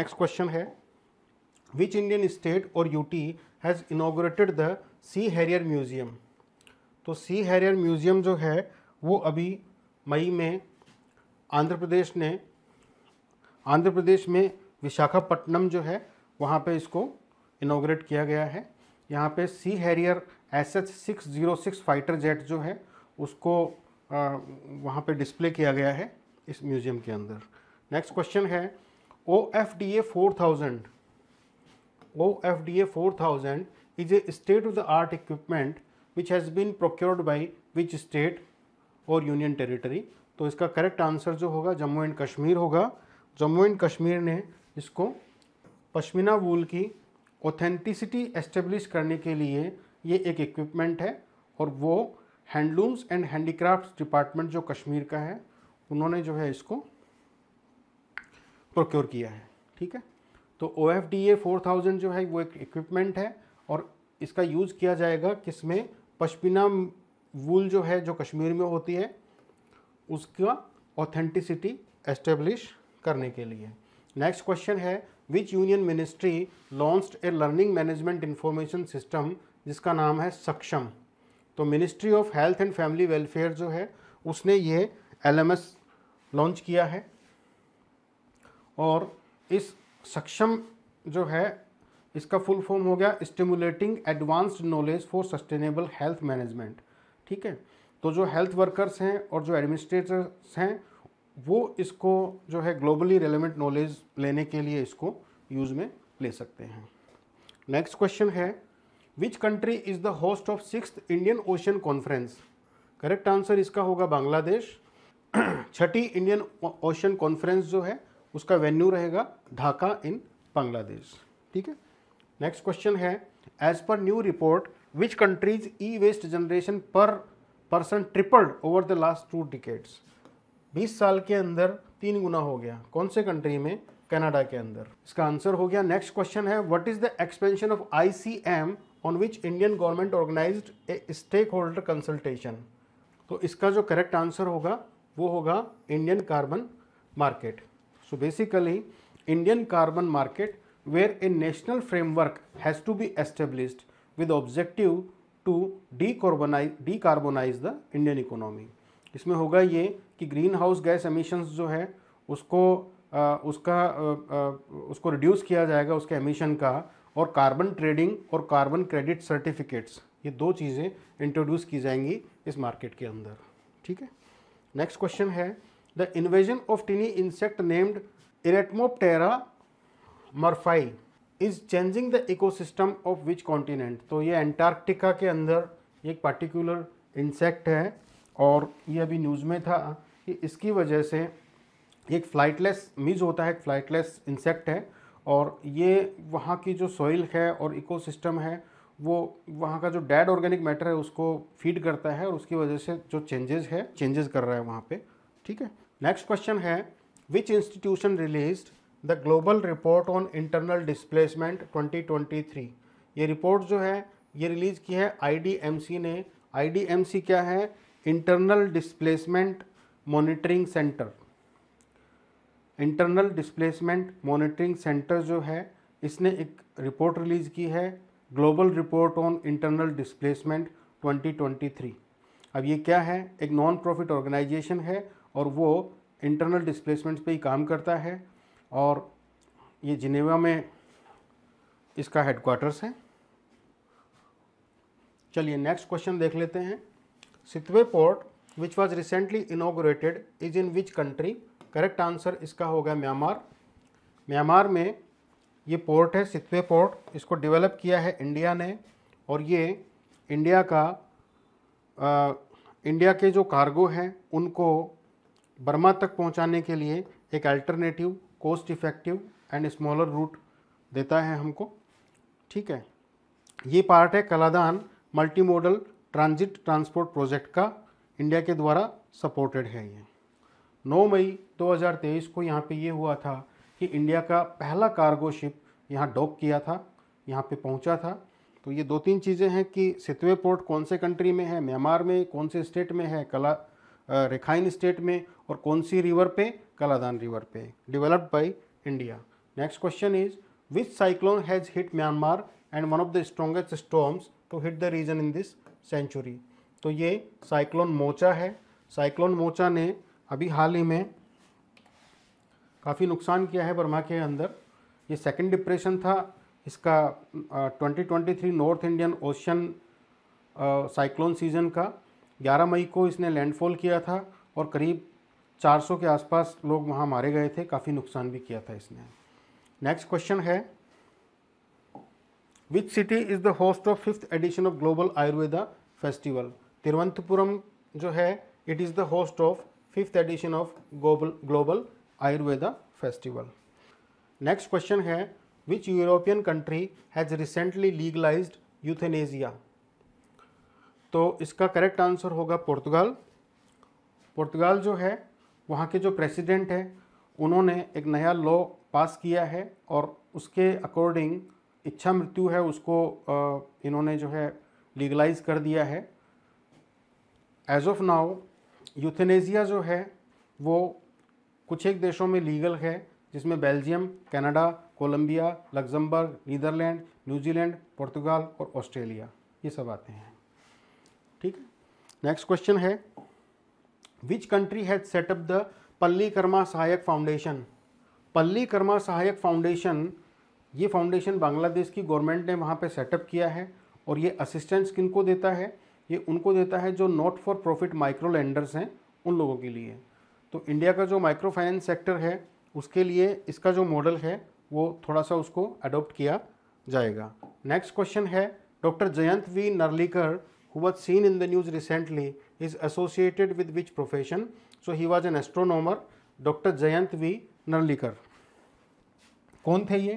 नेक्स्ट क्वेश्चन है विच इंडियन स्टेट और UT has inaugurated the Sea Harrier museum तो सी हैरियर म्यूज़ियम जो है वो अभी मई में आंध्र प्रदेश ने आंध्र प्रदेश में विशाखापट्टनम जो है वहाँ पे इसको इनोग्रेट किया गया है यहाँ पे Sea Harrier S H six zero six fighter jet जो है उसको वहाँ पे डिस्प्ले किया गया है इस म्यूज़ियम के अंदर नेक्स्ट क्वेश्चन है O F D A four thousand O F D A four thousand is a state of the art equipment which has been procured by which state और यूनियन टेरिटरी तो इसका करेक्ट आंसर जो होगा जम्मू एंड कश्मीर होगा जम्मू एंड कश्मीर ने इसको पश्मीना वूल की ऑथेंटिसिटी एस्टेब्लिश करने के लिए ये एक इक्विपमेंट है और वो हैंडलूम्स एंड हैंडीक्राफ्ट्स डिपार्टमेंट जो कश्मीर का है उन्होंने जो है इसको प्रोक्योर किया है ठीक है तो O F D A four thousand जो है वो एक इक्विपमेंट है और इसका यूज़ किया जाएगा किसमें पश्मीना वूल जो है जो कश्मीर में होती है उसका ऑथेंटिसिटी एस्टेब्लिश करने के लिए नेक्स्ट क्वेश्चन है which union ministry launched a learning management information system जिसका नाम है सक्षम तो ministry of health and family welfare जो है उसने ये एल लॉन्च किया है और इस सक्षम जो है इसका फुल फॉर्म हो गया stimulating advanced knowledge for sustainable health management ठीक है तो जो हेल्थ वर्कर्स हैं और जो एडमिनिस्ट्रेटर्स हैं वो इसको जो है ग्लोबली रेलिवेंट नॉलेज लेने के लिए इसको यूज़ में ले सकते हैं नेक्स्ट क्वेश्चन है which country is the host of six Indian Ocean conference correct answer इसका होगा बांग्लादेश छठी इंडियन ओशन कॉन्फ्रेंस जो है उसका वेन्यू रहेगा ढाका इन बांग्लादेश ठीक है नेक्स्ट क्वेश्चन है as per new report which countries e waste generation per person tripled over the last two decades बीस साल के अंदर तीन गुना हो गया कौन से कंट्री में कनाडा के अंदर इसका आंसर हो गया नेक्स्ट क्वेश्चन है what is the expansion of I C M on which Indian government organise a stake holder consultation तो इसका जो करेक्ट आंसर होगा वो होगा Indian carbon market so basically Indian carbon market where a national framework has to be established to decarbonise decarbonise the Indian economy इसमें होगा ये कि ग्रीन हाउस गैस एमिशंस जो है उसको आ, उसका आ, आ, उसको रिड्यूस किया जाएगा उसके एमिशन का और कार्बन ट्रेडिंग और कार्बन क्रेडिट सर्टिफिकेट्स ये दो चीज़ें इंट्रोड्यूस की जाएंगी इस मार्केट के अंदर ठीक है नेक्स्ट क्वेश्चन है the invasion of tiny insect named Eretmoptera murphyi is changing the ecosystem of which continent तो ये एंटार्क्टिका के अंदर एक पार्टिकुलर इंसेक्ट है और ये अभी न्यूज़ में था कि इसकी वजह से एक फ्लाइटलेस मिज होता है एक फ्लाइटलेस इंसेक्ट है और ये वहाँ की जो सॉइल है और इकोसिस्टम है वो वहाँ का जो डेड ऑर्गेनिक मैटर है उसको फीड करता है और उसकी वजह से जो चेंजेस है चेंजेस कर रहा है वहाँ पे ठीक है नेक्स्ट क्वेश्चन है which institution released the global report on internal displacement 2023 ये रिपोर्ट जो है ये रिलीज़ की है आईडीएमसी ने आईडीएमसी क्या है internal displacement monitoring centre internal displacement monitoring centre जो है इसने एक रिपोर्ट रिलीज़ की है global report on internal displacement 2023 अब ये क्या है एक नॉन प्रॉफिट ऑर्गेनाइजेशन है और वो इंटरनल डिस्प्लेसमेंट्स पे ही काम करता है और ये जिनेवा में इसका हेडक्वार्टर्स है चलिए नेक्स्ट क्वेश्चन देख लेते हैं Sittwe port which was recently inaugurated is in which country correct answer इसका होगा म्यांमार म्यांमार में ये पोर्ट है सितवे पोर्ट इसको डेवलप किया है इंडिया ने और ये इंडिया का आ, इंडिया के जो कार्गो हैं उनको बर्मा तक पहुंचाने के लिए एक alternative cost effective and smaller route देता है हमको ठीक है ये पार्ट है Kaladan multi modal transit transport project का इंडिया के द्वारा सपोर्टेड है ये 9 मई 2023 को यहाँ पे ये हुआ था कि इंडिया का पहला कार्गो शिप यहाँ डॉक किया था यहाँ पे पहुँचा था तो ये दो तीन चीज़ें हैं कि सितवे पोर्ट कौन से कंट्री में है म्यांमार में कौन से स्टेट में है कला रेखाइन स्टेट में और कौन सी रिवर पे कलादान रिवर पे developed by India next question is which cyclone has hit Myanmar and one of the strongest storms to hit the region in this century तो ये साइक्लोन मोचा है साइक्लोन मोचा ने अभी हाल ही में काफ़ी नुकसान किया है बर्मा के अंदर ये सेकेंड डिप्रेशन था इसका twenty twenty three north Indian Ocean cyclone season का ग्यारह मई को इसने लैंडफॉल किया था और करीब 400 के आसपास लोग वहाँ मारे गए थे काफ़ी नुकसान भी किया था इसने नेक्स्ट क्वेश्चन है which city is the host of fifth edition of global Ayurveda festival Thiruvananthapuram जो है it is the host of fifth edition of global global Ayurveda festival next question है which European country has recently legalised euthanasia तो इसका करेक्ट आंसर होगा पुर्तगाल पुर्तगाल जो है वहाँ के जो प्रेसिडेंट हैं उन्होंने एक नया लॉ पास किया है और उसके अकॉर्डिंग इच्छा मृत्यु है उसको इन्होंने जो है लीगलाइज कर दिया है एज ऑफ नाउ यूथेनेजिया जो है वो कुछ एक देशों में लीगल है जिसमें Belgium Canada Colombia Luxembourg Netherlands New Zealand पुर्तगाल और ऑस्ट्रेलिया ये सब आते हैं ठीक है नेक्स्ट क्वेश्चन है which country has set up the Palli Karma सहायक फाउंडेशन पल्ली कर्मा सहायक फाउंडेशन ये फाउंडेशन बांग्लादेश की गवर्नमेंट ने वहाँ पे सेटअप किया है और ये असिस्टेंस किनको देता है ये उनको देता है जो not for profit micro lenders हैं उन लोगों के लिए तो इंडिया का जो माइक्रो फाइनेंस सेक्टर है उसके लिए इसका जो मॉडल है वो थोड़ा सा उसको अडोप्ट किया जाएगा नेक्स्ट क्वेश्चन है doctor Jayant V Narlikar who was seen in the news recently is associated with which profession so he was an astronomer doctor Jayant V Narlikar कौन थे ये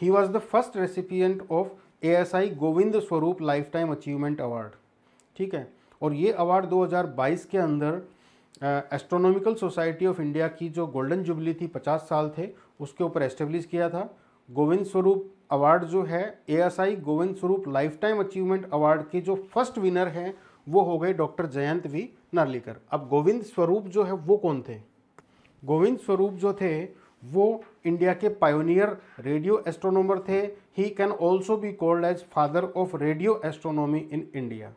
he was the first recipient of A S I Govind Swarup life time achievement award ठीक है और ये अवार्ड 2022 के अंदर एस्ट्रोनॉमिकल सोसाइटी ऑफ इंडिया की जो गोल्डन जुबली थी 50 साल थे उसके ऊपर एस्टेब्लिश किया था गोविंद स्वरूप अवार्ड जो है ASI Govind Swarup life time achievement award के जो फर्स्ट विनर हैं वो हो गए डॉक्टर जयंत वी नार्लिकर अब गोविंद स्वरूप जो है वो कौन थे गोविंद स्वरूप जो थे वो इंडिया के पायोनियर रेडियो एस्ट्रोनोमर थे he can also be called as father of radio astronomy in India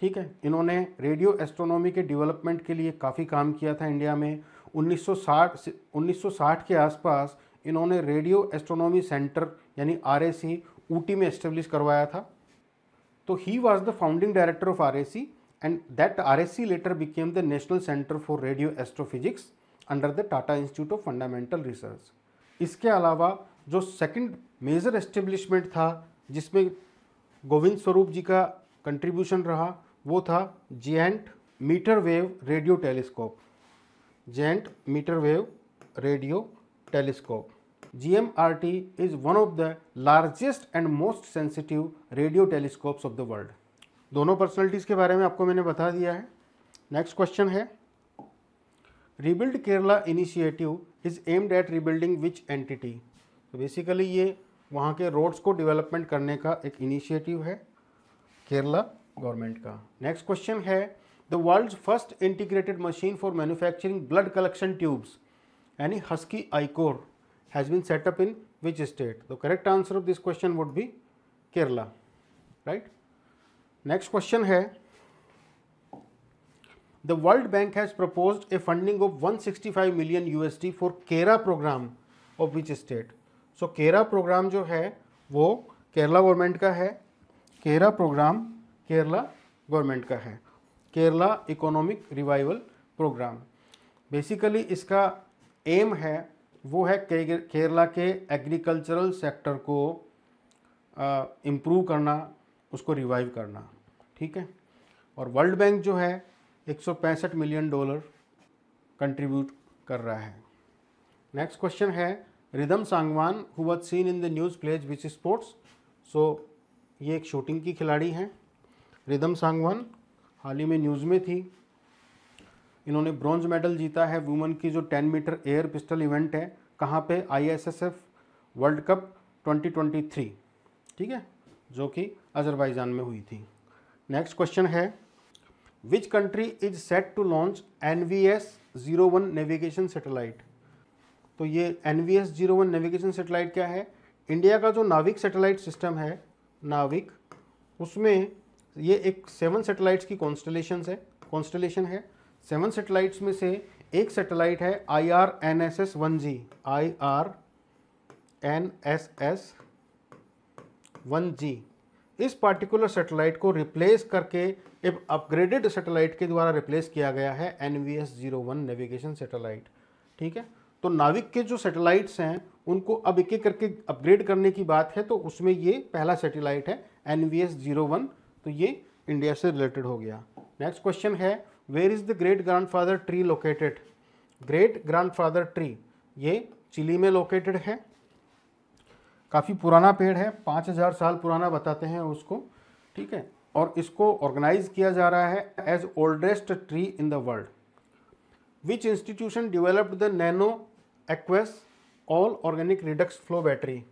ठीक है इन्होंने रेडियो एस्ट्रोनॉमी के डेवलपमेंट के लिए काफ़ी काम किया था इंडिया में 1960 1960 के आसपास इन्होंने रेडियो एस्ट्रोनॉमी सेंटर यानी आर ए सी ऊटी में एस्टेब्लिश करवाया था तो he was the founding director of R A C R S C later became the national centre for radio astrophysics under the Tata institute of fundamental research इसके अलावा जो सेकेंड मेजर एस्टेब्लिशमेंट था जिसमें गोविंद स्वरूप जी का कंट्रीब्यूशन रहा वो था giant metre wave radio telescope giant metre wave radio telescope GMRT is one of the largest and most sensitive radio telescopes of the world. दोनों पर्सनैलिटीज़ के बारे में आपको मैंने बता दिया है नेक्स्ट क्वेश्चन है rebuild Kerala initiative is aimed at rebuilding which entity तो बेसिकली ये वहाँ के रोड्स को डेवलपमेंट करने का एक इनिशिएटिव है केरला गवर्नमेंट का नेक्स्ट क्वेश्चन है the world first integrated machine for manufacturing blood collection tubes यानी हस्की आईकोर has been set up in which state? The correct answer of this question would be Kerala, right? Next question hai The World Bank has proposed a funding of 165 million USD for केरा program of which state? So केरा program jo hai wo kerala government ka hai केरा program kerala government ka hai kerala economic revival program basically iska aim hai वो है केरला के एग्रीकल्चरल सेक्टर को इम्प्रूव करना उसको रिवाइव करना ठीक है और वर्ल्ड बैंक जो है एक मिलियन डॉलर कंट्रीब्यूट कर रहा है नेक्स्ट क्वेश्चन है Rhythm Sangwan who was seen in the news plays which sports so ये एक शूटिंग की खिलाड़ी हैं रिदम सांगवान हाल ही में न्यूज़ में थी इन्होंने ब्रॉन्ज मेडल जीता है वुमेन की जो 10 मीटर एयर पिस्टल इवेंट है कहाँ पे आईएसएसएफ वर्ल्ड कप 2023 ठीक है जो कि अजरबैजान में हुई थी नेक्स्ट क्वेश्चन है which country is set to launch N V S zero one navigation satellite तो ये N V S zero one navigation satellite क्या है इंडिया का जो नाविक सेटेलाइट सिस्टम है नाविक उसमें ये एक सेवन सेटेलाइट्स की कॉन्स्टलेशन है कॉन्स्टलेशन है सेवन सेटेलाइट्स में से एक सेटेलाइट है I R N S S one G I R N S S one G इस पार्टिकुलर सेटेलाइट को रिप्लेस करके एक अपग्रेडेड सेटेलाइट के द्वारा रिप्लेस किया गया है N V S zero one navigation satellite ठीक है तो नाविक के जो सेटेलाइट्स हैं उनको अब एक एक करके अपग्रेड करने की बात है तो उसमें ये पहला सेटेलाइट है N V S zero one तो ये इंडिया से रिलेटेड हो गया नेक्स्ट क्वेश्चन है where is the great grandfather tree located great grandfather tree ये चिली में लोकेटेड है काफ़ी पुराना पेड़ है पाँच हज़ार साल पुराना बताते हैं उसको ठीक है और इसको ऑर्गेनाइज किया जा रहा है as oldest tree in the world which institution developed the nano aqueous all organic redox flow battery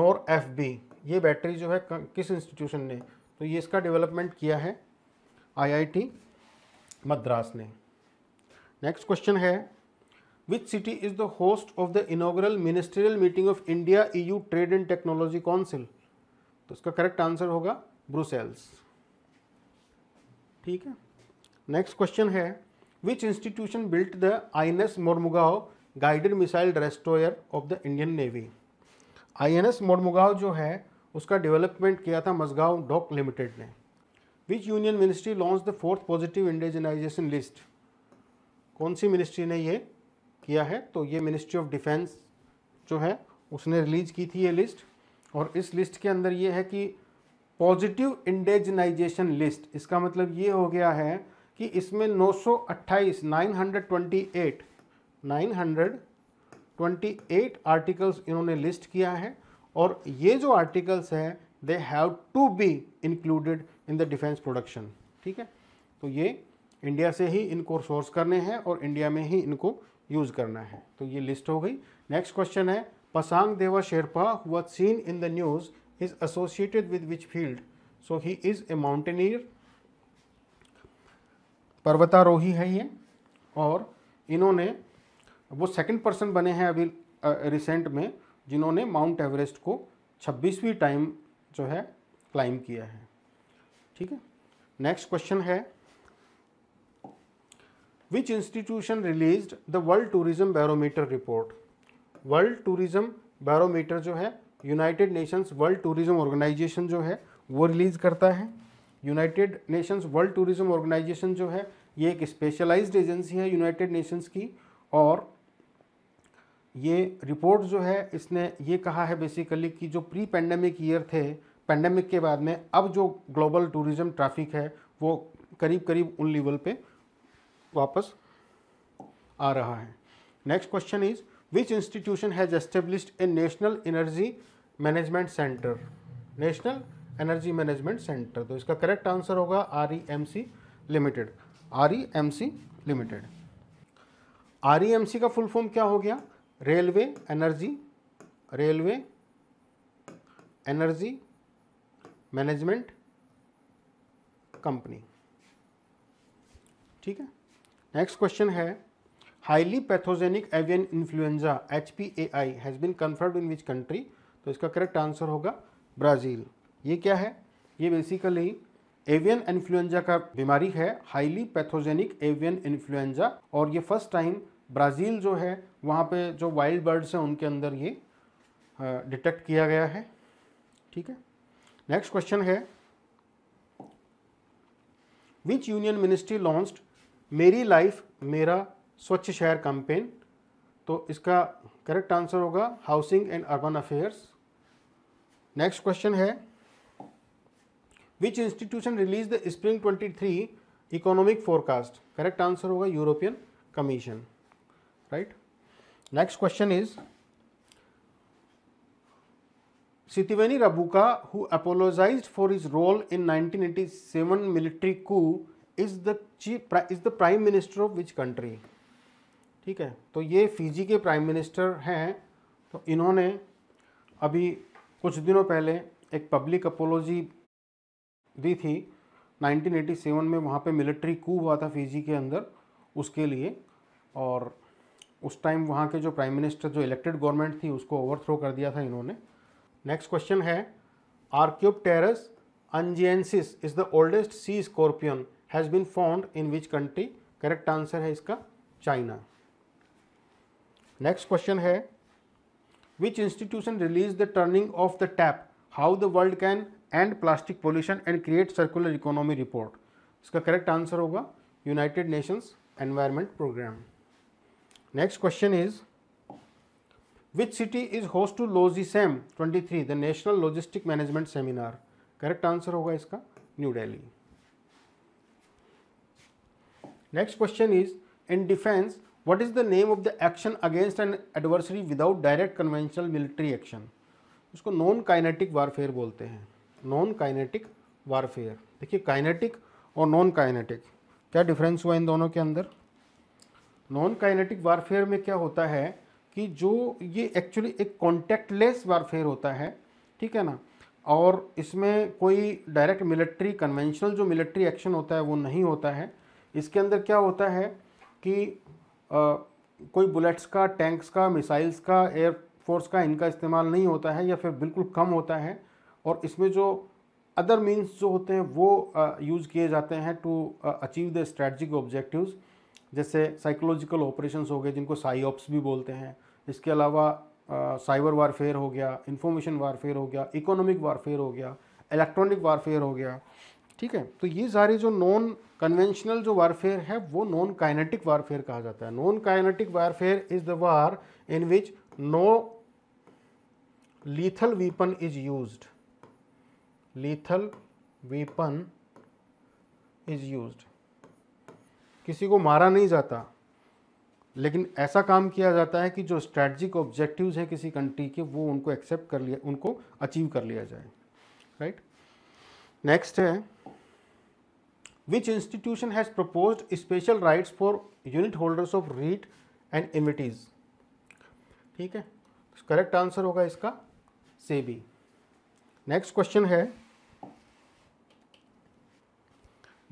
nor F B ये बैटरी जो है किस इंस्टीट्यूशन ने तो ये इसका डेवलपमेंट किया है आईआईटी मद्रास ने नेक्स्ट क्वेश्चन है which city is the host of the inaugural ministerial meeting of India EU trade and technology council तो इसका करेक्ट आंसर होगा ब्रुसेल्स ठीक है नेक्स्ट क्वेश्चन है which institution built the I N S Mormugao guided missile destroyer of the Indian navy I N S Mormugao जो है उसका डेवलपमेंट किया था मजगाव डॉक लिमिटेड ने which union ministry launch the fourth positive indigenisation list कौन सी मिनिस्ट्री ने ये किया है तो ये मिनिस्ट्री ऑफ डिफेंस जो है उसने रिलीज़ की थी ये लिस्ट और इस लिस्ट के अंदर ये है कि पॉजिटिव इंडेजनाइजेशन लिस्ट इसका मतलब ये हो गया है कि इसमें 928 928 928 आर्टिकल्स इन्होंने लिस्ट किया है और ये जो आर्टिकल्स हैं they have to be included in the defence production ठीक है तो ये इंडिया से ही इनको सोर्स करने हैं और इंडिया में ही इनको यूज़ करना है तो ये लिस्ट हो गई नेक्स्ट क्वेश्चन है पसांग Dawa Sherpa who seen in the news is associated with which field so he is a mountaineer पर्वतारोही है ये और इन्होंने वो सेकंड पर्सन बने हैं अभी रिसेंट में जिन्होंने माउंट एवरेस्ट को 26वीं टाइम जो है क्लाइम किया है ठीक है नेक्स्ट क्वेश्चन है which institution release the world tourism barometer report world tourism barometer जो है United nations world tourism organisation जो है वो रिलीज़ करता है United nations world tourism organisation जो है ये एक स्पेशलाइज्ड एजेंसी है यूनाइटेड नेशंस की और ये रिपोर्ट जो है इसने ये कहा है बेसिकली कि जो प्री पेंडेमिक ईयर थे पेंडेमिक के बाद में अब जो ग्लोबल टूरिज़्म ट्रैफिक है वो करीब करीब उन लेवल पे वापस आ रहा है next question is which institution has established a national energy management centre national energy management centre तो इसका करेक्ट आंसर होगा R E M C limited R E M C limited R E M C का फुल फॉर्म क्या हो गया railway energy railway energy management company ठीक है नेक्स्ट क्वेश्चन है highly pathogenic avian influenza H P A I has been confirmed in which country तो इसका करेक्ट आंसर होगा ब्राज़ील ये क्या है ये बेसिकली एवियन इन्फ्लुएंजा का बीमारी है हाईली पैथोजेनिक एवियन इन्फ्लुएंजा और ये फर्स्ट टाइम ब्राज़ील जो है वहाँ पे जो वाइल्ड बर्ड्स हैं उनके अंदर ये डिटेक्ट किया गया है ठीक है नेक्स्ट क्वेश्चन है विच यूनियन मिनिस्ट्री लॉन्च्ड मेरी लाइफ मेरा स्वच्छ शहर कैंपेन तो इसका करेक्ट आंसर होगा housing and urban affairs next question है which institution release the spring 23 economic forecast correct answer होगा European commission right. Next question is Sitiveni Rabuka who apologized for his role in 1987 military coup is the chief is the prime minister of which country? ठीक है तो ये फिजी के प्राइम मिनिस्टर हैं तो इन्होंने अभी कुछ दिनों पहले एक पब्लिक अपोलॉजी दी थी 1987 में वहाँ पे मिलिट्री कू हुआ था फिजी के अंदर उसके लिए और उस टाइम वहाँ के जो प्राइम मिनिस्टर जो इलेक्टेड गवर्नमेंट थी उसको ओवरथ्रो कर दिया था इन्होंने नेक्स्ट क्वेश्चन है आर्क्यूब टेरस अनजियंसिस is the oldest sea scorpion has been found in which country correct answer है इसका चाइना नेक्स्ट क्वेश्चन है which institution release the turning off the tap how the world can end plastic pollution and create circular economy report इसका करेक्ट आंसर होगा united nations environment programme next question is which city is host to logisem twenty three the national logistic management seminar correct answer होगा इसका New Delhi next question is in defence what is the name of the action against an adversary without direct conventional military action उसको नॉन काइनेटिक वारफेयर बोलते हैं नॉन काइनेटिक वारफेयर देखिए काइनेटिक और नॉन काइनेटिक क्या डिफरेंस हुआ इन दोनों के अंदर नॉन काइनेटिक वारफेयर में क्या होता है कि जो ये एक्चुअली एक कॉन्टैक्टलेस वारफेयर होता है ठीक है ना और इसमें कोई डायरेक्ट मिलिट्री कन्वेंशनल जो मिलिट्री एक्शन होता है वो नहीं होता है इसके अंदर क्या होता है कि आ, कोई बुलेट्स का टैंक्स का मिसाइल्स का एयर फोर्स का इनका इस्तेमाल नहीं होता है या फिर बिल्कुल कम होता है और इसमें जो अदर मीन्स जो होते हैं वो यूज़ किए जाते हैं to achieve the strategic objectives जैसे साइकोलॉजिकल ऑपरेशंस हो गए जिनको साइऑप्स भी बोलते हैं इसके अलावा साइबर वारफेयर हो गया इंफॉर्मेशन वारफेयर हो गया इकोनॉमिक वारफेयर हो गया इलेक्ट्रॉनिक वारफेयर हो गया ठीक है तो ये सारे जो नॉन कन्वेंशनल जो वारफेयर है वो नॉन काइनेटिक वारफेयर कहा जाता है non kinetic warfare is the war in which no lethal weapon is use lethal weapon is used किसी को मारा नहीं जाता लेकिन ऐसा काम किया जाता है कि जो स्ट्रैटजिक ऑब्जेक्टिव्स हैं किसी कंट्री के वो उनको एक्सेप्ट कर लिया उनको अचीव कर लिया जाए राइट नेक्स्ट है which institution has propose special rights for unit holders of REIT and InvITs ठीक है करेक्ट आंसर होगा इसका से बी नेक्स्ट क्वेश्चन है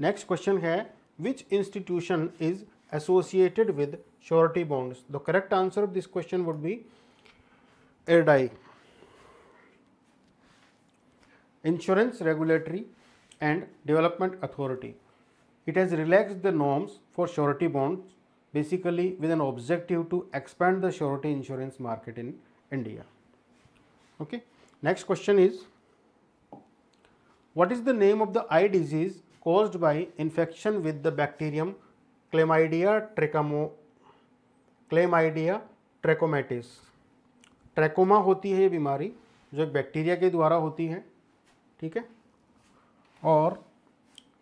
नेक्स्ट क्वेश्चन है which institution is associated with surety bonds? The correct answer of this question would be ERDAI, Insurance Regulatory and Development Authority. It has relaxed the norms for surety bonds basically with an objective to expand the surety insurance market in India. Okay. Next question is, what is the name of the eye disease caused by infection with the bacterium Chlamydia trachoma Chlamydia trachomatis trachoma होती है ये बीमारी जो एक बैक्टीरिया के द्वारा होती है ठीक है और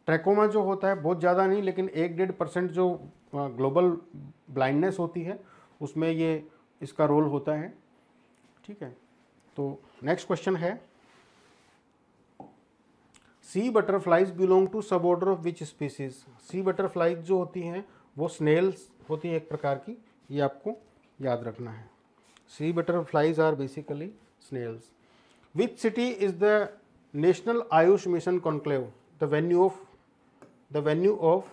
ट्रैकोमा जो होता है बहुत ज़्यादा नहीं लेकिन एक डेढ़ परसेंट जो ग्लोबल ब्लाइंडनेस होती है उसमें ये इसका रोल होता है ठीक है तो नेक्स्ट क्वेश्चन है sea butterflies belong to sub order of which species sea butterflies जो होती हैं वो स्नेल्स होती हैं एक प्रकार की ये आपको याद रखना है sea butterflies are basically snails which city is the national Ayush mission conclave the venue of the venue of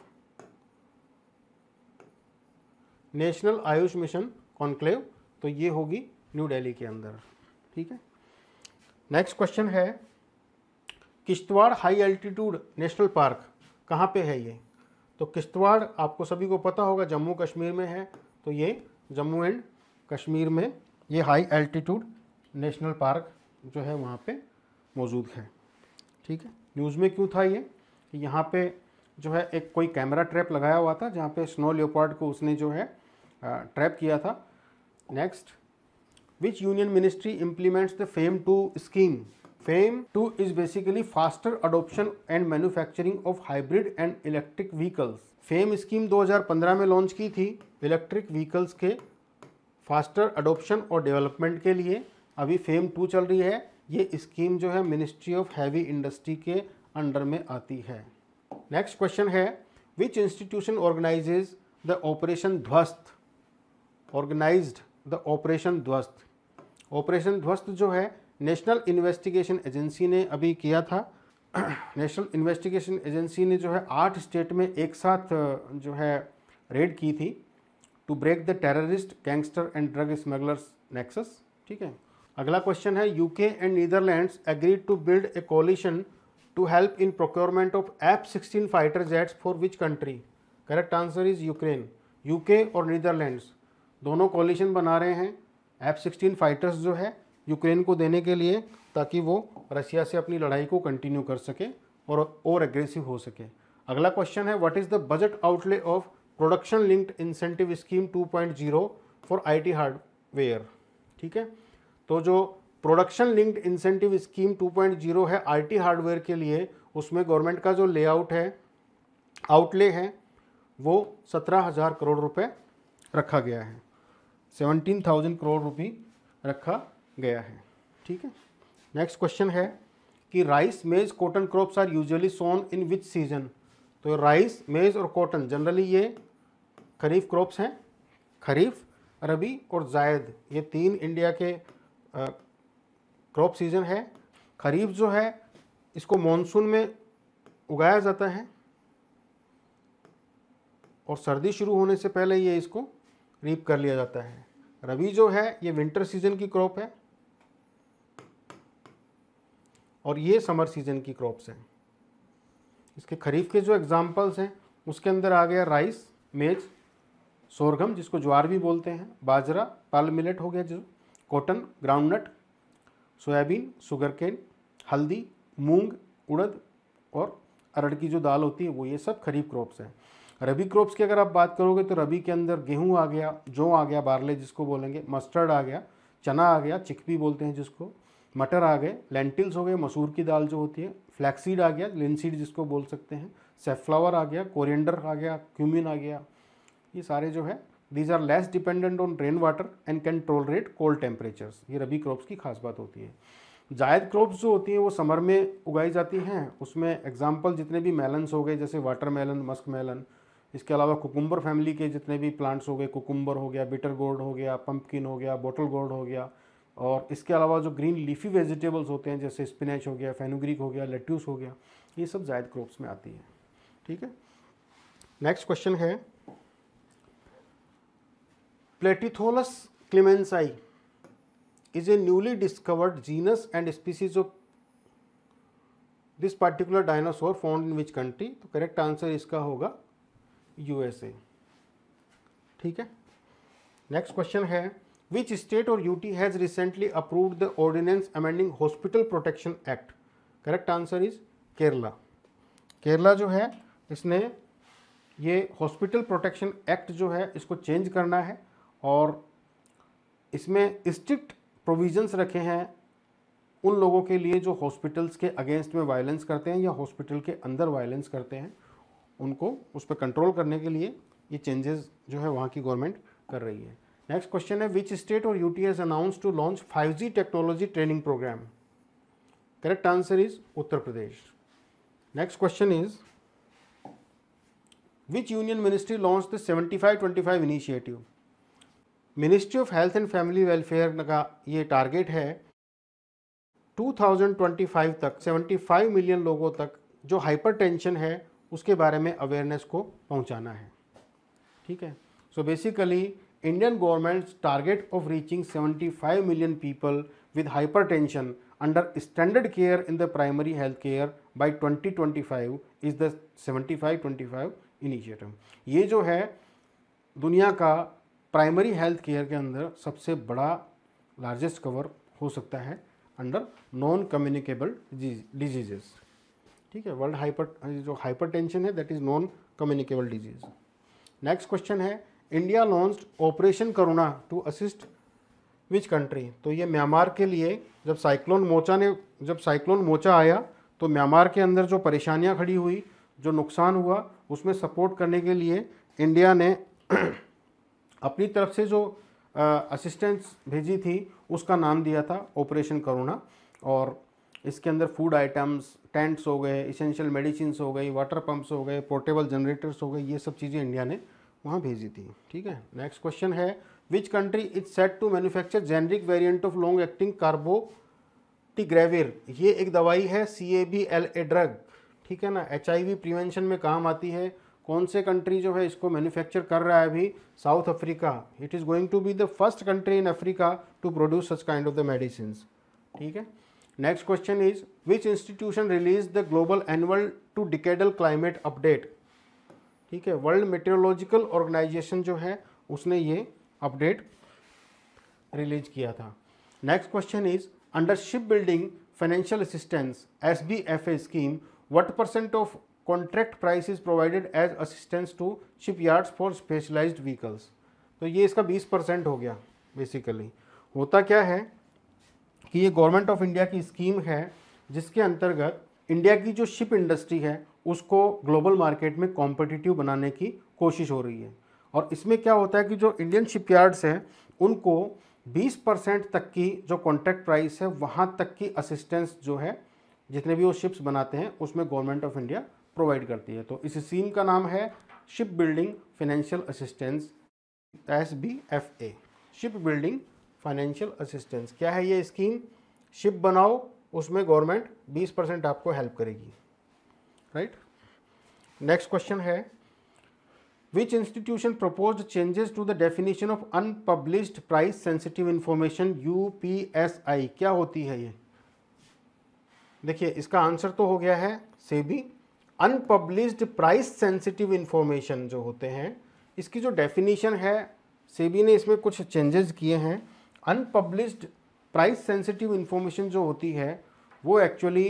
national Ayush mission conclave तो ये होगी न्यू दिल्ली के अंदर ठीक है नेक्स्ट क्वेश्चन है Kishtwar high altitude national park कहाँ पे है ये तो किश्तवाड़ आपको सभी को पता होगा जम्मू कश्मीर में है तो ये जम्मू एंड कश्मीर में ये हाई एल्टीट्यूड नेशनल पार्क जो है वहाँ पे मौजूद है ठीक है न्यूज़ में क्यों था ये कि यहाँ पे जो है एक कोई कैमरा ट्रैप लगाया हुआ था जहाँ पे स्नो लेपर्ड को उसने जो है ट्रैप किया था next which union ministry implements the FAME two scheme FAME 2 is basically faster adoption and manufacturing of hybrid and electric vehicles. FAME scheme 2015 में लॉन्च की थी इलेक्ट्रिक व्हीकल्स के फास्टर अडोप्शन और डेवलपमेंट के लिए अभी फेम टू चल रही है ये स्कीम जो है मिनिस्ट्री ऑफ हैवी इंडस्ट्री के अंडर में आती है नेक्स्ट क्वेश्चन है which institution organises the operation Dhvast organised the operation Dhvast operation Dhvast जो है नेशनल इन्वेस्टिगेशन एजेंसी ने अभी किया था नेशनल इन्वेस्टिगेशन एजेंसी ने जो है आठ स्टेट में एक साथ जो है रेड की थी to break the terrorist gangster and drug smugglers nexus ठीक है अगला क्वेश्चन है UK and Netherlands agreed to build a coalition to help in procurement of F sixteen fighter jets for which country correct answer is Ukraine UK और नीदरलैंड्स दोनों कोलिशन बना रहे हैं एफ सिक्सटीन फाइटर्स जो है यूक्रेन को देने के लिए ताकि वो रशिया से अपनी लड़ाई को कंटिन्यू कर सके और और एग्रेसिव हो सके अगला क्वेश्चन है what is the budget outlay of production linked incentive scheme 2.0 for T hardware ठीक है तो जो प्रोडक्शन लिंक्ड इंसेंटिव स्कीम 2.0 है आई हार्डवेयर के लिए उसमें गवर्नमेंट का जो लेआउट है आउटले है वो सत्रह हज़ार करोड़ रुपये रखा गया है सेवनटीन थाउजेंड करोड़ रुपये रखा गया है ठीक है नेक्स्ट क्वेश्चन है कि rice maize cotton crops are usually sown in which season तो राइस मेज और कॉटन जनरली ये खरीफ क्रॉप्स हैं खरीफ रबी और जायद ये तीन इंडिया के क्रॉप सीजन है खरीफ जो है इसको मॉनसून में उगाया जाता है और सर्दी शुरू होने से पहले ये इसको रीप कर लिया जाता है रबी जो है ये विंटर सीजन की क्रॉप है और ये समर सीजन की क्रॉप्स हैं इसके खरीफ के जो एग्ज़ाम्पल्स हैं उसके अंदर आ गया राइस मेज सोरगम जिसको ज्वार भी बोलते हैं बाजरा पाल मिलेट हो गया जो cotton groundnut soyabean sugar cane हल्दी मूंग उड़द और अरड़ की जो दाल होती है वो ये सब खरीफ क्रॉप्स हैं रबी क्रॉप्स की अगर आप बात करोगे तो रबी के अंदर गेहूँ आ गया जौ आ गया बारले जिसको बोलेंगे मस्टर्ड आ गया चना आ गया चिकपी बोलते हैं जिसको मटर आ गए लेंटिल्स हो गए मसूर की दाल जो होती है फ्लैक्सीड आ गया लिनसीड जिसको बोल सकते हैं सेफ्लावर आ गया कोरिएंडर आ गया क्यूमिन आ गया ये सारे जो है these are less dependent on rain water and can tolerate cold temperatures ये रबी क्रॉप्स की खास बात होती है जायद क्रॉप्स जो होती हैं वो समर में उगाई जाती हैं उसमें एग्जाम्पल जितने भी मेलन्स हो गए जैसे वाटर मेलन मस्क मेलन इसके अलावा कुकुम्बर फैमिली के जितने भी प्लांट्स हो गए कुकुम्बर हो गया बिटर गोल्ड हो गया पम्पकिन हो गया बोटल गोल्ड हो गया और इसके अलावा जो ग्रीन लीफी वेजिटेबल्स होते हैं जैसे स्पिनच हो गया फेनुग्रीक हो गया लेट्यूस हो गया ये सब जायद क्रॉप्स में आती है ठीक है नेक्स्ट क्वेश्चन है Platytholus clemensi is a newly discovered genus and species of this particular dinosaur found in which country तो करेक्ट आंसर इसका होगा यूएसए ठीक है नेक्स्ट क्वेश्चन है which स्टेट और UT has recently approved the ordinance amending Hospital Protection Act? Correct answer is Kerala. Kerala जो है इसने ये हॉस्पिटल प्रोटेक्शन एक्ट जो है इसको चेंज करना है और इसमें स्ट्रिक्ट प्रोविजंस रखे हैं उन लोगों के लिए जो हॉस्पिटल्स के अगेंस्ट में वायलेंस करते हैं या हॉस्पिटल के अंदर वायलेंस करते हैं उनको उस पर कंट्रोल करने के लिए ये चेंजेस जो है वहाँ की गवर्नमेंट कर रही है नेक्स्ट क्वेश्चन है विच स्टेट और UTs announce to launch five G technology training programme correct answer is Uttar Pradesh next question is which union ministry launch the seventy five twenty five initiative ministry of health and family welfare का ये टारगेट है 2025 तक 75 मिलियन लोगों तक जो हाइपरटेंशन है उसके बारे में अवेयरनेस को पहुंचाना है ठीक है so basically Indian government's target of reaching 75 million people with hypertension under standard care in by twenty twenty five is 2025 seventy five twenty five initiative ये जो है दुनिया का प्राइमरी हेल्थ केयर के अंदर सबसे बड़ा लार्जेस्ट कवर हो सकता है अंडर नॉन कम्युनिकेबल डिजीजेस ठीक है वर्ल्ड हाइपर जो हाइपरटेंशन है that is non communicable disease next question है India launch operation Karuna to assist which country तो ये म्यांमार के लिए जब साइक्लोन मोचा ने जब साइक्लोन मोचा आया तो म्यांमार के अंदर जो परेशानियां खड़ी हुई जो नुकसान हुआ उसमें सपोर्ट करने के लिए इंडिया ने अपनी तरफ से जो असिस्टेंस भेजी थी उसका नाम दिया था ऑपरेशन करुणा और इसके अंदर फूड आइटम्स टेंट्स हो गए इसेंशियल मेडिसिन हो गई वाटर पम्प्स हो गए पोर्टेबल जनरेटर्स हो गए ये सब चीज़ें इंडिया ने वहाँ भेजी थी ठीक है नेक्स्ट क्वेश्चन है which country is set to manufacture generic variant of long acting cabotegravir ये एक दवाई है C A B L A drug ठीक है ना एच आई वी प्रिवेंशन में काम आती है कौन से कंट्री जो है इसको मैन्युफैक्चर कर रहा है अभी South Africa it is going to be the first country in Africa to produce such kind of the medicine ठीक है next question is which institution release the global annual to decadal climate update ठीक है वर्ल्ड मेट्रोलॉजिकल ऑर्गेनाइजेशन जो है उसने ये अपडेट रिलीज किया था next question is under ship building financial assistance S B F A scheme what percent of contract price is provided as assistance to shipyards for specialised vehicles तो ये इसका बीस परसेंट हो गया बेसिकली होता क्या है कि ये गवर्नमेंट ऑफ इंडिया की स्कीम है जिसके अंतर्गत इंडिया की जो शिप इंडस्ट्री है उसको ग्लोबल मार्केट में कॉम्पिटिटिव बनाने की कोशिश हो रही है और इसमें क्या होता है कि जो इंडियन शिपयार्ड्स हैं उनको 20 परसेंट तक की जो कॉन्ट्रैक्ट प्राइस है वहाँ तक की असिस्टेंस जो है जितने भी वो शिप्स बनाते हैं उसमें गवर्नमेंट ऑफ इंडिया प्रोवाइड करती है तो इस स्कीम का नाम है ship building financial assistance S B F A ship building financial assistance क्या है ये स्कीम शिप बनाओ उसमें गवर्नमेंट 20 परसेंट आपको हेल्प करेगी राइट नेक्स्ट क्वेश्चन है which institution propose changes to the definition of unpublished price sensitive information U P S I क्या होती है ये देखिए इसका आंसर तो हो गया है से भी अनपब्लिश्ड प्राइस सेंसिटिव इंफॉर्मेशन जो होते हैं इसकी जो डेफिनेशन है सेबी ने इसमें कुछ चेंजेस किए हैं अनपब्लिश्ड प्राइस सेंसिटिव इंफॉर्मेशन जो होती है वो एक्चुअली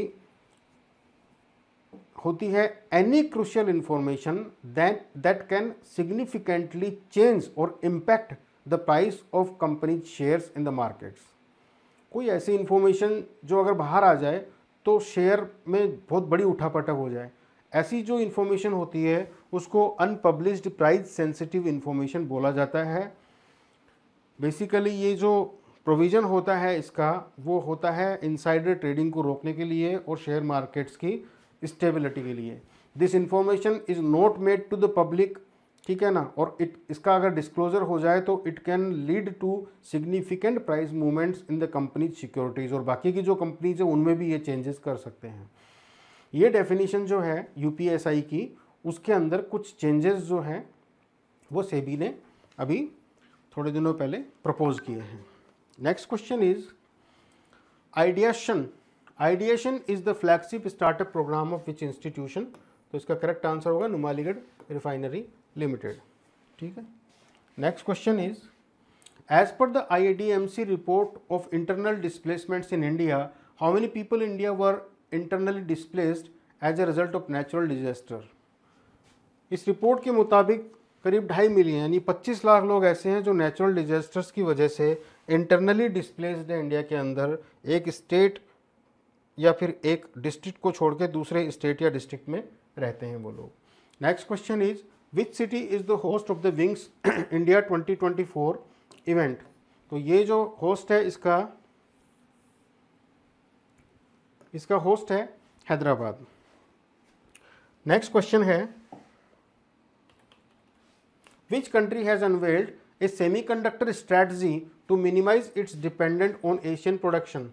होती है any crucial information that that can significantly change और impact the price of company shares in the markets कोई ऐसी इन्फॉर्मेशन जो अगर बाहर आ जाए तो शेयर में बहुत बड़ी उठापटक हो जाए ऐसी जो इन्फॉर्मेशन होती है उसको अनपब्लिश्ड प्राइस सेंसिटिव इन्फॉर्मेशन बोला जाता है बेसिकली ये जो प्रोविज़न होता है इसका वो होता है इनसाइडर ट्रेडिंग को रोकने के लिए और शेयर मार्केट्स की स्टेबिलिटी के लिए this information is not made to the public ठीक है ना और इट इसका अगर डिस्क्लोजर हो जाए तो it can lead to significant price movements in the companies securities और बाकी की जो कंपनीज है उनमें भी ये चेंजेस कर सकते हैं ये डेफिनेशन जो है यू की उसके अंदर कुछ चेंजेस जो हैं वो सेबी ने अभी थोड़े दिनों पहले प्रपोज किए हैं next question is ideation ideation is the flagship startup programme of which institution तो इसका करेक्ट आंसर होगा नुमालीगढ़ रिफाइनरी लिमिटेड ठीक है next question is as per the I D M C report of internal displacements in India how many people India were internally displaced as a result of natural disaster इस रिपोर्ट के मुताबिक करीब ढाई मिलियन यानी 25 लाख लोग ऐसे हैं जो नेचुरल डिजास्टर्स की वजह से इंटरनली डिस्प्लेस्ड है इंडिया के अंदर एक स्टेट या फिर एक डिस्ट्रिक्ट को छोड़ के दूसरे स्टेट या डिस्ट्रिक्ट में रहते हैं वो लोग next question is which city is the host of the Wings India 2024 event तो ये जो होस्ट है इसका इसका होस्ट है हैदराबाद नेक्स्ट क्वेश्चन है which country has unveiled a semiconductor strategy to minimise its dependent on Asian production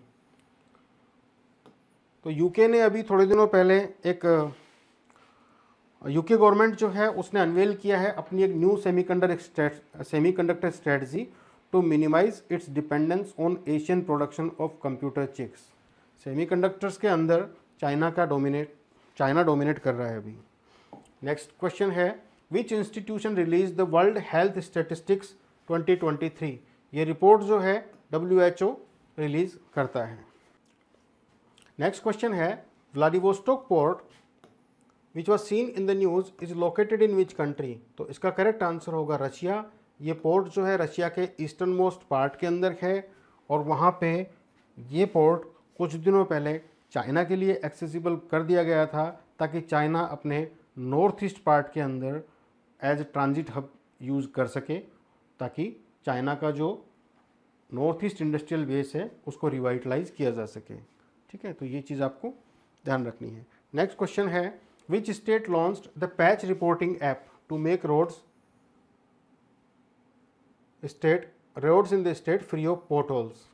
तो यूके ने अभी थोड़े दिनों पहले एक यूके गवर्नमेंट जो है उसने अनवेल किया है अपनी एक new semiconductor conductor strategy to minimise its dependence on Asian production of computer chips conductors के अंदर चाइना का डोमिनेट चाइना डोमिनेट कर रहा है अभी नेक्स्ट क्वेश्चन है which institution release the world health statistics 2023 ये रिपोर्ट जो है डब्ल्यू रिलीज़ करता है नेक्स्ट क्वेश्चन है Vladivostok port which was seen in the news is located in which country तो इसका करेक्ट आंसर होगा रशिया ये पोर्ट जो है रशिया के ईस्टर्न मोस्ट पार्ट के अंदर है और वहाँ पे ये पोर्ट कुछ दिनों पहले चाइना के लिए एक्सेसिबल कर दिया गया था ताकि चाइना अपने नॉर्थ ईस्ट पार्ट के अंदर एज ट्रांजिट हब यूज़ कर सके ताकि चाइना का जो नॉर्थ ईस्ट इंडस्ट्रियल बेस है उसको रिवाइटलाइज किया जा सके ठीक है तो ये चीज़ आपको ध्यान रखनी है नेक्स्ट क्वेश्चन है which state launch the patch reporting app to make roads state roads in the state free of potholes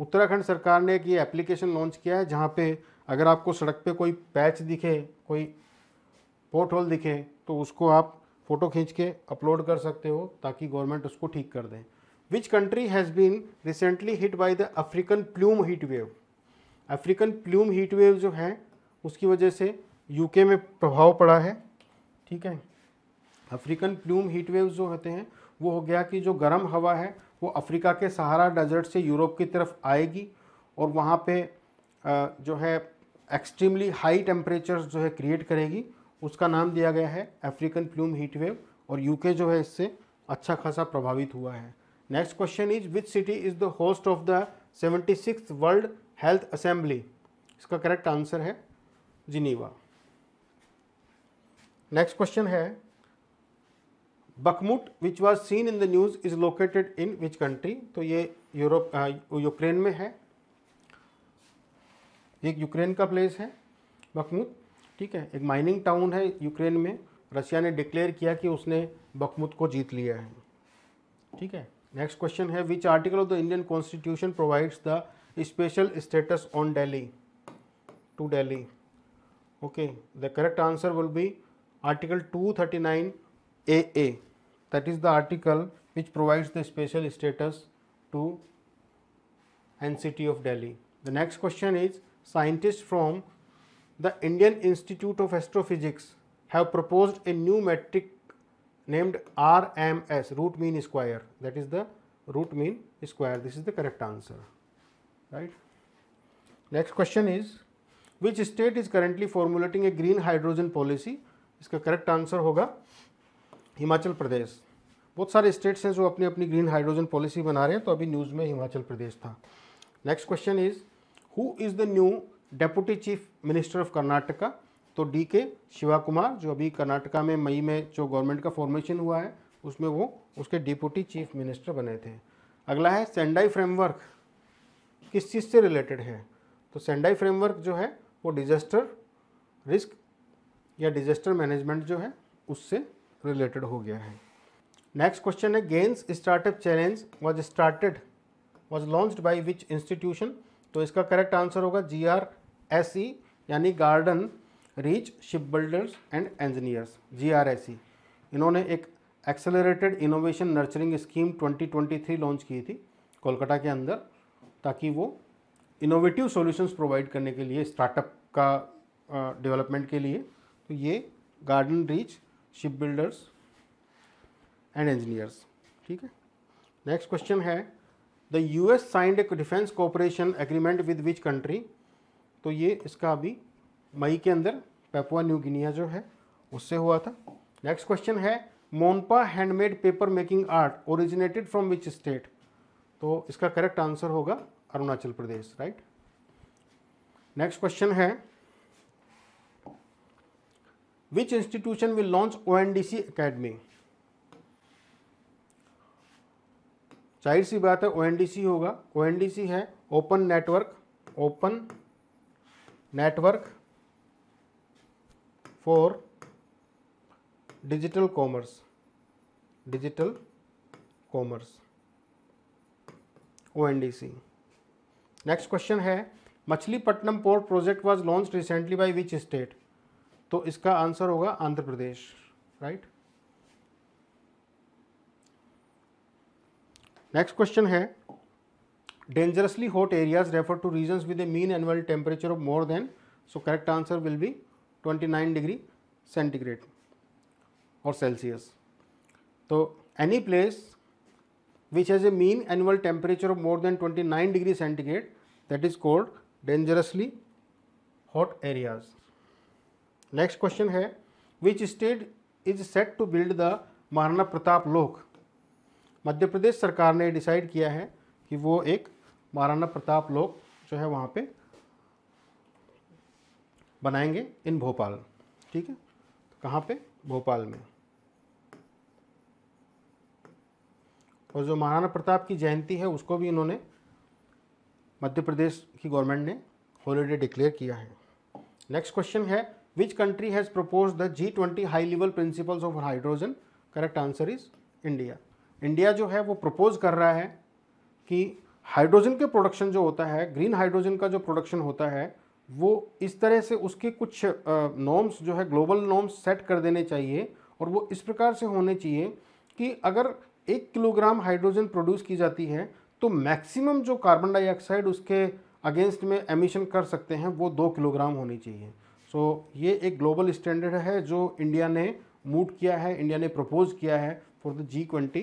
Uttarakhand सरकार ने एक ये एप्लीकेशन लॉन्च किया है जहाँ पे अगर आपको सड़क पे कोई पैच दिखे कोई पोर्ट होल दिखे तो उसको आप फ़ोटो खींच के अपलोड कर सकते हो ताकि गवर्नमेंट उसको ठीक कर दें which country has been recently hit by the African plume heat wave African plume heat wave जो है उसकी वजह से यूके में प्रभाव पड़ा है ठीक है अफ्रीकन प्लूम हीट वेव जो होते हैं वो हो गया कि जो गर्म हवा है वो अफ्रीका के सहारा डेजर्ट से यूरोप की तरफ आएगी और वहाँ पे जो है एक्सट्रीमली हाई टेम्परेचर्स जो है क्रिएट करेगी उसका नाम दिया गया है अफ्रीकन प्लूम हीट वेव और यूके जो है इससे अच्छा खासा प्रभावित हुआ है next question is which city is the host of the seventy six world health assembly इसका करेक्ट आंसर है जिनीवा नेक्स्ट क्वेश्चन है Bakhmut which was seen in the news is located in which country तो ये यूरोप यूक्रेन में है एक यूक्रेन का प्लेस है बकमुत ठीक है एक माइनिंग टाउन है यूक्रेन में रशिया ने डिक्लेयर किया कि उसने बकमुत को जीत लिया है ठीक है नेक्स्ट क्वेश्चन है which article of the Indian constitution provides the special status on Delhi to Delhi. Okay, the correct answer will be Article 239 AA. That is the article which provides the special status to NCT of Delhi. The next question is scientists from the Indian Institute of Astrophysics have proposed a new metric named RMS root mean square that is the root mean square this is the correct answer. right. Next question is which state is currently formulating a green hydrogen policy? इसका करेक्ट आंसर होगा हिमाचल प्रदेश बहुत सारे स्टेट्स हैं जो अपनी अपनी ग्रीन हाइड्रोजन पॉलिसी बना रहे हैं तो अभी न्यूज़ में हिमाचल प्रदेश था next question is who is the new deputy chief minister of Karnataka तो डी के शिवा कुमार जो अभी कर्नाटका में मई में जो गवर्नमेंट का फॉर्मेशन हुआ है उसमें वो उसके डिप्यूटी चीफ मिनिस्टर बने थे अगला है सेंडाई फ्रेमवर्क किस चीज़ से रिलेटेड है तो सेंडाई फ्रेमवर्क जो है वो डिजास्टर रिस्क या डिजास्टर मैनेजमेंट जो है उससे रिलेटेड हो गया है नेक्स्ट क्वेश्चन है gains startup challenge was started was launch by which institution तो इसका करेक्ट आंसर होगा जी आर एस ई यानी Garden Reach shipbuilders and engineers G R S E इन्होंने एक accelerated innovation nurturing scheme 2023 launch की थी कोलकाता के अंदर ताकि वो इनोवेटिव सॉल्यूशंस प्रोवाइड करने के लिए स्टार्टअप का डेवलपमेंट के लिए तो ये Garden Reach shipbuilders and engineers ठीक है नेक्स्ट क्वेश्चन है द यू एस साइंड एक defence cooperation agreement with which country तो ये इसका अभी मई के अंदर पेपुआ न्यू गिनिया जो है उससे हुआ था नेक्स्ट क्वेश्चन है Monpa handmade paper making art originated from which state तो इसका करेक्ट आंसर होगा Arunachal Pradesh right next question है which institution will launch O N D C academy जाहिर सी बात है ओ एन डी सी होगा ओ एन डी सी है open network open network for digital commerce digital commerce oh next question है Machilipatnam port project was launch recently by which state तो इसका आंसर होगा Andhra Pradesh right next question है dangerously hot areas refer to region with a mean annual temperature of more than so correct answer will be 29 degree centigrade और सेल्सियस तो any place which has a mean annual temperature of more than 29 degree centigrade that is called dangerously hot areas. Next question hai which state is set to build the maharana pratap lok madhya pradesh sarkar ne decide kiya hai ki wo ek maharana pratap lok jo hai wahan pe banayenge in bhopal theek hai kahan pe bhopal mein और जो महाराणा प्रताप की जयंती है उसको भी इन्होंने मध्य प्रदेश की गवर्नमेंट ने हॉलीडे डिक्लेयर किया है नेक्स्ट क्वेश्चन है which country has propose the G twenty high level principles of hydrogen correct answer is India India जो है वो प्रपोज कर रहा है कि हाइड्रोजन के प्रोडक्शन जो होता है ग्रीन हाइड्रोजन का जो प्रोडक्शन होता है वो इस तरह से उसके कुछ नॉर्म्स जो है ग्लोबल नॉर्म्स सेट कर देने चाहिए और वो इस प्रकार से होने चाहिए कि अगर एक किलोग्राम हाइड्रोजन प्रोड्यूस की जाती है तो मैक्सिमम जो कार्बन डाइऑक्साइड उसके अगेंस्ट में एमिशन कर सकते हैं वो दो किलोग्राम होनी चाहिए सो so, ये एक ग्लोबल स्टैंडर्ड है जो इंडिया ने मूट किया है इंडिया ने प्रपोज किया है for the G twenty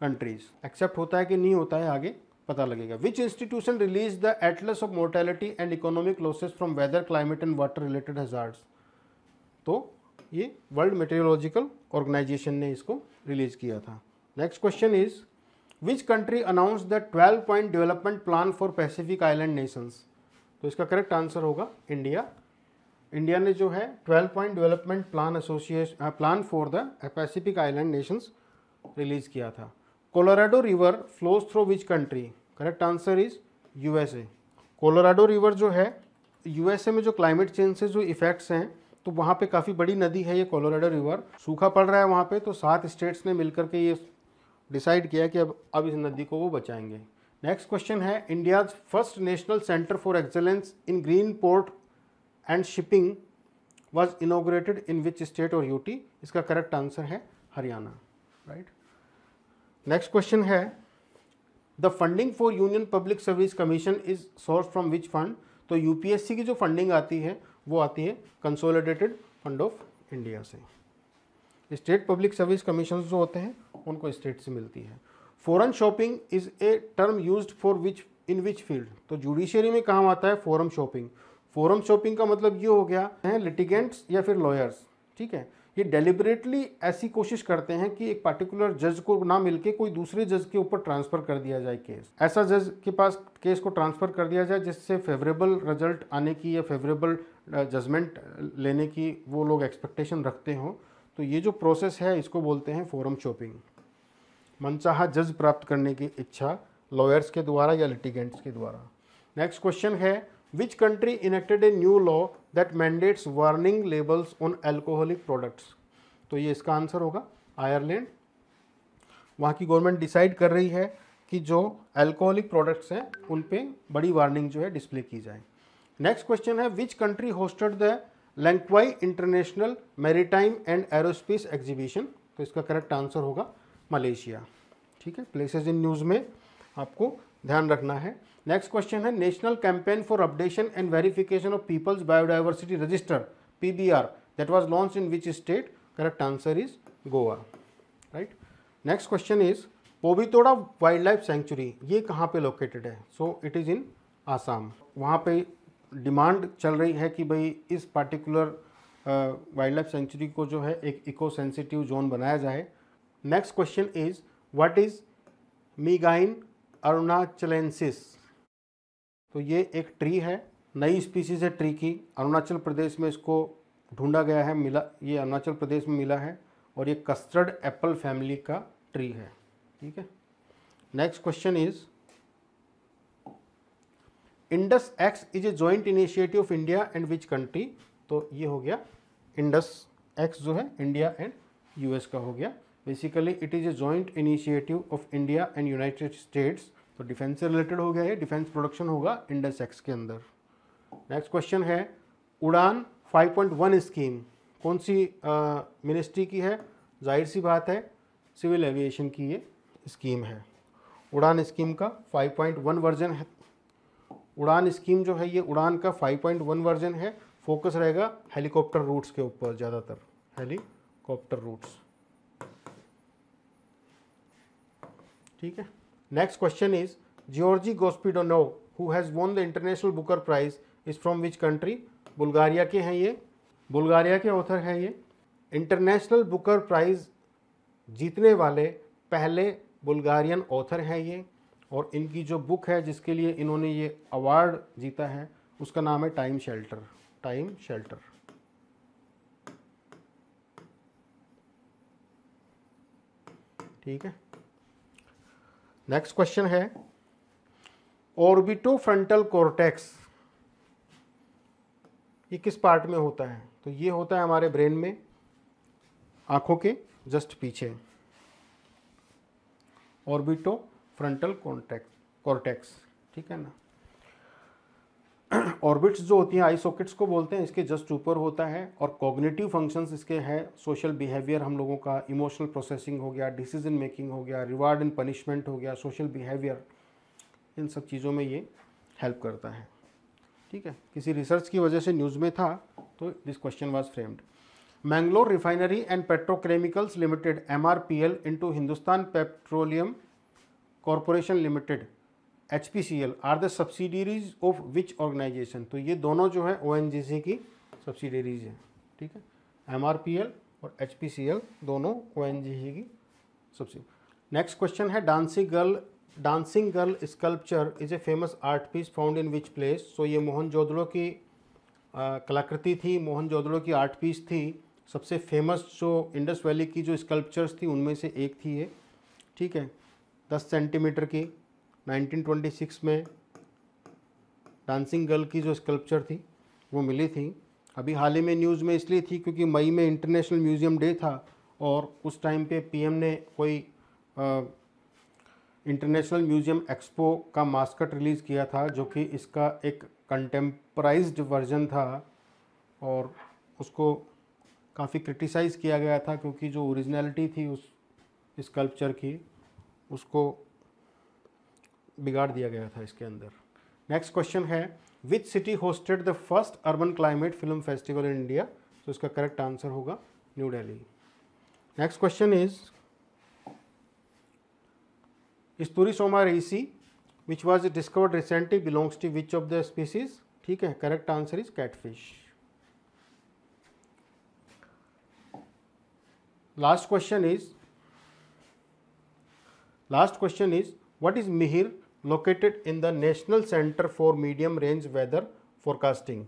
countries accept होता है कि नहीं होता है आगे पता लगेगा which institution release the atlas of mortality and economic losses from weather climate and water related hazards तो ये वर्ल्ड मेटेरोलॉजिकल ऑर्गेनाइजेशन ने इसको रिलीज़ किया था next question is which country announce the twelve point development plan for Pacific island nations तो इसका करेक्ट आंसर होगा इंडिया इंडिया ने जो है twelve point development plan association plan for the Pacific island nations release किया था Colorado river flows through which country correct answer is USA Colorado river जो है यूएसए में जो क्लाइमेट चेंज से जो इफेक्ट्स हैं तो वहाँ पे काफ़ी बड़ी नदी है ये कोलोराडो रिवर सूखा पड़ रहा है वहाँ पे तो सात स्टेट्स ने मिलकर के ये डिसाइड किया कि अब अब इस नदी को वो बचाएंगे नेक्स्ट क्वेश्चन है India's first national centre for excellence in green port and shipping was inaugurated in which state और यूटी इसका करेक्ट आंसर है हरियाणा राइट नेक्स्ट क्वेश्चन है the funding for union public service commission is source from which fund तो यूपीएससी की जो फंडिंग आती है वो आती है कंसोलिडेटेड फंड ऑफ इंडिया से स्टेट पब्लिक सर्विस कमीशन जो होते हैं उनको स्टेट से मिलती है forum shopping is a term use for which in which field तो जुडिशियरी में काम आता है फॉरम शॉपिंग फॉरम शॉपिंग का मतलब ये हो गया है लिटिगेंट्स या फिर लॉयर्स ठीक है ये डेलिबरेटली ऐसी कोशिश करते हैं कि एक पार्टिकुलर जज को ना मिलके कोई दूसरे जज के ऊपर ट्रांसफ़र कर दिया जाए केस ऐसा जज के पास केस को ट्रांसफ़र कर दिया जाए जिससे फेवरेबल रिजल्ट आने की या फेवरेबल जजमेंट लेने की वो लोग एक्सपेक्टेशन रखते हों तो ये जो प्रोसेस है इसको बोलते हैं फोरम शॉपिंग मनचाहा जज प्राप्त करने की इच्छा लॉयर्स के द्वारा या लिटिगेंट्स के द्वारा नेक्स्ट क्वेश्चन है which country enacted a new law that mandates warning labels on alcoholic products तो ये इसका आंसर होगा आयरलैंड वहाँ की गवर्नमेंट डिसाइड कर रही है कि जो एल्कोहलिक प्रोडक्ट्स हैं उन पर बड़ी वार्निंग जो है डिस्प्ले की जाए नेक्स्ट क्वेश्चन है which country hosted the Langkawi international maritime and aerospace exhibition तो इसका करेक्ट आंसर होगा मलेशिया ठीक है प्लेसेज इन न्यूज़ में आपको ध्यान रखना है नेक्स्ट क्वेश्चन है national campaign for updation and verification of people's biodiversity register P B R that was launch in which state correct answer is Goa right next question is Pobitora wildlife sanctuary ये कहाँ पे लोकेटेड है so it is in Assam वहाँ पे डिमांड चल रही है कि भाई इस पार्टिकुलर वाइल्ड लाइफ सेंचुरी को जो है एक इको सेंसिटिव जोन बनाया जाए next question is what is Meiogyne arunachalensis तो ये एक ट्री है नई स्पीसीज है ट्री की अरुणाचल प्रदेश में इसको ढूंढा गया है मिला ये अरुणाचल प्रदेश में मिला है और ये कस्टर्ड एप्पल फैमिली का ट्री है ठीक है next question is Indus X is a joint initiative of India and which country तो ये हो गया इंडस एक्स जो है इंडिया एंड यूएस का हो गया basically it is a joint initiative of India and United States तो डिफेंस से रिलेटेड हो गया ये डिफेंस प्रोडक्शन होगा इंडस एक्स के अंदर नेक्स्ट क्वेश्चन है उड़ान 5.1 स्कीम कौन सी मिनिस्ट्री की है जाहिर सी बात है सिविल एविएशन की ये स्कीम है उड़ान स्कीम का 5.1 वर्जन है उड़ान स्कीम जो है ये उड़ान का 5.1 वर्जन है फोकस रहेगा हेलीकॉप्टर रूट्स के ऊपर ज़्यादातर हेलीकॉप्टर रूट्स ठीक है next question is Georgi Gospodinov who has won the international Booker prize is from which country Bulgaria के हैं ये बुल्गारिया के ऑथर हैं ये इंटरनेशनल बुकर प्राइज़ जीतने वाले पहले बुल्गारियन ऑथर हैं ये और इनकी जो बुक है जिसके लिए इन्होंने ये अवार्ड जीता है उसका नाम है टाइम शेल्टर टाइम शेल्टर ठीक है नेक्स्ट क्वेश्चन है ऑर्बिटो फ्रंटल कॉर्टेक्स ये किस पार्ट में होता है तो ये होता है हमारे ब्रेन में आंखों के जस्ट पीछे ऑर्बिटो फ्रंटल कॉन्टेक्ट कॉर्टेक्स ठीक है ना ऑर्बिट्स जो होती हैं आई सॉकेट्स को बोलते हैं इसके जस्ट ऊपर होता है और कॉग्नेटिव फंक्शंस इसके हैं सोशल बिहेवियर हम लोगों का इमोशनल प्रोसेसिंग हो गया डिसीजन मेकिंग हो गया रिवार्ड एंड पनिशमेंट हो गया सोशल बिहेवियर इन सब चीज़ों में ये हेल्प करता है ठीक है किसी रिसर्च की वजह से न्यूज़ में था तो this question was framed Mangalore refinery and petrochemicals limited M R P L into Hindustan petroleum corporation limited H P C L are the subsidiaries of which organisation तो ये दोनों जो है ओ एन जी सी की सब्सिडरीज हैं ठीक है एम आर पी एल और एच पी सी एल दोनों ओ एन जी सी की सब्सिडी नेक्स्ट क्वेश्चन है dancing girl dancing girl sculpture is a famous art piece found in which place so ये मोहन जोदड़ो की कलाकृति थी मोहन जोदड़ो की आर्ट पीस थी सबसे फेमस जो इंडस वैली की जो स्कल्पचर्स थी उनमें से एक थी ये ठीक है दस सेंटीमीटर की 1926 में डांसिंग गर्ल की जो स्कल्पचर थी वो मिली थी अभी हाल ही में न्यूज़ में इसलिए थी क्योंकि मई में इंटरनेशनल म्यूज़ियम डे था और उस टाइम पे पीएम ने कोई इंटरनेशनल म्यूज़ियम एक्सपो का मास्कट रिलीज़ किया था जो कि इसका एक कंटेम्पराइज्ड वर्जन था और उसको काफ़ी क्रिटिसाइज़ किया गया था क्योंकि जो ओरिजिनलिटी थी उस स्कल्पचर की उसको बिगाड़ दिया गया था इसके अंदर नेक्स्ट क्वेश्चन है which city hosted the first urban climate film festival in India तो इसका करेक्ट आंसर होगा New Delhi next question is Sturisoma reisi which was discovered recently belongs to which of the species ठीक है correct answer is catfish last question is last question is what is Mihir located in the national centre for medium range weather forecasting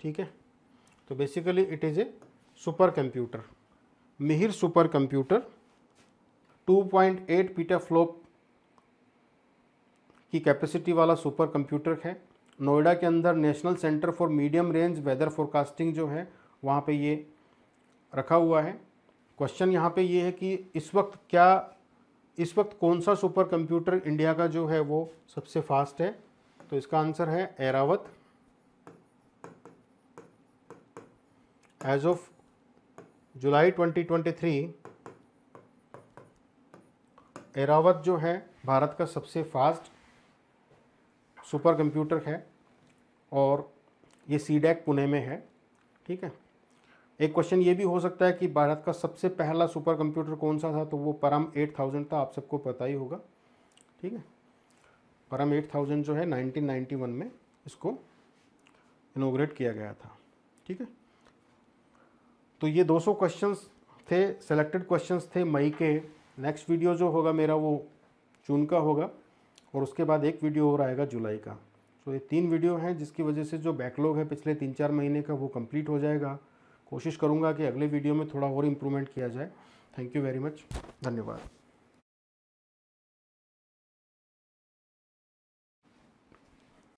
ठीक है तो basically it is A super supercomputer Mihir supercomputer 2.8 पीटा फ्लोप की कैपेसिटी वाला सुपर कंप्यूटर है नोएडा के अंदर national centre for medium range weather forecasting जो है वहाँ पे ये रखा हुआ है क्वेश्चन यहाँ पे ये है कि इस वक्त क्या इस वक्त कौन सा सुपर कंप्यूटर इंडिया का जो है वो सबसे फास्ट है तो इसका आंसर है Airawat as of July 2023 Airawat जो है भारत का सबसे फास्ट सुपर कंप्यूटर है और ये सी पुणे में है ठीक है एक क्वेश्चन ये भी हो सकता है कि भारत का सबसे पहला सुपर कंप्यूटर कौन सा था तो वो परम एट थाउजेंड था आप सबको पता ही होगा ठीक है परम एट थाउजेंड जो है 1991 में इसको इनोग्रेट किया गया था ठीक है तो ये 200 क्वेश्चन थे सेलेक्टेड क्वेश्चन थे मई के नेक्स्ट वीडियो जो होगा मेरा वो जून का होगा और उसके बाद एक वीडियो और आएगा जुलाई का तो ये तीन वीडियो हैं जिसकी वजह से जो बैकलॉग है पिछले तीन चार महीने का वो कंप्लीट हो जाएगा कोशिश करूँगा कि अगले वीडियो में थोड़ा और इम्प्रूवमेंट किया जाए थैंक यू वेरी मच धन्यवाद